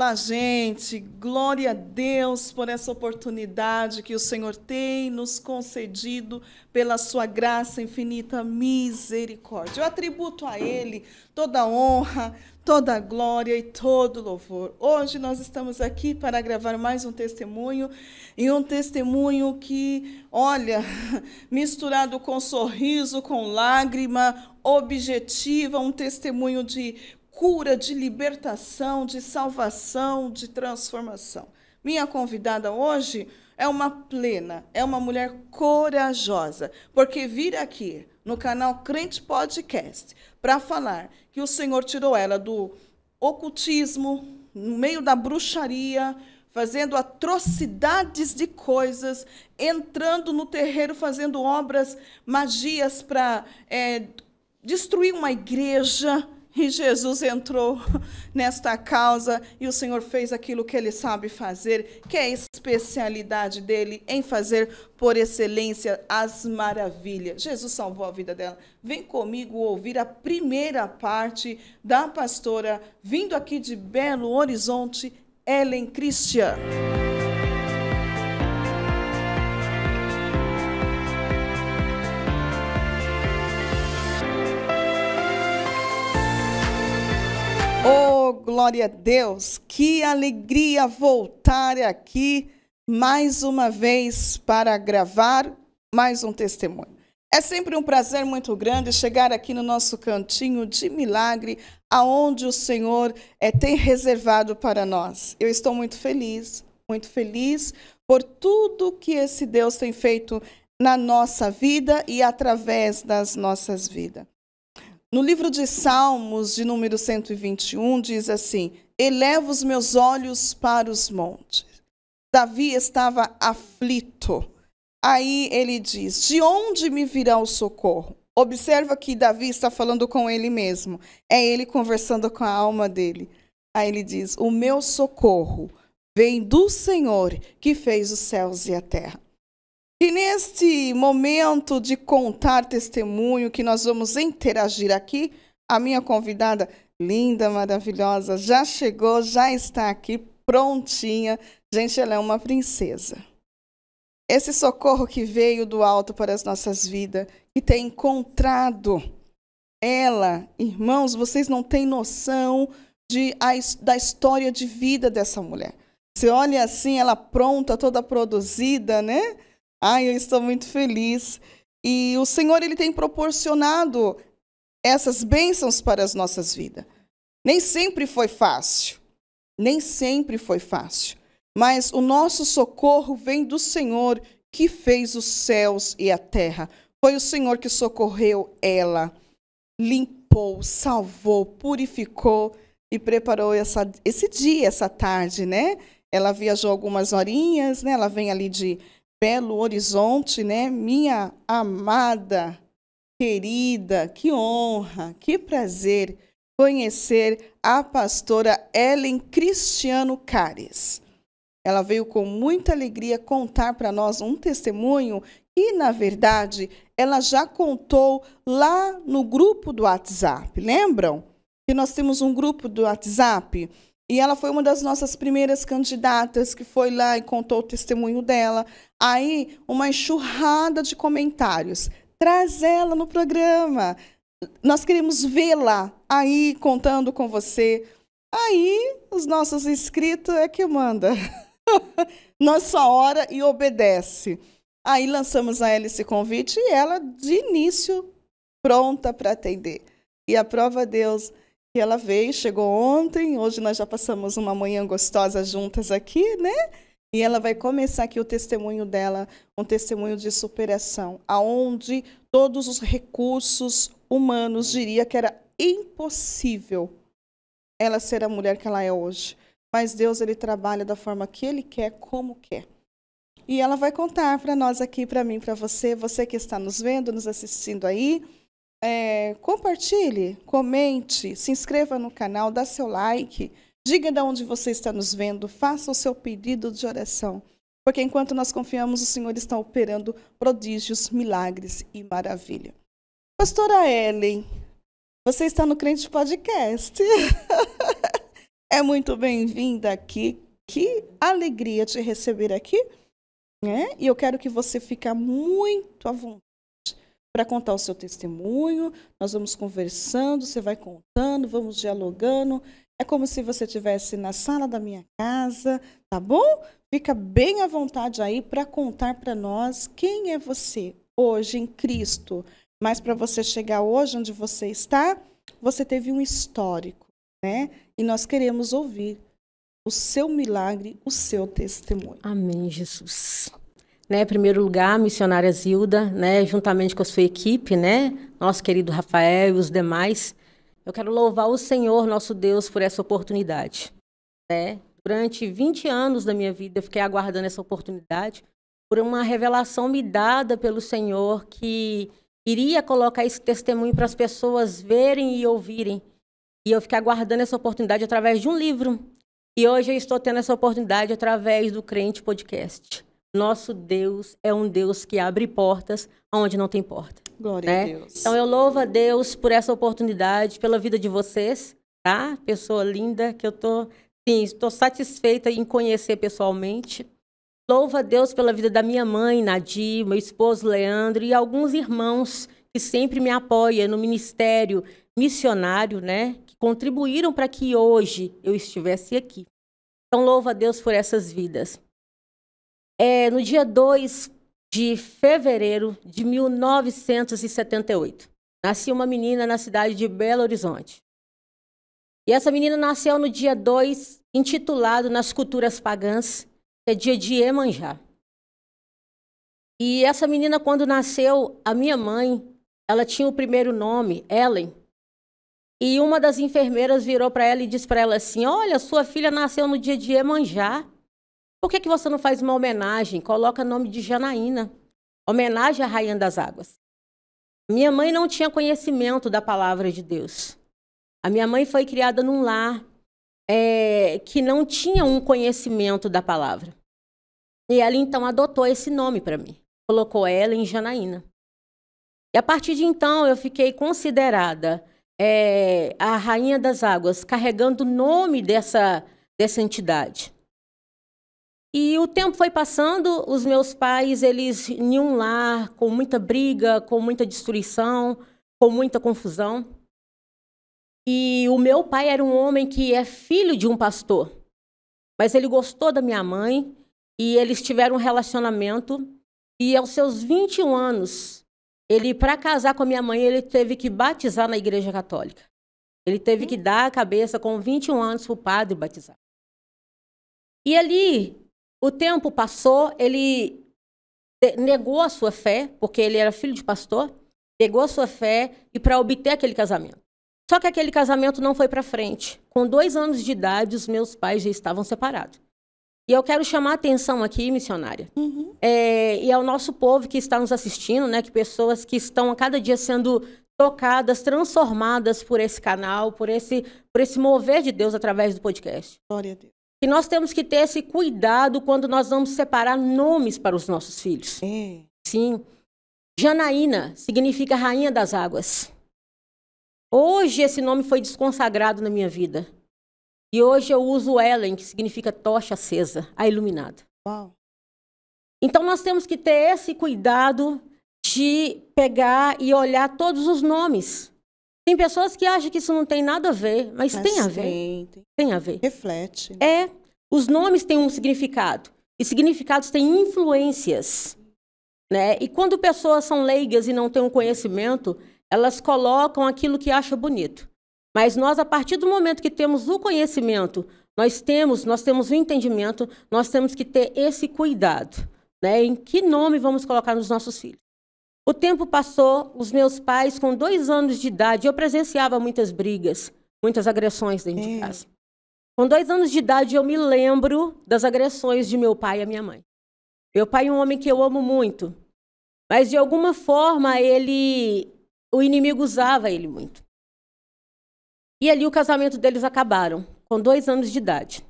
Olá, gente. Glória a Deus por essa oportunidade que o Senhor tem nos concedido pela sua graça infinita misericórdia. Eu atributo a ele toda a honra, toda a glória e todo louvor. Hoje nós estamos aqui para gravar mais um testemunho e um testemunho que, olha, misturado com sorriso, com lágrima, objetiva, um testemunho de cura, de libertação, de salvação, de transformação. Minha convidada hoje é uma plena, é uma mulher corajosa, porque vir aqui no canal Crente Podcast para falar que o Senhor tirou ela do ocultismo, no meio da bruxaria, fazendo atrocidades de coisas, entrando no terreiro, fazendo obras, magias para é, eh, destruir uma igreja, e Jesus entrou nesta causa e o Senhor fez aquilo que ele sabe fazer, que é a especialidade dele em fazer por excelência as maravilhas. Jesus salvou a vida dela. Vem comigo ouvir a primeira parte da pastora vindo aqui de Belo Horizonte, Ellen Christian. glória a Deus. Que alegria voltar aqui mais uma vez para gravar mais um testemunho. É sempre um prazer muito grande chegar aqui no nosso cantinho de milagre, aonde o Senhor é, tem reservado para nós. Eu estou muito feliz, muito feliz por tudo que esse Deus tem feito na nossa vida e através das nossas vidas. No livro de Salmos, de número 121, diz assim: Eleva os meus olhos para os montes. Davi estava aflito. Aí ele diz: De onde me virá o socorro? Observa que Davi está falando com ele mesmo. É ele conversando com a alma dele. Aí ele diz: O meu socorro vem do Senhor que fez os céus e a terra. E neste momento de contar testemunho que nós vamos interagir aqui, a minha convidada linda, maravilhosa, já chegou, já está aqui prontinha. Gente, ela é uma princesa. Esse socorro que veio do alto para as nossas vidas, que tem encontrado ela, irmãos, vocês não têm noção de, a, da história de vida dessa mulher. Você olha assim, ela pronta, toda produzida, né? Ai, eu estou muito feliz. E o Senhor ele tem proporcionado essas bênçãos para as nossas vidas. Nem sempre foi fácil. Nem sempre foi fácil. Mas o nosso socorro vem do Senhor que fez os céus e a terra. Foi o Senhor que socorreu ela, limpou, salvou, purificou e preparou essa, esse dia, essa tarde, né? Ela viajou algumas horinhas, né? Ela vem ali de Belo Horizonte, né? Minha amada, querida, que honra, que prazer conhecer a pastora Ellen Cristiano Cares. Ela veio com muita alegria contar para nós um testemunho e, na verdade, ela já contou lá no grupo do WhatsApp. Lembram? Que nós temos um grupo do WhatsApp e ela foi uma das nossas primeiras candidatas que foi lá e contou o testemunho dela. Aí, uma enxurrada de comentários. Traz ela no programa. Nós queremos vê-la aí contando com você. Aí, os nossos inscritos é que manda. Nossa hora e obedece. Aí lançamos a ela esse convite e ela, de início, pronta para atender. E a aprova Deus, e ela veio, chegou ontem, hoje nós já passamos uma manhã gostosa juntas aqui, né? E ela vai começar aqui o testemunho dela, um testemunho de superação, aonde todos os recursos humanos diria que era impossível ela ser a mulher que ela é hoje. Mas Deus ele trabalha da forma que ele quer, como quer. E ela vai contar para nós aqui, para mim, para você, você que está nos vendo, nos assistindo aí, é, compartilhe, comente, se inscreva no canal, dá seu like, diga de onde você está nos vendo, faça o seu pedido de oração. Porque enquanto nós confiamos, o Senhor está operando prodígios, milagres e maravilha. Pastora Ellen, você está no Crente Podcast. é muito bem-vinda aqui. Que alegria te receber aqui. Né? E eu quero que você fique muito à vontade para contar o seu testemunho, nós vamos conversando, você vai contando, vamos dialogando. É como se você estivesse na sala da minha casa, tá bom? Fica bem à vontade aí para contar para nós quem é você hoje em Cristo. Mas para você chegar hoje onde você está, você teve um histórico, né? E nós queremos ouvir o seu milagre, o seu testemunho. Amém, Jesus né, em primeiro lugar, a missionária Zilda, né, juntamente com a sua equipe, né, nosso querido Rafael e os demais. Eu quero louvar o Senhor, nosso Deus, por essa oportunidade. Né? Durante 20 anos da minha vida, eu fiquei aguardando essa oportunidade por uma revelação me dada pelo Senhor que iria colocar esse testemunho para as pessoas verem e ouvirem. E eu fiquei aguardando essa oportunidade através de um livro. E hoje eu estou tendo essa oportunidade através do Crente Podcast. Nosso Deus é um Deus que abre portas onde não tem porta. Glória né? a Deus. Então eu louvo a Deus por essa oportunidade, pela vida de vocês, tá? Pessoa linda que eu tô, sim, estou satisfeita em conhecer pessoalmente. Louvo a Deus pela vida da minha mãe, Nadir, meu esposo Leandro e alguns irmãos que sempre me apoiam no ministério missionário, né? Que contribuíram para que hoje eu estivesse aqui. Então louvo a Deus por essas vidas é, no dia 2 de fevereiro de 1978. Nasci uma menina na cidade de Belo Horizonte. E essa menina nasceu no dia 2, intitulado Nas Culturas Pagãs, que é dia de Emanjá. E essa menina, quando nasceu, a minha mãe, ela tinha o primeiro nome, Ellen. E uma das enfermeiras virou para ela e disse para ela assim: Olha, sua filha nasceu no dia de Emanjá. Por que, que você não faz uma homenagem? Coloca o nome de Janaína. Homenagem à Rainha das Águas. Minha mãe não tinha conhecimento da palavra de Deus. A minha mãe foi criada num lar é, que não tinha um conhecimento da palavra. E ela então adotou esse nome para mim. Colocou ela em Janaína. E a partir de então eu fiquei considerada é, a rainha das águas, carregando o nome dessa, dessa entidade. E o tempo foi passando, os meus pais, eles em um lar com muita briga, com muita destruição, com muita confusão. E o meu pai era um homem que é filho de um pastor, mas ele gostou da minha mãe e eles tiveram um relacionamento. E aos seus 21 anos, ele para casar com a minha mãe, ele teve que batizar na igreja católica. Ele teve que dar a cabeça com 21 anos para o padre batizar. E ali o tempo passou, ele negou a sua fé, porque ele era filho de pastor, negou a sua fé e para obter aquele casamento. Só que aquele casamento não foi para frente. Com dois anos de idade, os meus pais já estavam separados. E eu quero chamar a atenção aqui, missionária, uhum. é, e ao nosso povo que está nos assistindo, né, que pessoas que estão a cada dia sendo tocadas, transformadas por esse canal, por esse, por esse mover de Deus através do podcast. Glória a Deus que nós temos que ter esse cuidado quando nós vamos separar nomes para os nossos filhos. Sim. Janaína significa rainha das águas. Hoje esse nome foi desconsagrado na minha vida. E hoje eu uso Ellen, que significa tocha acesa, a iluminada. Uau. Então nós temos que ter esse cuidado de pegar e olhar todos os nomes. Tem pessoas que acham que isso não tem nada a ver, mas, mas tem a ver. Tem, tem. tem a ver. Reflete. É. Os nomes têm um significado. E significados têm influências. Né? E quando pessoas são leigas e não têm um conhecimento, elas colocam aquilo que acham bonito. Mas nós, a partir do momento que temos o conhecimento, nós temos, nós temos o entendimento, nós temos que ter esse cuidado, né? Em que nome vamos colocar nos nossos filhos? O tempo passou, os meus pais, com dois anos de idade, eu presenciava muitas brigas, muitas agressões dentro de casa. Com dois anos de idade, eu me lembro das agressões de meu pai e minha mãe. Meu pai é um homem que eu amo muito, mas de alguma forma ele, o inimigo usava ele muito. E ali o casamento deles acabaram, com dois anos de idade.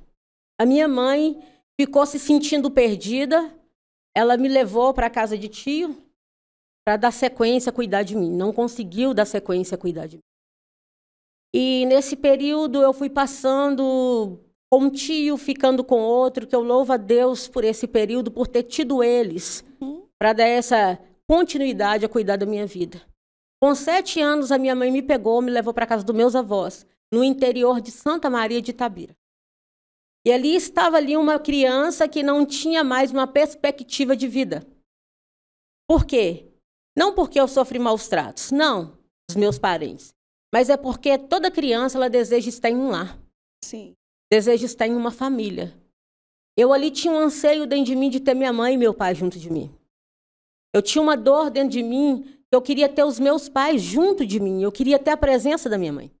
A minha mãe ficou se sentindo perdida. Ela me levou para a casa de tio, para dar sequência, cuidar de mim. Não conseguiu dar sequência, cuidar de mim. E nesse período eu fui passando com um tio, ficando com outro, que eu louvo a Deus por esse período, por ter tido eles, uhum. para dar essa continuidade a cuidar da minha vida. Com sete anos, a minha mãe me pegou, me levou para casa dos meus avós, no interior de Santa Maria de Itabira. E ali estava ali uma criança que não tinha mais uma perspectiva de vida. Por quê? Não porque eu sofri maus tratos, não, dos meus parentes. Mas é porque toda criança ela deseja estar em um lar. Sim. Deseja estar em uma família. Eu ali tinha um anseio dentro de mim de ter minha mãe e meu pai junto de mim. Eu tinha uma dor dentro de mim que eu queria ter os meus pais junto de mim. Eu queria ter a presença da minha mãe.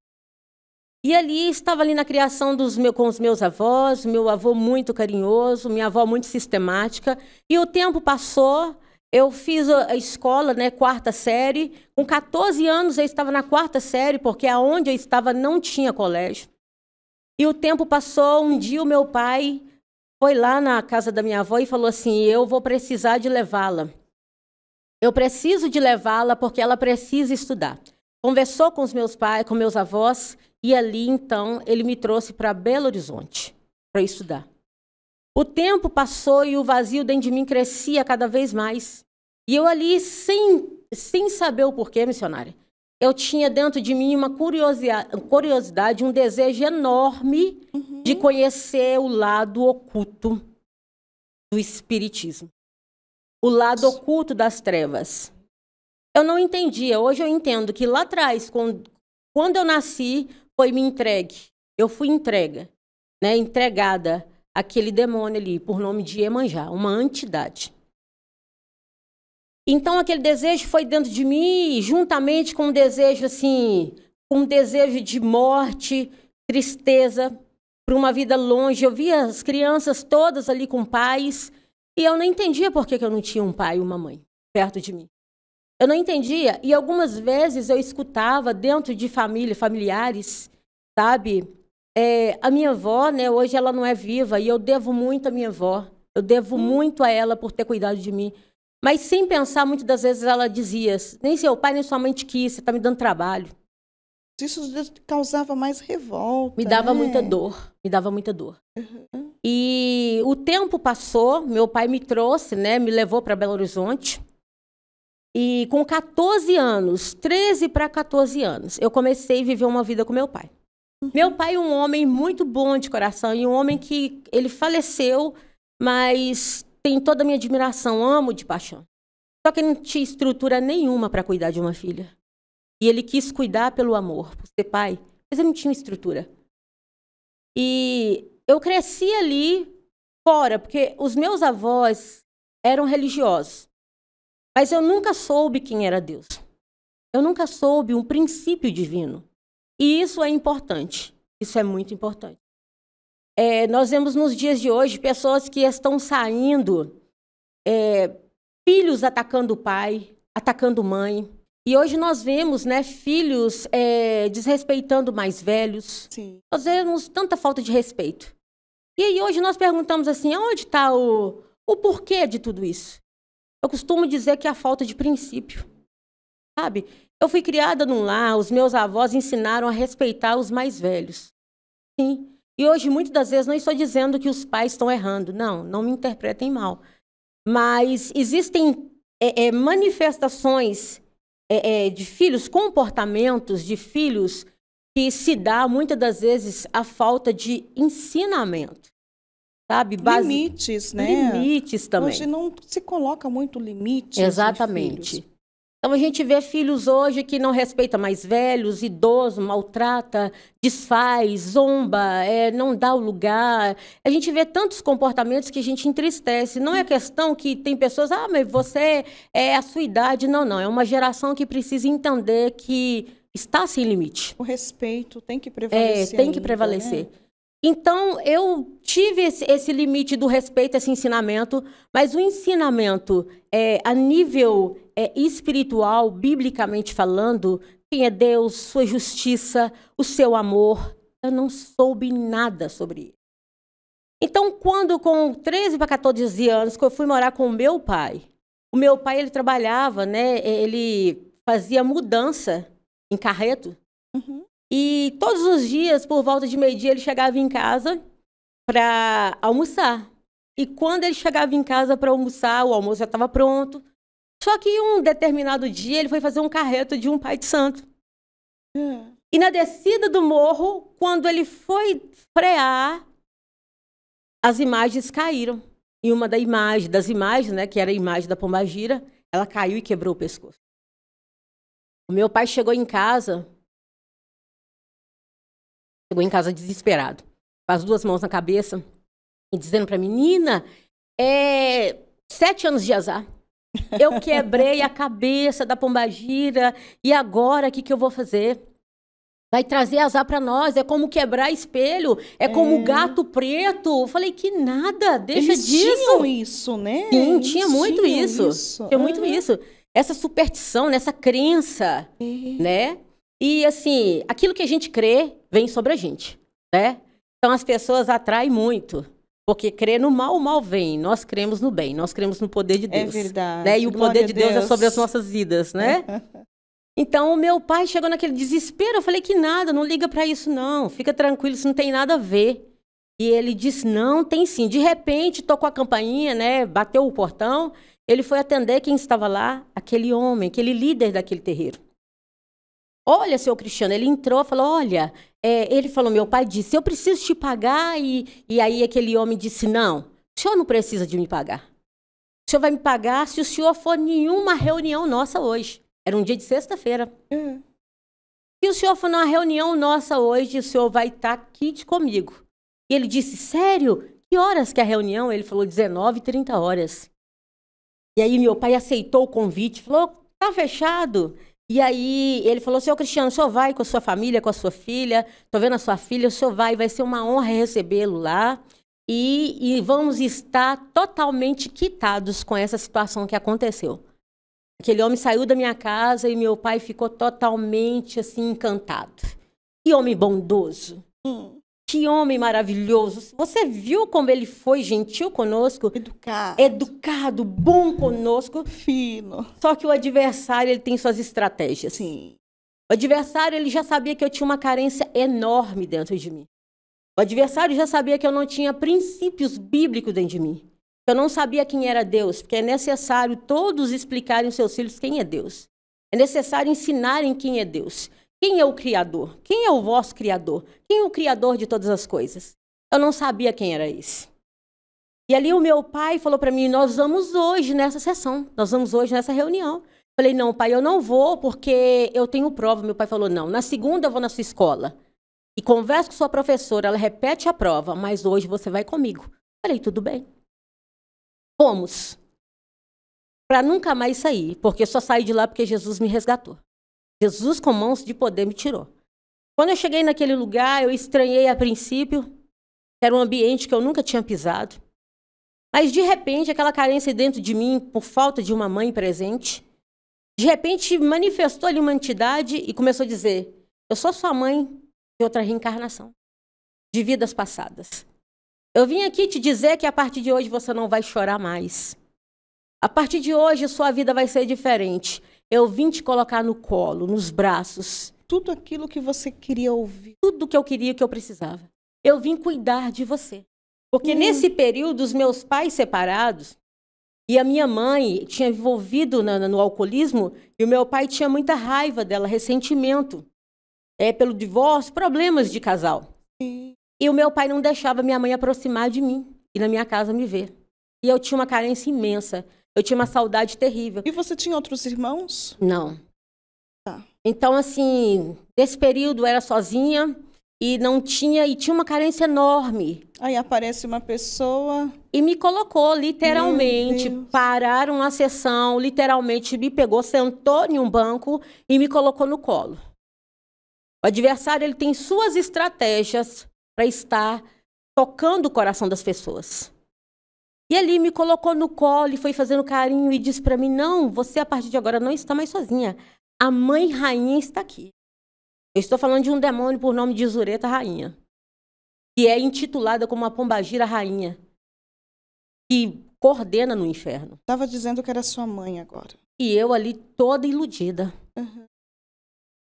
E ali estava ali na criação dos meu, com os meus avós, meu avô muito carinhoso, minha avó muito sistemática. E o tempo passou, eu fiz a escola, né, quarta série. Com 14 anos eu estava na quarta série, porque aonde eu estava não tinha colégio. E o tempo passou, um dia o meu pai foi lá na casa da minha avó e falou assim: "Eu vou precisar de levá-la. Eu preciso de levá-la porque ela precisa estudar". Conversou com os meus pais, com meus avós, e ali então ele me trouxe para Belo Horizonte para estudar. O tempo passou e o vazio dentro de mim crescia cada vez mais. E eu ali, sem, sem saber o porquê, missionária, eu tinha dentro de mim uma curiosidade, um desejo enorme uhum. de conhecer o lado oculto do Espiritismo. O lado oculto das trevas. Eu não entendia. Hoje eu entendo que lá atrás, quando, eu nasci, foi me entregue. Eu fui entrega, né? entregada aquele demônio ali, por nome de Emanjá, uma entidade. Então aquele desejo foi dentro de mim, juntamente com um desejo assim, um desejo de morte, tristeza, para uma vida longe. Eu via as crianças todas ali com pais e eu não entendia por que eu não tinha um pai e uma mãe perto de mim. Eu não entendia e algumas vezes eu escutava dentro de família, familiares, sabe, é, a minha avó, né, hoje ela não é viva e eu devo muito à minha avó. Eu devo hum. muito a ela por ter cuidado de mim. Mas sem pensar, muitas das vezes ela dizia: nem seu pai nem sua mãe te quis, você está me dando trabalho. Isso causava mais revolta. Me dava né? muita dor, me dava muita dor. Uhum. E o tempo passou, meu pai me trouxe, né, me levou para Belo Horizonte. E com 14 anos, 13 para 14 anos, eu comecei a viver uma vida com meu pai. Meu pai, é um homem muito bom de coração e um homem que ele faleceu, mas tem toda a minha admiração, amo de paixão. Só que ele não tinha estrutura nenhuma para cuidar de uma filha. E ele quis cuidar pelo amor, por ser pai, mas ele não tinha estrutura. E eu cresci ali fora, porque os meus avós eram religiosos. Mas eu nunca soube quem era Deus. Eu nunca soube um princípio divino. E isso é importante. Isso é muito importante. É, nós vemos nos dias de hoje pessoas que estão saindo, é, filhos atacando o pai, atacando mãe. E hoje nós vemos né, filhos é, desrespeitando mais velhos. Sim. Nós vemos tanta falta de respeito. E aí hoje nós perguntamos assim, onde está o, o porquê de tudo isso? Eu costumo dizer que é a falta de princípio sabe? Eu fui criada num lar, os meus avós ensinaram a respeitar os mais velhos. Sim. E hoje, muitas das vezes, não estou dizendo que os pais estão errando. Não, não me interpretem mal. Mas existem é, é, manifestações é, é de filhos, comportamentos de filhos que se dá, muitas das vezes, a falta de ensinamento sabe? Base... Limites, né? Limites também. Hoje não se coloca muito limite. Exatamente. Então a gente vê filhos hoje que não respeita mais velhos, idoso, maltrata, desfaz, zomba, é, não dá o lugar. A gente vê tantos comportamentos que a gente entristece. Não é questão que tem pessoas, ah, mas você é a sua idade. Não, não. É uma geração que precisa entender que está sem limite. O respeito tem que é, prevalecer. É, tem que né? prevalecer. né? Então, eu tive esse, esse, limite do respeito, esse ensinamento, mas o ensinamento é, a nível é, espiritual, biblicamente falando, quem é Deus, sua justiça, o seu amor, eu não soube nada sobre ele. Então, quando com 13 para 14 anos que eu fui morar com o meu pai, o meu pai ele trabalhava, né? Ele fazia mudança em carreto. Uhum. E todos os dias, por volta de meio-dia, ele chegava em casa para almoçar. E quando ele chegava em casa para almoçar, o almoço já estava pronto. Só que um determinado dia ele foi fazer um carreto de um pai de santo. Hum. E na descida do morro, quando ele foi frear, as imagens caíram. E uma da imagem, das imagens, né, que era a imagem da pombagira, ela caiu e quebrou o pescoço. O meu pai chegou em casa Chegou em casa desesperado, com as duas mãos na cabeça e dizendo para a menina: é, sete anos de azar. Eu quebrei a cabeça da pombagira e agora o que, que eu vou fazer? Vai trazer azar para nós, é como quebrar espelho, é, é. como gato preto. Eu falei que nada, deixa Eles disso. Tinham isso, né? Sim, Eles tinha muito isso. isso. Tinha muito isso. Essa superstição, nessa crença, é. né? E assim, aquilo que a gente crê vem sobre a gente, né? Então as pessoas atraem muito. Porque crer no mal, o mal vem. Nós cremos no bem, nós cremos no poder de é né? Deus. É verdade. Né? E o Glória poder de Deus, Deus, é sobre as nossas vidas, né? então, o meu pai chegou naquele desespero. Eu falei que nada, não liga para isso, não. Fica tranquilo, isso não tem nada a ver. E ele disse: não, tem sim. De repente, tocou a campainha, né? Bateu o portão. Ele foi atender quem estava lá, aquele homem, aquele líder daquele terreiro. Olha, seu Cristiano, ele entrou, falou: Olha, é, ele falou: Meu pai disse, eu preciso te pagar. E, e aí aquele homem disse: Não, o senhor não precisa de me pagar. O senhor vai me pagar se o senhor for nenhuma reunião nossa hoje. Era um dia de sexta-feira. Uhum. Se o senhor for numa reunião nossa hoje, o senhor vai estar tá aqui comigo. E ele disse: Sério? Que horas que é a reunião? Ele falou: 19, 30 horas. E aí meu pai aceitou o convite, falou: Tá fechado. E aí ele falou, senhor assim, Cristiano, o senhor vai com a sua família, com a sua filha, estou vendo a sua filha, o senhor vai, vai ser uma honra recebê-lo lá. E, e vamos estar totalmente quitados com essa situação que aconteceu. Aquele homem saiu da minha casa e meu pai ficou totalmente assim encantado. Que homem bondoso. Hum. Que homem maravilhoso. Você viu como ele foi gentil conosco? Educado. Educado, bom conosco. Fino. Só que o adversário, ele tem suas estratégias. Sim. O adversário, ele já sabia que eu tinha uma carência enorme dentro de mim. O adversário já sabia que eu não tinha princípios bíblicos dentro de mim. Eu não sabia quem era Deus, porque é necessário todos explicarem aos seus filhos quem é Deus. É necessário ensinarem quem é Deus. Quem é o Criador? Quem é o vosso Criador? Quem é o Criador de todas as coisas? Eu não sabia quem era esse. E ali o meu pai falou para mim: Nós vamos hoje nessa sessão, nós vamos hoje nessa reunião. Falei: Não, pai, eu não vou porque eu tenho prova. Meu pai falou: Não, na segunda eu vou na sua escola e converso com sua professora, ela repete a prova, mas hoje você vai comigo. Falei: Tudo bem. Fomos. Para nunca mais sair, porque só saí de lá porque Jesus me resgatou. Jesus com mãos de poder me tirou. Quando eu cheguei naquele lugar, eu estranhei a princípio, era um ambiente que eu nunca tinha pisado. Mas de repente, aquela carência dentro de mim, por falta de uma mãe presente, de repente manifestou ali uma entidade e começou a dizer: Eu sou sua mãe de outra reencarnação, de vidas passadas. Eu vim aqui te dizer que a partir de hoje você não vai chorar mais. A partir de hoje sua vida vai ser diferente. Eu vim te colocar no colo, nos braços. Tudo aquilo que você queria ouvir. Tudo que eu queria, que eu precisava. Eu vim cuidar de você. Porque hum. nesse período, os meus pais separados e a minha mãe tinha envolvido no, no alcoolismo e o meu pai tinha muita raiva dela, ressentimento. É, pelo divórcio, problemas de casal. Hum. E o meu pai não deixava minha mãe aproximar de mim e na minha casa me ver. E eu tinha uma carência imensa. Eu tinha uma saudade terrível. E você tinha outros irmãos? Não. Tá. Então, assim, nesse período eu era sozinha e não tinha, e tinha uma carência enorme. Aí aparece uma pessoa. E me colocou, literalmente. Pararam a sessão, literalmente me pegou, sentou em um banco e me colocou no colo. O adversário ele tem suas estratégias para estar tocando o coração das pessoas. E ali me colocou no colo e foi fazendo carinho e disse para mim: Não, você a partir de agora não está mais sozinha. A mãe rainha está aqui. Eu estou falando de um demônio por nome de Zureta Rainha, que é intitulada como a Pombagira Rainha, que coordena no inferno. Estava dizendo que era sua mãe agora. E eu ali toda iludida. Uhum.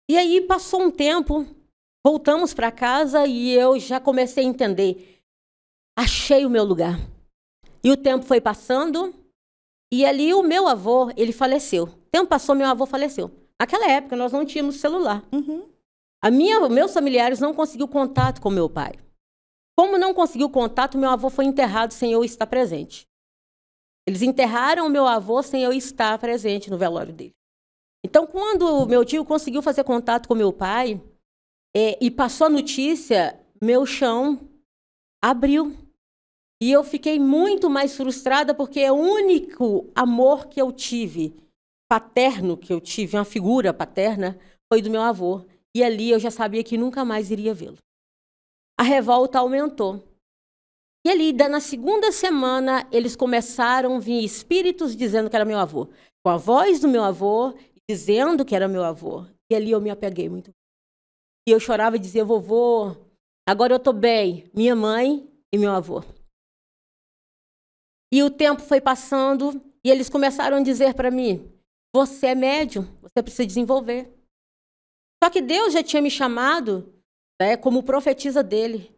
E aí passou um tempo, voltamos para casa e eu já comecei a entender. Achei o meu lugar. E o tempo foi passando, e ali o meu avô, ele faleceu. O tempo passou, meu avô faleceu. Naquela época, nós não tínhamos celular. Uhum. A minha, meus familiares não conseguiu contato com meu pai. Como não conseguiu contato, meu avô foi enterrado sem eu estar presente. Eles enterraram o meu avô sem eu estar presente no velório dele. Então, quando meu tio conseguiu fazer contato com meu pai é, e passou a notícia, meu chão abriu. E eu fiquei muito mais frustrada porque é o único amor que eu tive, paterno que eu tive, uma figura paterna, foi do meu avô. E ali eu já sabia que nunca mais iria vê-lo. A revolta aumentou. E ali, na segunda semana, eles começaram a vir espíritos dizendo que era meu avô. Com a voz do meu avô, dizendo que era meu avô. E ali eu me apeguei muito. E eu chorava e dizia, vovô, agora eu estou bem. Minha mãe e meu avô. E o tempo foi passando e eles começaram a dizer para mim: Você é médio, você precisa desenvolver. Só que Deus já tinha me chamado né, como profetisa dele.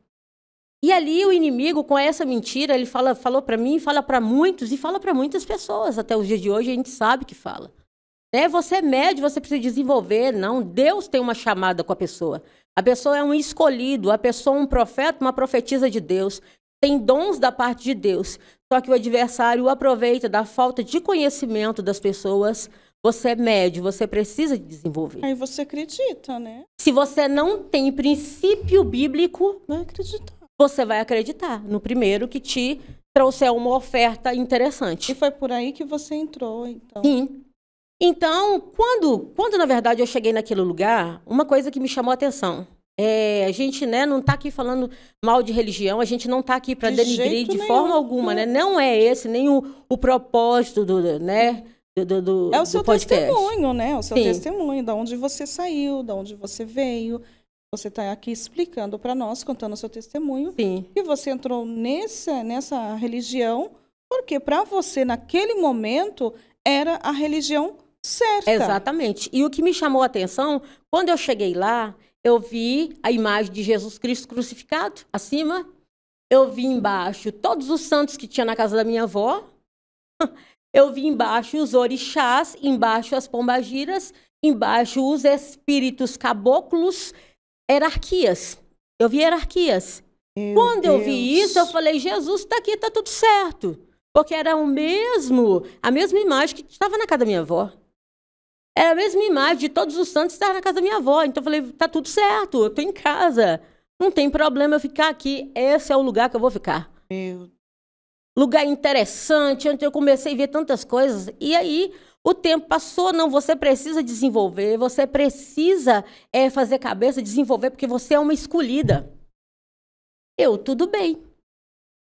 E ali o inimigo, com essa mentira, ele fala, falou para mim, fala para muitos e fala para muitas pessoas. Até o dia de hoje a gente sabe que fala. É, você é médio, você precisa desenvolver. Não, Deus tem uma chamada com a pessoa. A pessoa é um escolhido, a pessoa é um profeta, uma profetisa de Deus. Tem dons da parte de Deus. Só que o adversário aproveita da falta de conhecimento das pessoas. Você é médio, você precisa desenvolver. Aí você acredita, né? Se você não tem princípio bíblico, vai acreditar. Você vai acreditar no primeiro que te trouxer uma oferta interessante. E foi por aí que você entrou, então. Sim. Então, quando, quando na verdade eu cheguei naquele lugar, uma coisa que me chamou a atenção. É, a gente né, não está aqui falando mal de religião, a gente não está aqui para de denigrir de nenhum. forma alguma, né? Não é esse nem o, o propósito do, né, do, do É o seu testemunho, né? O seu Sim. testemunho, da onde você saiu, da onde você veio. Você está aqui explicando para nós, contando o seu testemunho. Sim. E você entrou nessa, nessa religião porque para você, naquele momento, era a religião certa. Exatamente. E o que me chamou a atenção, quando eu cheguei lá, eu vi a imagem de Jesus Cristo crucificado acima. Eu vi embaixo todos os santos que tinha na casa da minha avó. Eu vi embaixo os orixás, embaixo as pombagiras, embaixo os espíritos caboclos, hierarquias. Eu vi hierarquias. Meu Quando Deus. eu vi isso, eu falei: Jesus está aqui, está tudo certo. Porque era o mesmo, a mesma imagem que estava na casa da minha avó. Era a mesma imagem de todos os santos estar na casa da minha avó. Então eu falei, tá tudo certo, eu tô em casa. Não tem problema eu ficar aqui. Esse é o lugar que eu vou ficar. Meu lugar interessante, onde eu comecei a ver tantas coisas. E aí o tempo passou, não, você precisa desenvolver, você precisa é, fazer cabeça, desenvolver, porque você é uma escolhida. Eu, tudo bem.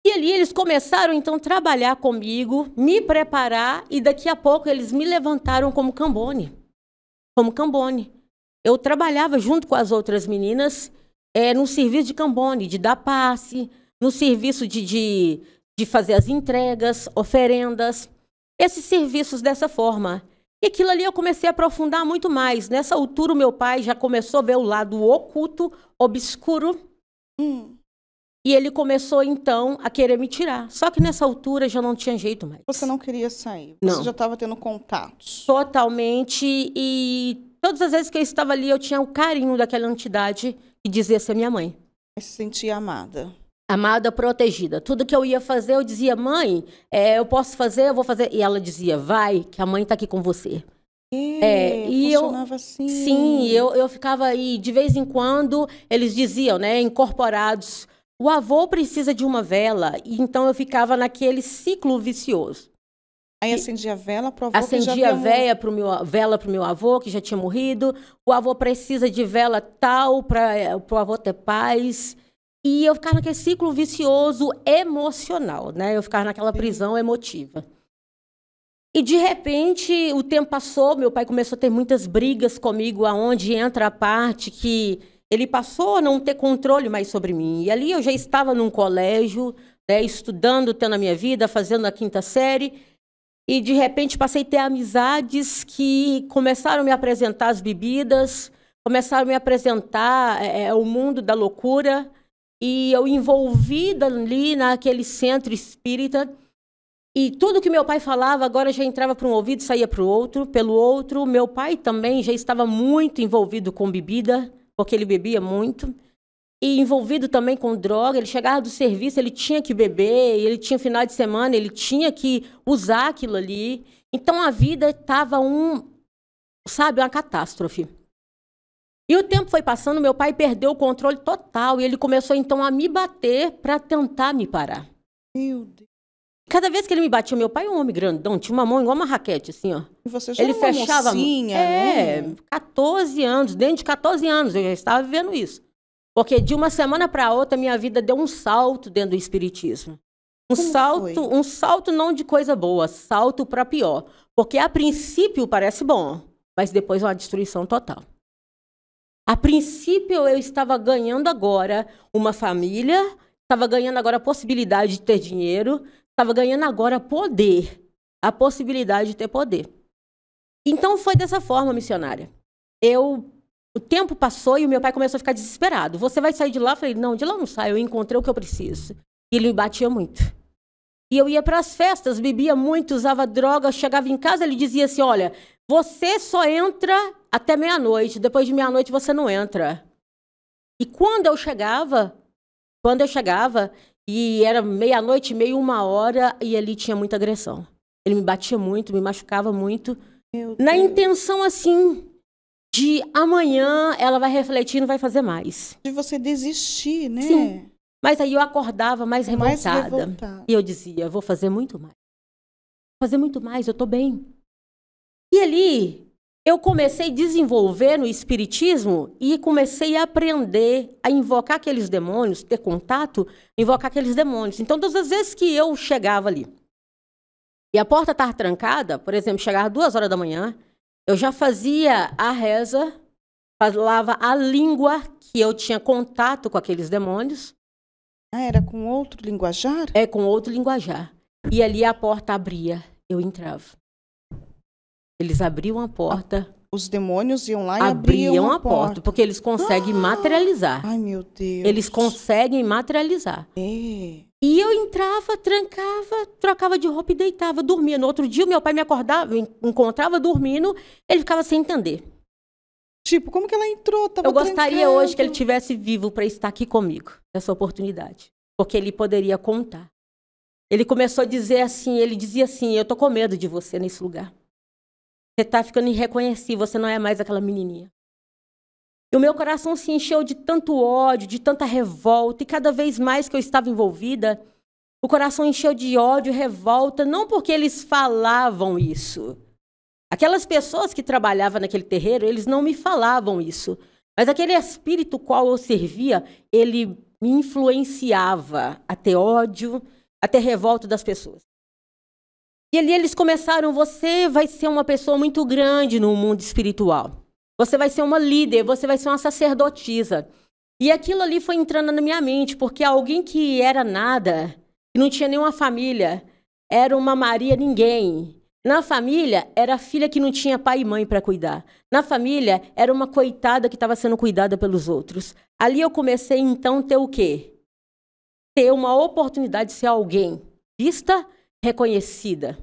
E ali eles começaram então a trabalhar comigo, me preparar e daqui a pouco eles me levantaram como cambone. Como cambone. Eu trabalhava junto com as outras meninas é, no serviço de cambone, de dar passe, no serviço de, de, de fazer as entregas, oferendas, esses serviços dessa forma. E aquilo ali eu comecei a aprofundar muito mais. Nessa altura, o meu pai já começou a ver o lado oculto, obscuro. Hum e ele começou então a querer me tirar. Só que nessa altura já não tinha jeito mais. Você não queria sair, você não. já estava tendo contatos. Totalmente. E todas as vezes que eu estava ali, eu tinha o carinho daquela entidade e dizia ser minha mãe. Eu se sentia amada. Amada, protegida. Tudo que eu ia fazer, eu dizia, mãe, é, eu posso fazer, eu vou fazer. E ela dizia, vai, que a mãe está aqui com você. E, é, e eu assim. sim, eu, eu ficava aí de vez em quando eles diziam, né, incorporados o avô precisa de uma vela, e então eu ficava naquele ciclo vicioso. Aí acendia a vela para o avô acendia que já vela para o meu avô, que já tinha morrido. O avô precisa de vela tal para eh, o avô ter paz. E eu ficava naquele ciclo vicioso emocional, né? Eu ficava naquela prisão emotiva. E de repente, o tempo passou, meu pai começou a ter muitas brigas comigo, aonde entra a parte que ele passou a não ter controle mais sobre mim. E ali eu já estava num colégio, né, estudando, tendo a minha vida, fazendo a quinta série. E de repente passei a ter amizades que começaram a me apresentar as bebidas, começaram a me apresentar é, é o mundo da loucura. E eu envolvida ali naquele centro espírita. E tudo que meu pai falava agora já entrava para um ouvido e saía para o outro. Pelo outro, meu pai também já estava muito envolvido com bebida porque ele bebia muito. E envolvido também com droga, ele chegava do serviço, ele tinha que beber, ele tinha final de semana, ele tinha que usar aquilo ali. Então a vida estava um, sabe, uma catástrofe. E o tempo foi passando, meu pai perdeu o controle total e ele começou então a me bater para tentar me parar. Meu Deus. Cada vez que ele me batia, meu pai é um homem grandão, tinha uma mão igual uma raquete, assim, ó. Você já ele era fechava. Mocinha, é, né? 14 anos, dentro de 14 anos eu já estava vivendo isso. Porque de uma semana para outra, minha vida deu um salto dentro do espiritismo. Um Como salto, foi? um salto não de coisa boa, salto para pior. Porque a princípio parece bom, mas depois é uma destruição total. A princípio eu estava ganhando agora uma família, estava ganhando agora a possibilidade de ter dinheiro, estava ganhando agora poder, a possibilidade de ter poder. Então foi dessa forma, missionária. Eu o tempo passou e o meu pai começou a ficar desesperado. Você vai sair de lá? Eu falei, não, de lá eu não saio, eu encontrei o que eu preciso. E ele me batia muito. E eu ia para as festas, bebia muito, usava droga, chegava em casa, ele dizia assim: "Olha, você só entra até meia-noite, depois de meia-noite você não entra". E quando eu chegava, quando eu chegava, e era meia-noite, meia, uma hora, e ali tinha muita agressão. Ele me batia muito, me machucava muito. Na intenção, assim, de amanhã ela vai refletir e não vai fazer mais. De você desistir, né? Sim. Mas aí eu acordava mais revoltada. mais E eu dizia, vou fazer muito mais. Vou fazer muito mais, eu tô bem. E ali, eu comecei a desenvolver no espiritismo e comecei a aprender a invocar aqueles demônios, ter contato, invocar aqueles demônios. Então, todas as vezes que eu chegava ali e a porta estava trancada, por exemplo, chegava duas horas da manhã, eu já fazia a reza, falava a língua que eu tinha contato com aqueles demônios. Ah, era com outro linguajar? É, com outro linguajar. E ali a porta abria, eu entrava. Eles abriam a porta. Os demônios iam lá e abriam, abriam a, a porta, porta, porque eles conseguem ah! materializar. Ai, meu Deus. Eles conseguem materializar. É. E eu entrava, trancava, trocava de roupa e deitava, dormia. No outro dia, meu pai me acordava, me encontrava dormindo, ele ficava sem entender. Tipo, como que ela entrou? Tava eu gostaria trancando. hoje que ele tivesse vivo para estar aqui comigo, nessa oportunidade. Porque ele poderia contar. Ele começou a dizer assim, ele dizia assim, eu tô com medo de você nesse lugar. Você está ficando irreconhecível, você não é mais aquela menininha. E o meu coração se encheu de tanto ódio, de tanta revolta, e cada vez mais que eu estava envolvida, o coração encheu de ódio, revolta, não porque eles falavam isso. Aquelas pessoas que trabalhavam naquele terreiro, eles não me falavam isso. Mas aquele espírito qual eu servia, ele me influenciava a ter ódio, a ter revolta das pessoas. E ali eles começaram: você vai ser uma pessoa muito grande no mundo espiritual. Você vai ser uma líder, você vai ser uma sacerdotisa. E aquilo ali foi entrando na minha mente, porque alguém que era nada, que não tinha nenhuma família, era uma Maria ninguém. Na família, era a filha que não tinha pai e mãe para cuidar. Na família, era uma coitada que estava sendo cuidada pelos outros. Ali eu comecei, então, ter o quê? Ter uma oportunidade de ser alguém. Vista reconhecida.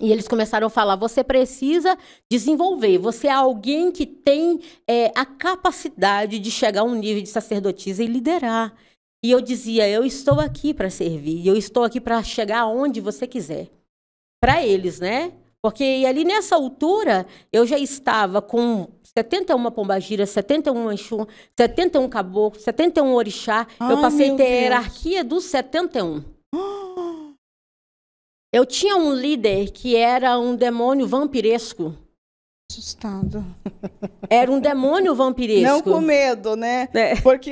E eles começaram a falar: você precisa desenvolver, você é alguém que tem é, a capacidade de chegar a um nível de sacerdotisa e liderar. E eu dizia: eu estou aqui para servir, eu estou aqui para chegar aonde você quiser. Para eles, né? Porque ali nessa altura eu já estava com 71 pombagira, 71 anxum, 71 caboclo, 71 orixá. eu passei a ter hierarquia dos 71. Ah! Eu tinha um líder que era um demônio vampiresco. Assustado. Era um demônio vampiresco. Não com medo, né? É. Porque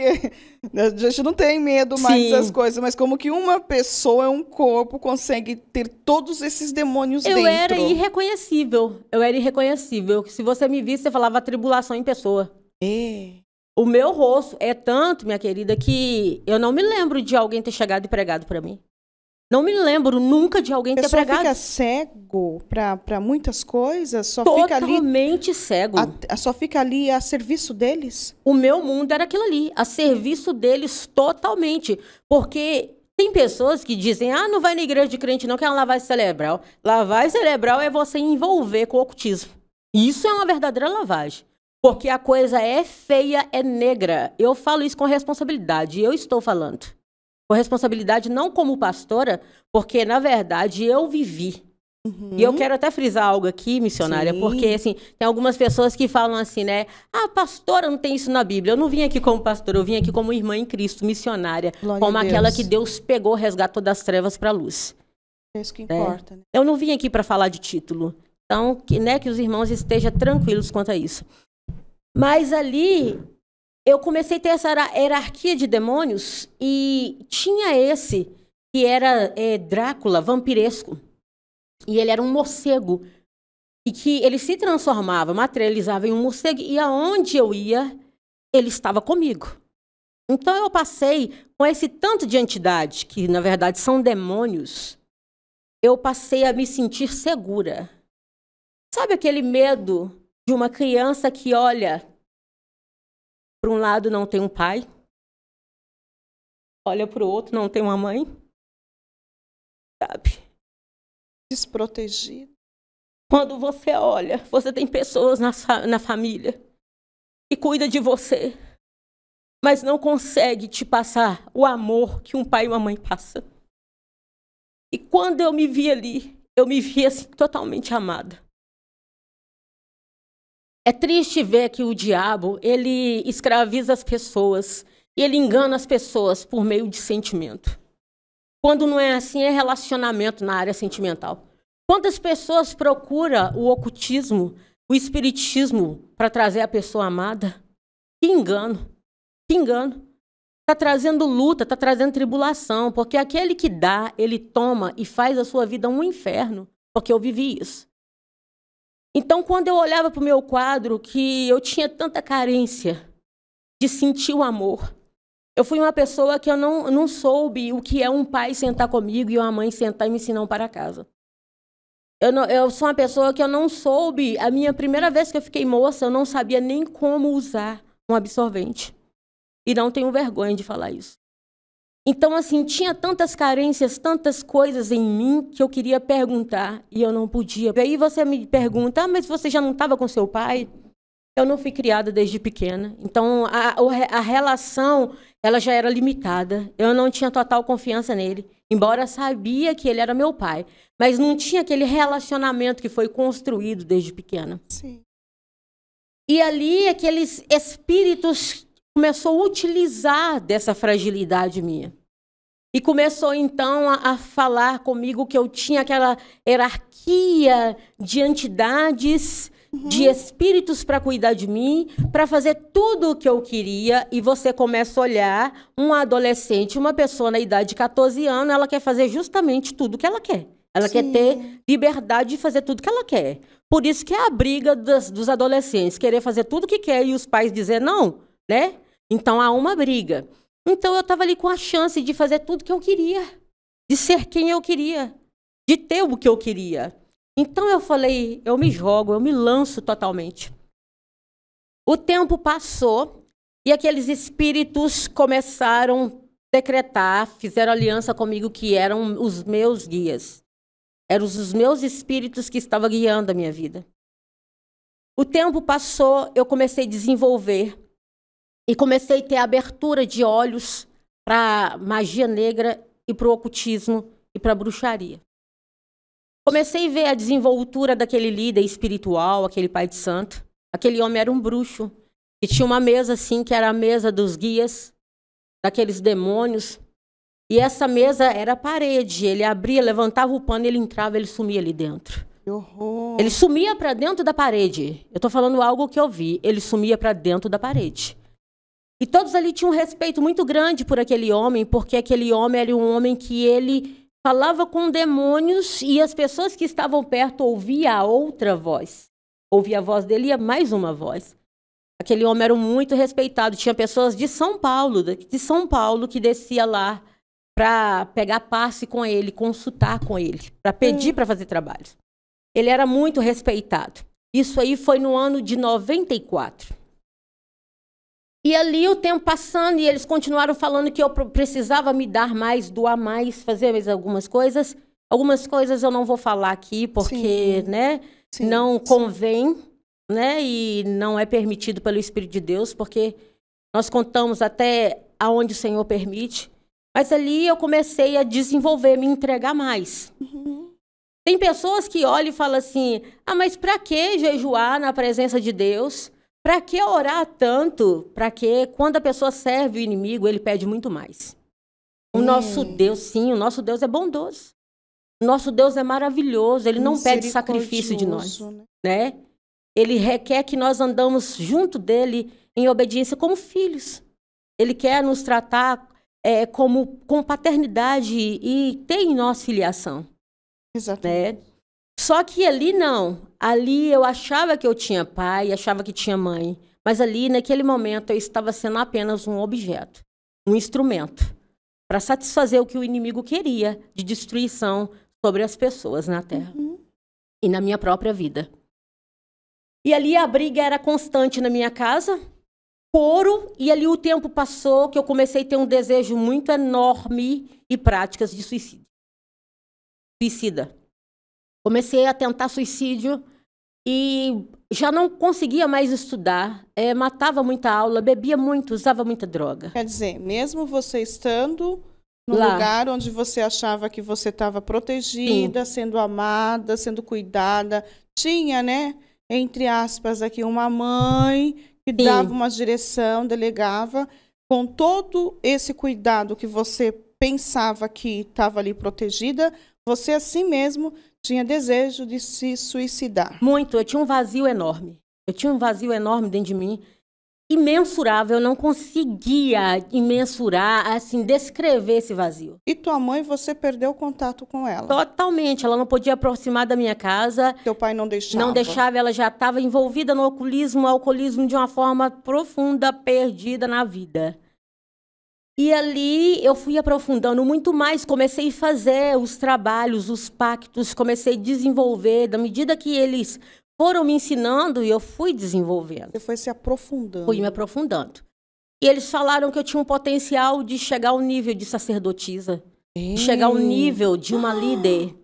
a gente não tem medo mais Sim. das coisas, mas como que uma pessoa, um corpo, consegue ter todos esses demônios eu dentro? Eu era irreconhecível. Eu era irreconhecível. Se você me visse, você falava tribulação em pessoa. É. O meu rosto é tanto, minha querida, que eu não me lembro de alguém ter chegado e pregado para mim. Não me lembro nunca de alguém ter pregado. fica cego para muitas coisas, só Totalmente fica ali... Totalmente cego. A, só fica ali a serviço deles? O meu mundo era aquilo ali, a serviço deles totalmente. Porque tem pessoas que dizem, ah, não vai na igreja de crente não, que é uma lavagem cerebral. Lavagem cerebral é você envolver com o ocultismo. Isso é uma verdadeira lavagem. Porque a coisa é feia, é negra. Eu falo isso com responsabilidade, eu estou falando com responsabilidade não como pastora, porque na verdade eu vivi. Uhum. E eu uhum. quero até frisar algo aqui, missionária, Sim. porque assim, tem algumas pessoas que falam assim, né? Ah, pastora, não tem isso na Bíblia. Eu não vim aqui como pastora, eu vim aqui como irmã em Cristo, missionária, Glória como aquela que Deus pegou, resgatou das trevas para a luz. É isso que é. importa. Né? Eu não vim aqui para falar de título. Então, que, né, que os irmãos estejam tranquilos quanto a isso. Mas ali eu comecei a ter essa hierarquia de demônios e tinha esse que era é, Drácula, vampiresco. E ele era um morcego. E que ele se transformava, materializava em um morcego. E aonde eu ia, ele estava comigo. Então eu passei com esse tanto de entidade, que na verdade são demônios, eu passei a me sentir segura. Sabe aquele medo de uma criança que olha para um lado, não tem um pai. Olha para o outro, não tem uma mãe. Sabe? Desprotegido. Quando você olha, você tem pessoas na, na família que cuida de você, mas não consegue te passar o amor que um pai e uma mãe passam. E quando eu me vi ali, eu me vi assim, totalmente amada. É triste ver que o diabo, ele escraviza as pessoas e ele engana as pessoas por meio de sentimento. Quando não é assim, é relacionamento na área sentimental. Quantas pessoas procuram o ocultismo, o espiritismo para trazer a pessoa amada? Que engano. Que engano. Está trazendo luta, está trazendo tribulação, porque aquele que dá, ele toma e faz a sua vida um inferno, porque eu vivi isso. Então, quando eu olhava para o meu quadro, que eu tinha tanta carência de sentir o amor, eu fui uma pessoa que eu não, não soube o que é um pai sentar comigo e uma mãe sentar e me ensinar um para casa. Eu, não, eu sou uma pessoa que eu não soube, a minha primeira vez que eu fiquei moça, eu não sabia nem como usar um absorvente. E não tenho vergonha de falar isso. Então, assim, tinha tantas carências, tantas coisas em mim que eu queria perguntar e eu não podia. Aí você me pergunta, ah, mas você já não estava com seu pai? Eu não fui criada desde pequena, então a, a relação ela já era limitada. Eu não tinha total confiança nele, embora sabia que ele era meu pai, mas não tinha aquele relacionamento que foi construído desde pequena. Sim. E ali aqueles espíritos começou a utilizar dessa fragilidade minha. E começou então a, a, falar comigo que eu tinha aquela hierarquia de entidades, uhum. de espíritos para cuidar de mim, para fazer tudo o que eu queria. E você começa a olhar um adolescente, uma pessoa na idade de 14 anos, ela quer fazer justamente tudo o que ela quer. Ela Sim. quer ter liberdade de fazer tudo o que ela quer. Por isso que é a briga dos, dos adolescentes, querer fazer tudo o que quer e os pais dizer não, né? Então há uma briga. Então eu estava ali com a chance de fazer tudo que eu queria, de ser quem eu queria, de ter o que eu queria. Então eu falei, eu me jogo, eu me lanço totalmente. O tempo passou e aqueles espíritos começaram a decretar, fizeram aliança comigo que eram os meus guias. Eram os meus espíritos que estavam guiando a minha vida. O tempo passou, eu comecei a desenvolver e comecei a ter abertura de olhos para magia negra e para o ocultismo e para a bruxaria. Comecei a ver a desenvoltura daquele líder espiritual, aquele pai de santo. Aquele homem era um bruxo e tinha uma mesa assim que era a mesa dos guias, daqueles demônios. E essa mesa era parede. Ele abria, levantava o pano, ele entrava, ele sumia ali dentro. Que horror! Ele sumia para dentro da parede. Eu estou falando algo que eu vi. Ele sumia para dentro da parede. E todos ali tinham um respeito muito grande por aquele homem, porque aquele homem era um homem que ele falava com demônios e as pessoas que estavam perto ouviam a outra voz. Ouvia a voz dele e mais uma voz. Aquele homem era muito respeitado. Tinha pessoas de São Paulo, de São Paulo, que descia lá para pegar passe com ele, consultar com ele, para pedir para fazer trabalho. Ele era muito respeitado. Isso aí foi no ano de 94. E ali o tempo passando e eles continuaram falando que eu precisava me dar mais, doar mais, fazer mais algumas coisas. Algumas coisas eu não vou falar aqui porque, sim, né, sim, não convém, né, e não é permitido pelo Espírito de Deus, porque nós contamos até aonde o Senhor permite. Mas ali eu comecei a desenvolver, me entregar mais. Uhum. Tem pessoas que olham e falam assim: ah, mas para que jejuar na presença de Deus? Para que orar tanto? Para que quando a pessoa serve o inimigo, ele pede muito mais. O hum. nosso Deus, sim, o nosso Deus é bondoso. O nosso Deus é maravilhoso, ele não pede sacrifício de nós, né? né? Ele requer que nós andamos junto dele em obediência como filhos. Ele quer nos tratar é, como com paternidade e ter em nós filiação. Né? Exatamente. Né? Só que ali não. Ali eu achava que eu tinha pai, achava que tinha mãe. Mas ali, naquele momento, eu estava sendo apenas um objeto, um instrumento, para satisfazer o que o inimigo queria de destruição sobre as pessoas na Terra uhum. e na minha própria vida. E ali a briga era constante na minha casa, couro, e ali o tempo passou que eu comecei a ter um desejo muito enorme e práticas de suicídio. Suicida. Comecei a tentar suicídio e já não conseguia mais estudar, é, matava muita aula, bebia muito, usava muita droga. Quer dizer, mesmo você estando no Lá. lugar onde você achava que você estava protegida, Sim. sendo amada, sendo cuidada, tinha, né, entre aspas, aqui uma mãe que Sim. dava uma direção, delegava, com todo esse cuidado que você pensava que estava ali protegida, você assim mesmo tinha desejo de se suicidar. Muito, eu tinha um vazio enorme. Eu tinha um vazio enorme dentro de mim, imensurável, eu não conseguia imensurar, assim, descrever esse vazio. E tua mãe, você perdeu o contato com ela? Totalmente, ela não podia aproximar da minha casa. Teu pai não deixava? Não deixava, ela já estava envolvida no alcoolismo, alcoolismo de uma forma profunda, perdida na vida. E ali eu fui aprofundando muito mais, comecei a fazer os trabalhos, os pactos, comecei a desenvolver, da medida que eles foram me ensinando e eu fui desenvolvendo. Você foi se aprofundando. Fui me aprofundando. E eles falaram que eu tinha um potencial de chegar ao nível de sacerdotisa, de chegar ao nível de uma ah. líder.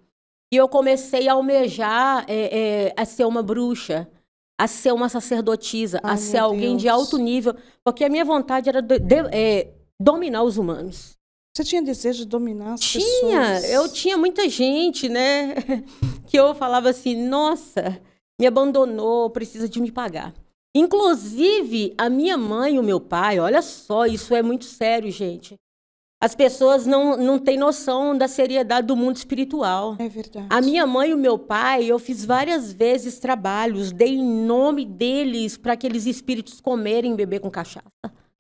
E eu comecei a almejar é, é, a ser uma bruxa, a ser uma sacerdotisa, Ai, a ser alguém Deus. de alto nível, porque a minha vontade era de, de, é, dominar os humanos. Você tinha desejo de dominar as tinha, pessoas? Tinha, eu tinha muita gente, né? que eu falava assim, nossa, me abandonou, precisa de me pagar. Inclusive, a minha mãe e o meu pai, olha só, isso é muito sério, gente. As pessoas não, não têm noção da seriedade do mundo espiritual. É verdade. A minha mãe e o meu pai, eu fiz várias vezes trabalhos, dei em nome deles para aqueles espíritos comerem e beber com cachaça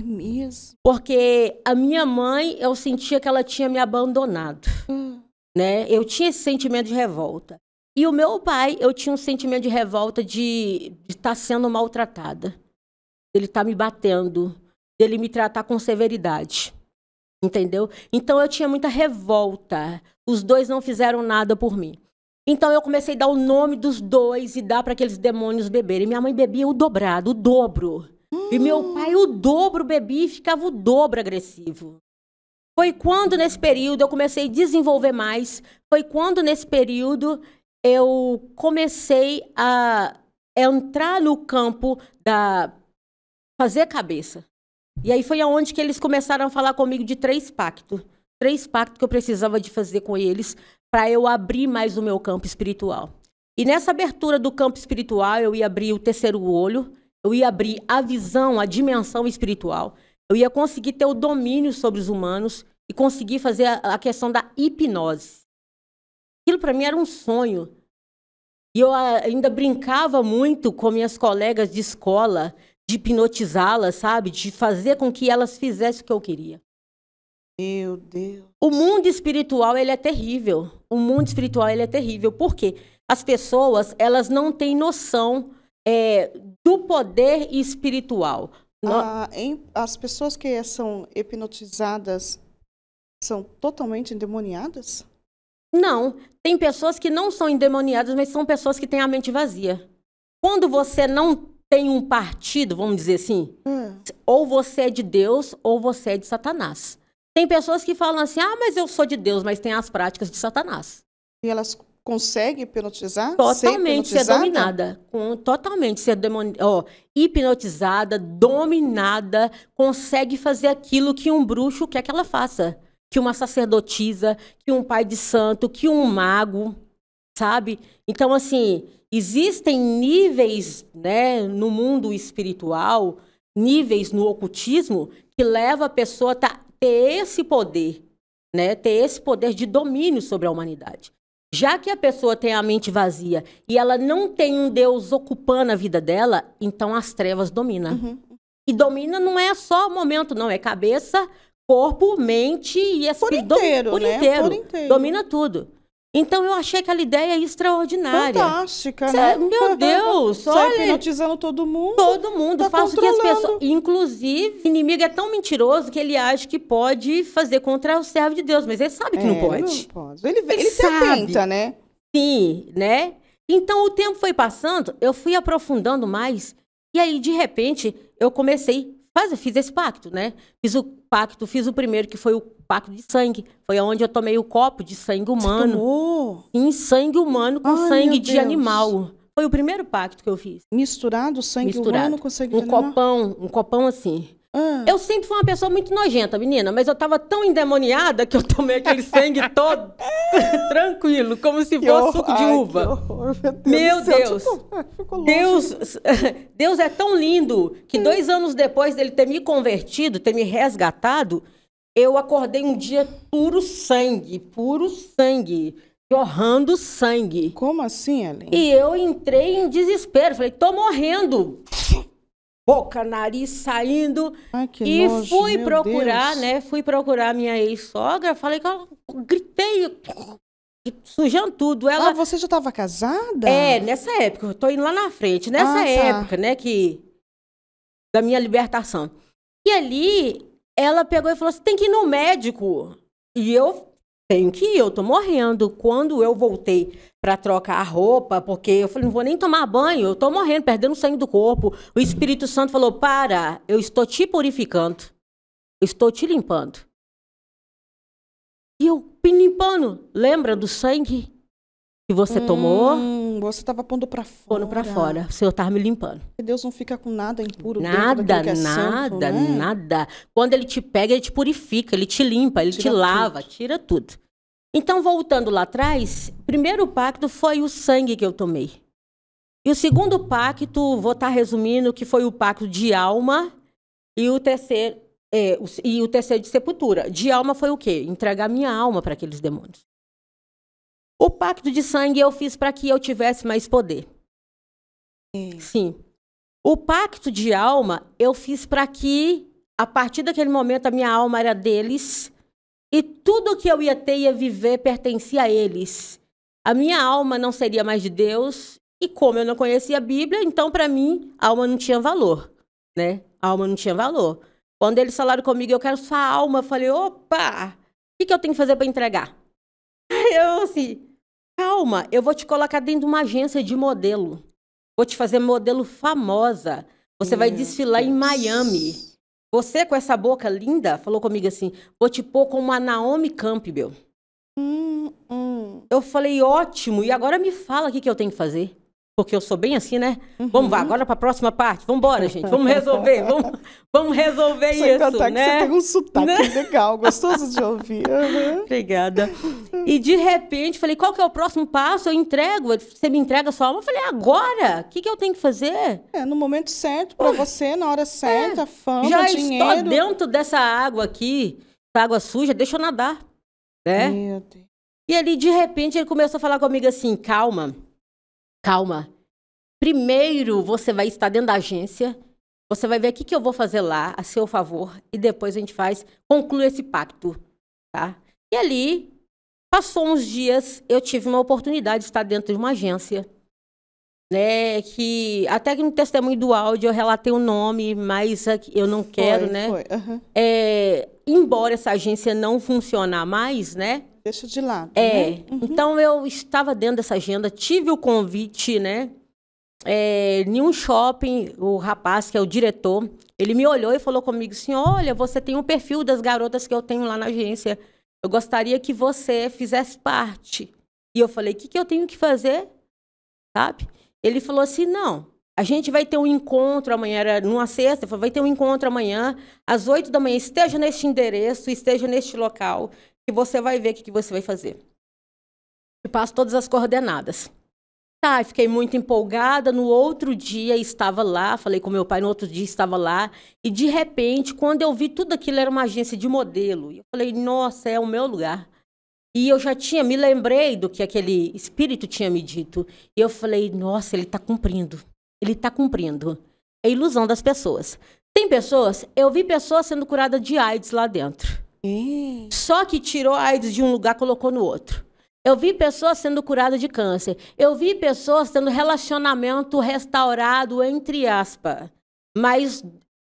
mesmo? Porque a minha mãe, eu sentia que ela tinha me abandonado. Hum. Né? Eu tinha esse sentimento de revolta. E o meu pai, eu tinha um sentimento de revolta de estar tá sendo maltratada. Ele estar tá me batendo, ele me tratar com severidade. Entendeu? Então eu tinha muita revolta. Os dois não fizeram nada por mim. Então eu comecei a dar o nome dos dois e dar para aqueles demônios beberem. Minha mãe bebia o dobrado, o dobro. Hum. E meu pai, o dobro bebia e ficava o dobro agressivo. Foi quando, nesse período, eu comecei a desenvolver mais. Foi quando, nesse período, eu comecei a entrar no campo da fazer cabeça. E aí foi aonde que eles começaram a falar comigo de três pactos. Três pactos que eu precisava de fazer com eles para eu abrir mais o meu campo espiritual. E nessa abertura do campo espiritual, eu ia abrir o terceiro olho, eu ia abrir a visão, a dimensão espiritual, eu ia conseguir ter o domínio sobre os humanos e conseguir fazer a, a questão da hipnose. Aquilo para mim era um sonho. E eu ah, ainda brincava muito com minhas colegas de escola de hipnotizá-las, sabe? De fazer com que elas fizessem o que eu queria. Meu Deus. O mundo espiritual, ele é terrível. O mundo espiritual, ele é terrível. Por quê? As pessoas, elas não têm noção é, do poder espiritual. Ah, em, as pessoas que são hipnotizadas são totalmente endemoniadas? Não. Tem pessoas que não são endemoniadas, mas são pessoas que têm a mente vazia. Quando você não tem um partido, vamos dizer assim, hum. ou você é de Deus ou você é de Satanás. Tem pessoas que falam assim: ah, mas eu sou de Deus, mas tem as práticas de Satanás. E elas consegue hipnotizar? Totalmente ser, ser dominada. Com, totalmente ser demon, ó, hipnotizada, dominada, consegue fazer aquilo que um bruxo quer que ela faça. Que uma sacerdotisa, que um pai de santo, que um mago, sabe? Então, assim, existem níveis né, no mundo espiritual, níveis no ocultismo, que leva a pessoa a ter esse poder, né? Ter esse poder de domínio sobre a humanidade. Já que a pessoa tem a mente vazia e ela não tem um Deus ocupando a vida dela, então as trevas dominam. Uhum. E domina não é só momento, não. É cabeça, corpo, mente e espírito. Por inteiro, do... Por né? inteiro. Por inteiro. Domina tudo. Então eu achei aquela ideia extraordinária. Fantástica, Cê, né? É, meu Deus, Só olha, hipnotizando todo mundo. Todo mundo, tá faço que as pessoas, inclusive, inimigo é tão mentiroso que ele acha que pode fazer contra o servo de Deus, mas ele sabe que é, não pode. Não pode. Ele, ele, ele se atenta, né? Sim, né? Então o tempo foi passando, eu fui aprofundando mais e aí de repente eu comecei, faz, fiz esse pacto, né? Fiz o pacto. Fiz o primeiro, que foi o pacto de sangue. Foi onde eu tomei o copo de sangue humano. Você tomou? Em sangue humano com Ai, sangue de animal. Foi o primeiro pacto que eu fiz. Misturado sangue Misturado. humano com sangue um de copão, animal? Um copão assim. Hum. Eu sempre fui uma pessoa muito nojenta, menina, mas eu tava tão endemoniada que eu tomei aquele sangue todo tranquilo, como se fosse horror, suco de uva. Ai, meu Deus. Meu tipo, Deus. Deus, Deus é tão lindo que hum. dois anos depois dele ter me convertido, ter me resgatado, eu acordei um dia puro sangue, puro sangue jorrando sangue. Como assim, Aline? E eu entrei em desespero. Falei, tô morrendo boca, nariz saindo. Ai, e nojo, fui procurar, Deus. né? Fui procurar minha ex-sogra. Falei que eu gritei, sujando tudo. Ela... Ah, você já estava casada? É, nessa época. Eu tô indo lá na frente. Nessa ah, tá. época, né? Que... Da minha libertação. E ali, ela pegou e falou assim, tem que ir no médico. E eu tenho que ir, eu tô morrendo. Quando eu voltei para trocar a roupa, porque eu falei, não vou nem tomar banho, eu tô morrendo, perdendo o sangue do corpo. O Espírito Santo falou: "Para, eu estou te purificando. Eu estou te limpando." E eu me limpando, lembra do sangue que você hum. tomou? você estava pondo para fora. Pondo para fora. O Senhor estava me limpando. Deus não fica com nada impuro. Nada, é nada, é santo, né? nada. Quando ele te pega, ele te purifica, ele te limpa, ele tira te lava, tudo. tira tudo. Então, voltando lá atrás, primeiro pacto foi o sangue que eu tomei. E o segundo pacto, vou estar tá resumindo, que foi o pacto de alma e o terceiro é, e o terceiro de sepultura. De alma foi o quê? Entregar minha alma para aqueles demônios. O pacto de sangue eu fiz para que eu tivesse mais poder. Sim. Sim. O pacto de alma eu fiz para que, a partir daquele momento, a minha alma era deles e tudo que eu ia ter ia viver pertencia a eles. A minha alma não seria mais de Deus e como eu não conhecia a Bíblia, então para mim a alma não tinha valor, né? A alma não tinha valor. Quando eles falaram comigo, eu quero sua alma, eu falei, opa, o que, que eu tenho que fazer para entregar? Eu assim, Calma, eu vou te colocar dentro de uma agência de modelo. Vou te fazer modelo famosa. Você Meu vai desfilar Deus. em Miami. Você, com essa boca linda, falou comigo assim: vou te pôr como a Naomi Campbell. Hum, hum. Eu falei: ótimo, e agora me fala o que, que eu tenho que fazer. Porque eu sou bem assim, né? Uhum. Vamos lá, agora para a próxima parte. Vamos embora, gente. Vamos resolver. vamos, vamos resolver você isso, né? você tem um sotaque né? legal, gostoso de ouvir. Uhum. Obrigada. E de repente, falei, qual que é o próximo passo? Eu entrego. Você me entrega sua alma? Eu falei, agora? O que, que eu tenho que fazer? É, no momento certo, para você, na hora certa, é, fama, já dinheiro. Já estou dentro dessa água aqui, essa água suja, deixa eu nadar, né? Meu Deus. E ali, de repente, ele começou a falar comigo assim, calma Calma. Primeiro você vai estar dentro da agência, você vai ver o que, que eu vou fazer lá a seu favor e depois a gente faz, conclui esse pacto, tá? E ali, passou uns dias, eu tive uma oportunidade de estar dentro de uma agência, né, que até que no testemunho do áudio eu relatei o nome, mas é eu não quero, né? Foi. Uhum. É, embora essa agência não funcionar mais, né? deixa de lado. É. Né? Uhum. Então eu estava dentro dessa agenda, tive o convite, né? É, em um shopping, o rapaz que é o diretor, ele me olhou e falou comigo assim: Olha, você tem o um perfil das garotas que eu tenho lá na agência. Eu gostaria que você fizesse parte. E eu falei: O que, que eu tenho que fazer? Sabe? Ele falou assim: Não, a gente vai ter um encontro amanhã, era numa sexta, vai ter um encontro amanhã, às oito da manhã. Esteja neste endereço, esteja neste local que você vai ver o que, que você vai fazer. Eu passo todas as coordenadas. Tá, fiquei muito empolgada. No outro dia estava lá, falei com meu pai, no outro dia estava lá. E de repente, quando eu vi tudo aquilo, era uma agência de modelo. E eu falei, nossa, é o meu lugar. E eu já tinha, me lembrei do que aquele espírito tinha me dito. E eu falei, nossa, ele está cumprindo. Ele está cumprindo. É ilusão das pessoas. Tem pessoas, eu vi pessoas sendo curadas de AIDS lá dentro. Só que tirou a AIDS de um lugar, colocou no outro. Eu vi pessoas sendo curadas de câncer. Eu vi pessoas tendo relacionamento restaurado, entre aspas. Mas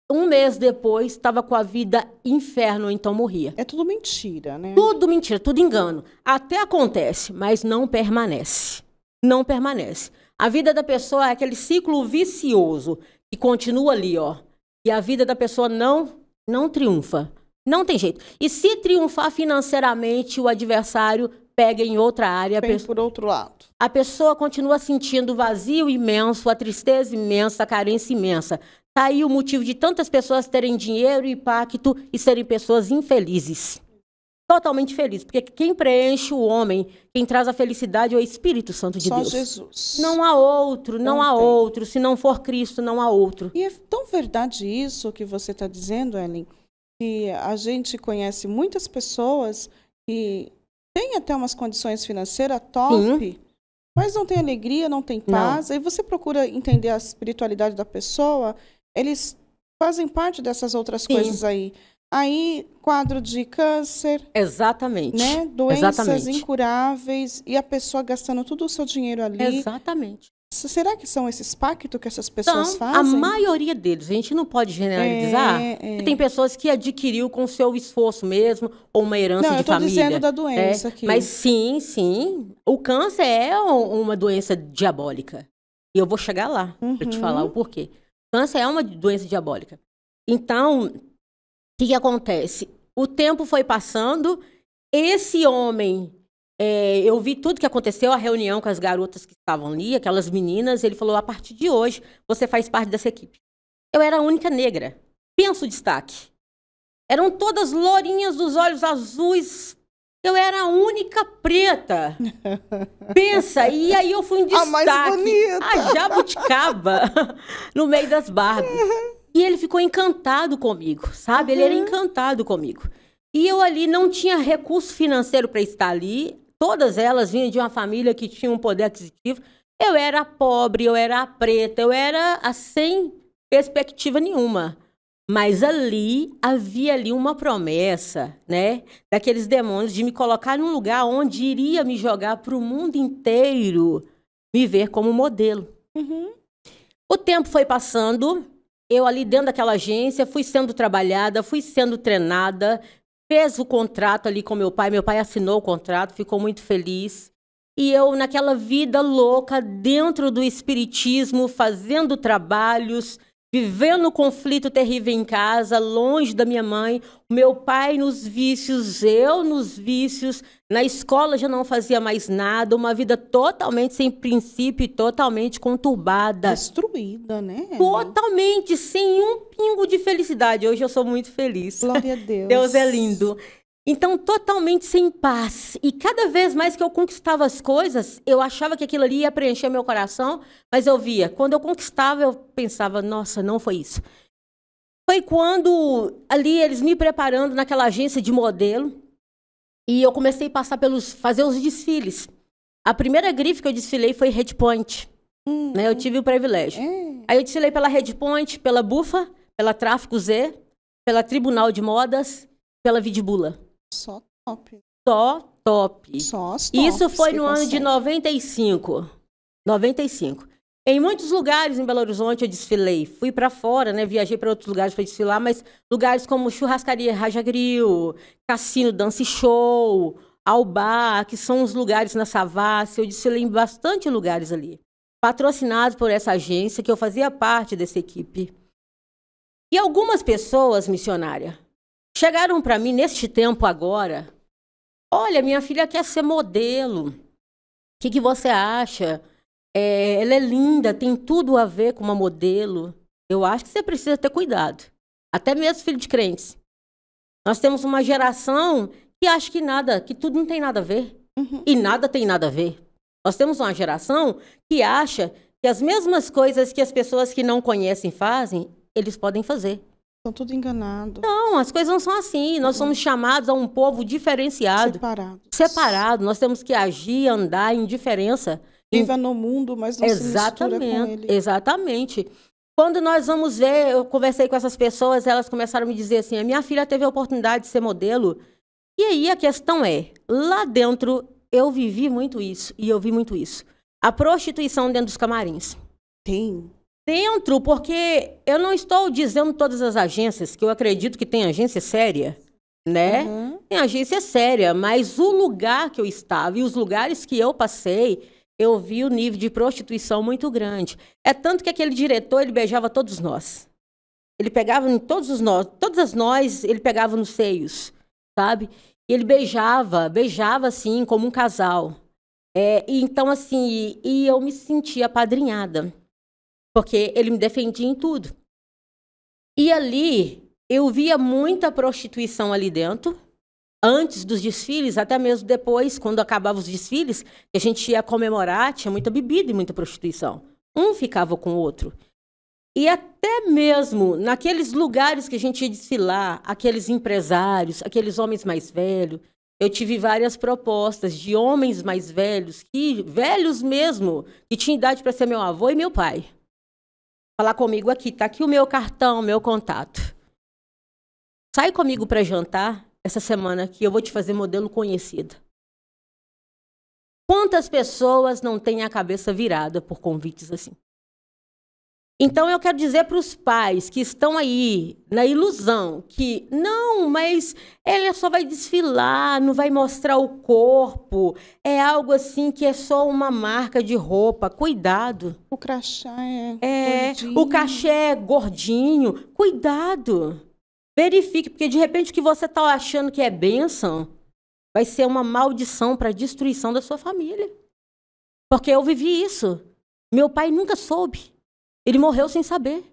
um mês depois estava com a vida inferno, então morria. É tudo mentira, né? Tudo mentira, tudo engano. Até acontece, mas não permanece. Não permanece. A vida da pessoa é aquele ciclo vicioso que continua ali, ó. E a vida da pessoa não não triunfa. Não tem jeito. E se triunfar financeiramente, o adversário pega em outra área. Vem por outro lado. A pessoa continua sentindo o vazio imenso, a tristeza imensa, a carência imensa. Tá aí o motivo de tantas pessoas terem dinheiro e pacto e serem pessoas infelizes. Totalmente felizes. Porque quem preenche o homem, quem traz a felicidade é o Espírito Santo de Só Deus. Só Jesus. Não há outro, não, não há tem. outro. Se não for Cristo, não há outro. E é tão verdade isso que você está dizendo, Ellen que a gente conhece muitas pessoas que têm até umas condições financeiras top, Sim. mas não tem alegria, não tem paz. Não. Aí você procura entender a espiritualidade da pessoa, eles fazem parte dessas outras Sim. coisas aí. Aí, quadro de câncer. Exatamente. Né? Doenças Exatamente. incuráveis e a pessoa gastando todo o seu dinheiro ali. Exatamente. Será que são esses pactos que essas pessoas então, fazem? A maioria deles, a gente não pode generalizar. É, é. Tem pessoas que adquiriu com seu esforço mesmo, ou uma herança não, de eu tô família. Dizendo da doença é, aqui. Mas sim, sim. O câncer é uma doença diabólica. E eu vou chegar lá uhum. para te falar o uhum. porquê. O câncer é uma doença diabólica. Então, o que, que acontece? O tempo foi passando, esse homem é, eu vi tudo que aconteceu, a reunião com as garotas que estavam ali, aquelas meninas. Ele falou: a partir de hoje, você faz parte dessa equipe. Eu era a única negra. Penso destaque. Eram todas lourinhas dos olhos azuis. Eu era a única preta. Pensa, e aí eu fui um destaque. A mais bonita. A jabuticaba, no meio das barbas. Uhum. E ele ficou encantado comigo, sabe? Uhum. Ele era uhum. encantado comigo. E eu ali não tinha recurso financeiro para estar ali. Todas elas vinham de uma família que tinha um poder aquisitivo. Eu era pobre, eu era preta, eu era ah, sem perspectiva nenhuma. Mas ali havia ali uma promessa, né, daqueles demônios de me colocar num lugar onde iria me jogar para o mundo inteiro, me ver como modelo. Uhum. O tempo foi passando, eu ali dentro daquela agência fui sendo trabalhada, fui sendo treinada, fez o contrato ali com meu pai, meu pai assinou o contrato, ficou muito feliz. E eu, naquela vida louca, dentro do espiritismo, fazendo trabalhos, vivendo um conflito terrível em casa, longe da minha mãe, meu pai nos vícios, eu nos vícios, na escola já não fazia mais nada, uma vida totalmente sem princípio e totalmente conturbada. Destruída, né? Totalmente, sem um pingo de felicidade. Hoje eu sou muito feliz. Glória a Deus. Deus é lindo. Então, totalmente sem paz. E cada vez mais que eu conquistava as coisas, eu achava que aquilo ali ia preencher meu coração, mas eu via. Quando eu conquistava, eu pensava, nossa, não foi isso. Foi quando ali eles me preparando naquela agência de modelo, e eu comecei a passar pelos. fazer os desfiles. A primeira grife que eu desfilei foi Red Point. né? Eu tive o privilégio. Hum. Aí eu desfilei pela Red Point, pela Bufa, pela Tráfico Z, pela Tribunal de Modas, pela Videbula só top. Só top. Só Isso foi no consegue. ano de 95. 95. Em muitos lugares em Belo Horizonte eu desfilei. Fui para fora, né? Viajei para outros lugares para desfilar, mas lugares como Churrascaria Raja Grill, Cassino Dance Show, Albar, que são os lugares na Savassi, eu desfilei em bastante lugares ali. Patrocinado por essa agência que eu fazia parte dessa equipe. E algumas pessoas, missionária, Chegaram para mim neste tempo agora. Olha, minha filha quer ser modelo. O que, que você acha? É, ela é linda, tem tudo a ver com uma modelo. Eu acho que você precisa ter cuidado. Até mesmo filho de crentes. Nós temos uma geração que acha que nada, que tudo não tem nada a ver. Uhum. E nada tem nada a ver. Nós temos uma geração que acha que as mesmas coisas que as pessoas que não conhecem fazem, eles podem fazer. Estão tudo enganados. Não, as coisas não são assim. Nós somos chamados a um povo diferenciado. Separado. Separado. Nós temos que agir, andar em diferença. Viva no mundo, mas não exatamente, se mistura com ele. Exatamente. Quando nós vamos ver, eu conversei com essas pessoas, elas começaram a me dizer assim, a minha filha teve a oportunidade de ser modelo. E aí a questão é, lá dentro eu vivi muito isso, e eu vi muito isso. A prostituição dentro dos camarins. Tem dentro, porque eu não estou dizendo todas as agências, que eu acredito que tem agência séria, né? Uhum. Tem agência séria, mas o lugar que eu estava e os lugares que eu passei, eu vi o nível de prostituição muito grande. É tanto que aquele diretor, ele beijava todos nós. Ele pegava em todos os nós, todas as nós, ele pegava nos seios, sabe? E ele beijava, beijava assim, como um casal. É, então, assim, e eu me sentia apadrinhada. Porque ele me defendia em tudo. E ali, eu via muita prostituição ali dentro, antes dos desfiles, até mesmo depois, quando acabavam os desfiles, a gente ia comemorar, tinha muita bebida e muita prostituição. Um ficava com o outro. E até mesmo naqueles lugares que a gente ia desfilar, aqueles empresários, aqueles homens mais velhos, eu tive várias propostas de homens mais velhos, que velhos mesmo, que tinham idade para ser meu avô e meu pai falar comigo aqui, tá aqui o meu cartão, meu contato. Sai comigo para jantar essa semana que eu vou te fazer modelo conhecida. Quantas pessoas não têm a cabeça virada por convites assim? Então eu quero dizer para os pais que estão aí na ilusão que não, mas ela só vai desfilar, não vai mostrar o corpo, é algo assim que é só uma marca de roupa. Cuidado. O crachá é. É, gordinho. o cachê é gordinho. Cuidado. Verifique, porque de repente o que você está achando que é bênção vai ser uma maldição para a destruição da sua família. Porque eu vivi isso. Meu pai nunca soube. Ele morreu sem saber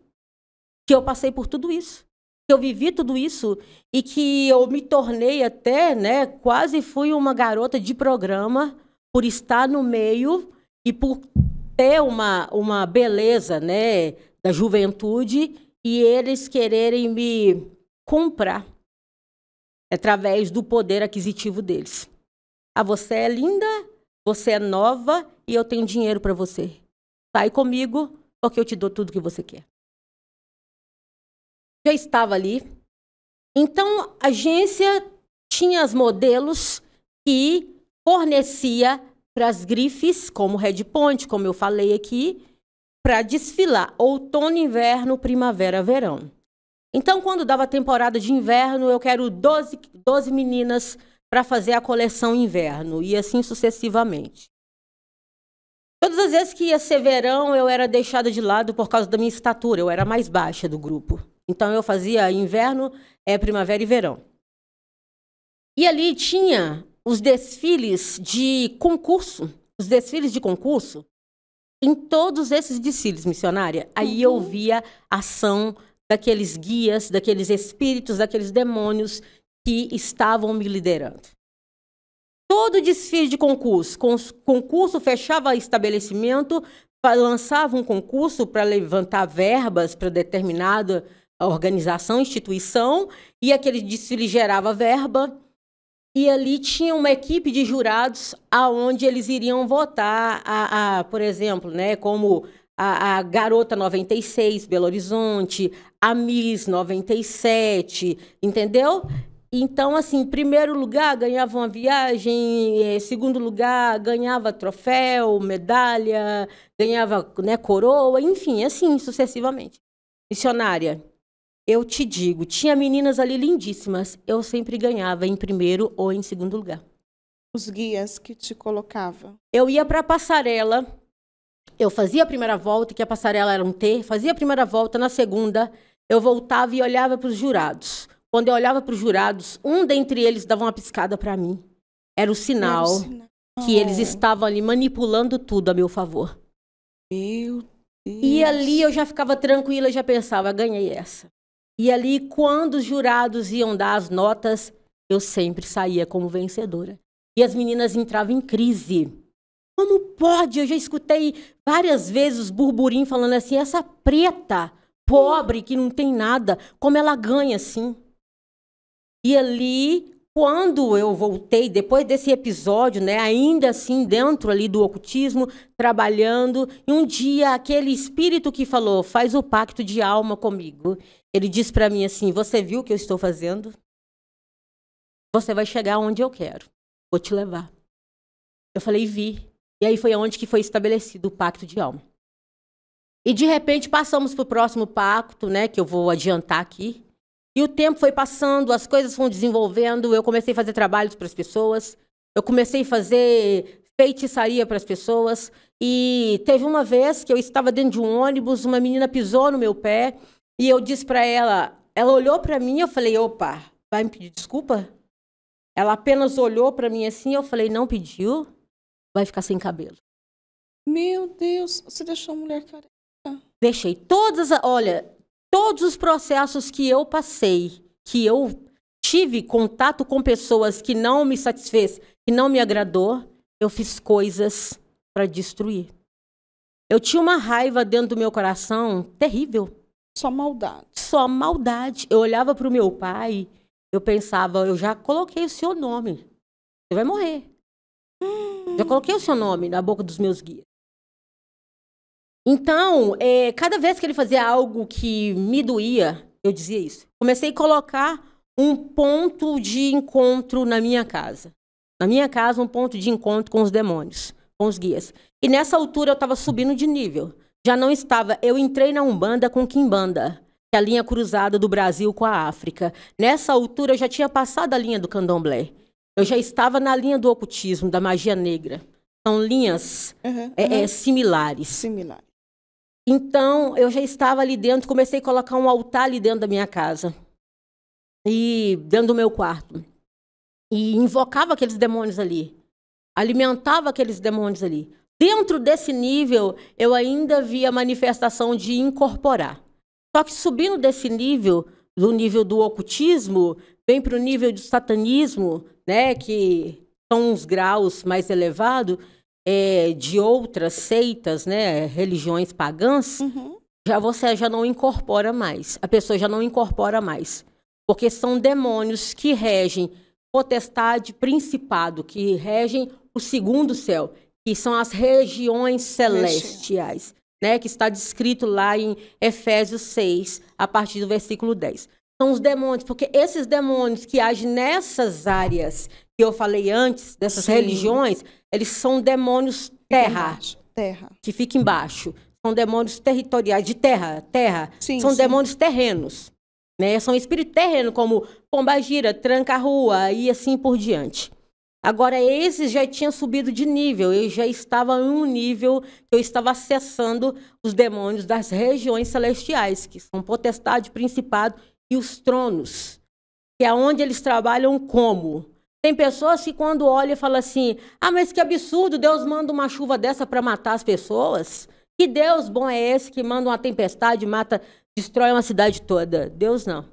que eu passei por tudo isso, que eu vivi tudo isso e que eu me tornei até, né, quase fui uma garota de programa por estar no meio e por ter uma, uma beleza, né, da juventude e eles quererem me comprar através do poder aquisitivo deles. Ah, você é linda, você é nova e eu tenho dinheiro para você. Sai comigo, porque eu te dou tudo que você quer. Já estava ali. Então, a agência tinha as modelos que fornecia para as grifes, como Red Point, como eu falei aqui, para desfilar outono, inverno, primavera, verão. Então, quando dava temporada de inverno, eu quero 12, 12 meninas para fazer a coleção inverno, e assim sucessivamente. Todas as vezes que ia ser verão, eu era deixada de lado por causa da minha estatura, eu era mais baixa do grupo. Então eu fazia inverno, é, primavera e verão. E ali tinha os desfiles de concurso, os desfiles de concurso. Em todos esses desfiles, missionária, aí uhum. eu via a ação daqueles guias, daqueles espíritos, daqueles demônios que estavam me liderando. Todo desfile de concurso, concurso fechava estabelecimento, lançava um concurso para levantar verbas para determinada organização, instituição, e aquele desfile gerava verba. E ali tinha uma equipe de jurados aonde eles iriam votar, a, a por exemplo, né, como a, a, Garota 96, Belo Horizonte, a Miss 97, entendeu? Então, assim, primeiro lugar ganhava uma viagem, eh, segundo lugar ganhava troféu, medalha, ganhava né, coroa, enfim, assim sucessivamente. Missionária, eu te digo, tinha meninas ali lindíssimas, eu sempre ganhava em primeiro ou em segundo lugar. Os guias que te colocavam? Eu ia para a passarela, eu fazia a primeira volta, que a passarela era um T, fazia a primeira volta, na segunda eu voltava e olhava para os jurados. Quando eu olhava para os jurados, um dentre eles dava uma piscada para mim. Era o sinal, que eles estavam ali manipulando tudo a meu favor. Meu Deus. E ali eu já ficava tranquila, já pensava, ganhei essa. E ali, quando os jurados iam dar as notas, eu sempre saía como vencedora. E as meninas entravam em crise. Como pode? Eu já escutei várias vezes os burburinhos falando assim: essa preta, pobre, que não tem nada, como ela ganha assim? E ali, quando eu voltei, depois desse episódio, né, ainda assim dentro ali do ocultismo, trabalhando, e um dia aquele espírito que falou, faz o pacto de alma comigo, ele disse para mim assim, você viu o que eu estou fazendo? Você vai chegar onde eu quero, vou te levar. Eu falei, vi. E aí foi onde que foi estabelecido o pacto de alma. E de repente passamos para o próximo pacto, né, que eu vou adiantar aqui, e o tempo foi passando, as coisas foram desenvolvendo, eu comecei a fazer trabalhos para as pessoas, eu comecei a fazer feitiçaria para as pessoas. E teve uma vez que eu estava dentro de um ônibus, uma menina pisou no meu pé e eu disse para ela, ela olhou para mim, eu falei, opa, vai me pedir desculpa? Ela apenas olhou para mim assim, eu falei, não pediu, vai ficar sem cabelo. Meu Deus, você deixou a mulher careca. Deixei todas, olha, todos os processos que eu passei, que eu tive contato com pessoas que não me satisfez, que não me agradou, eu fiz coisas para destruir. Eu tinha uma raiva dentro do meu coração terrível. Só maldade. Só maldade. Eu olhava para o meu pai, eu pensava, eu já coloquei o seu nome. Você vai morrer. Hum. Já coloquei o seu nome na boca dos meus guias. Então, é, cada vez que ele fazia algo que me doía, eu dizia isso. Comecei a colocar um ponto de encontro na minha casa. Na minha casa, um ponto de encontro com os demônios, com os guias. E nessa altura eu estava subindo de nível. Já não estava. Eu entrei na Umbanda com Quimbanda, que é a linha cruzada do Brasil com a África. Nessa altura eu já tinha passado a linha do candomblé. Eu já estava na linha do ocultismo, da magia negra. São linhas uhum, é, É, uhum. similares. Similares. Então, eu já estava ali dentro, comecei a colocar um altar ali dentro da minha casa. E dentro do meu quarto. E invocava aqueles demônios ali. Alimentava aqueles demônios ali. Dentro desse nível, eu ainda via a manifestação de incorporar. Só que subindo desse nível, do nível do ocultismo, vem para o nível do satanismo, né, que são uns graus mais elevados, é, de outras seitas, né, religiões pagãs, uhum. já você já não incorpora mais. A pessoa já não incorpora mais, porque são demônios que regem potestade, principado, que regem o segundo céu, que são as regiões celestiais, né, que está descrito lá em Efésios 6, a partir do versículo 10. São os demônios, porque esses demônios que agem nessas áreas que eu falei antes, dessas Sim. religiões, eles são demônios terra. Terra. Que fica embaixo. São demônios territoriais, de terra, terra. Sim, são sim. demônios terrenos. Né? São espíritos terrenos, como gira, tranca-rua e assim por diante. Agora, esses já tinham subido de nível, eu já estava em um nível que eu estava acessando os demônios das regiões celestiais, que são potestade, principado e os tronos, que é onde eles trabalham como? Tem pessoas que quando olham falam assim: ah, mas que absurdo, Deus manda uma chuva dessa para matar as pessoas. Que Deus bom é esse que manda uma tempestade, mata, destrói uma cidade toda? Deus não.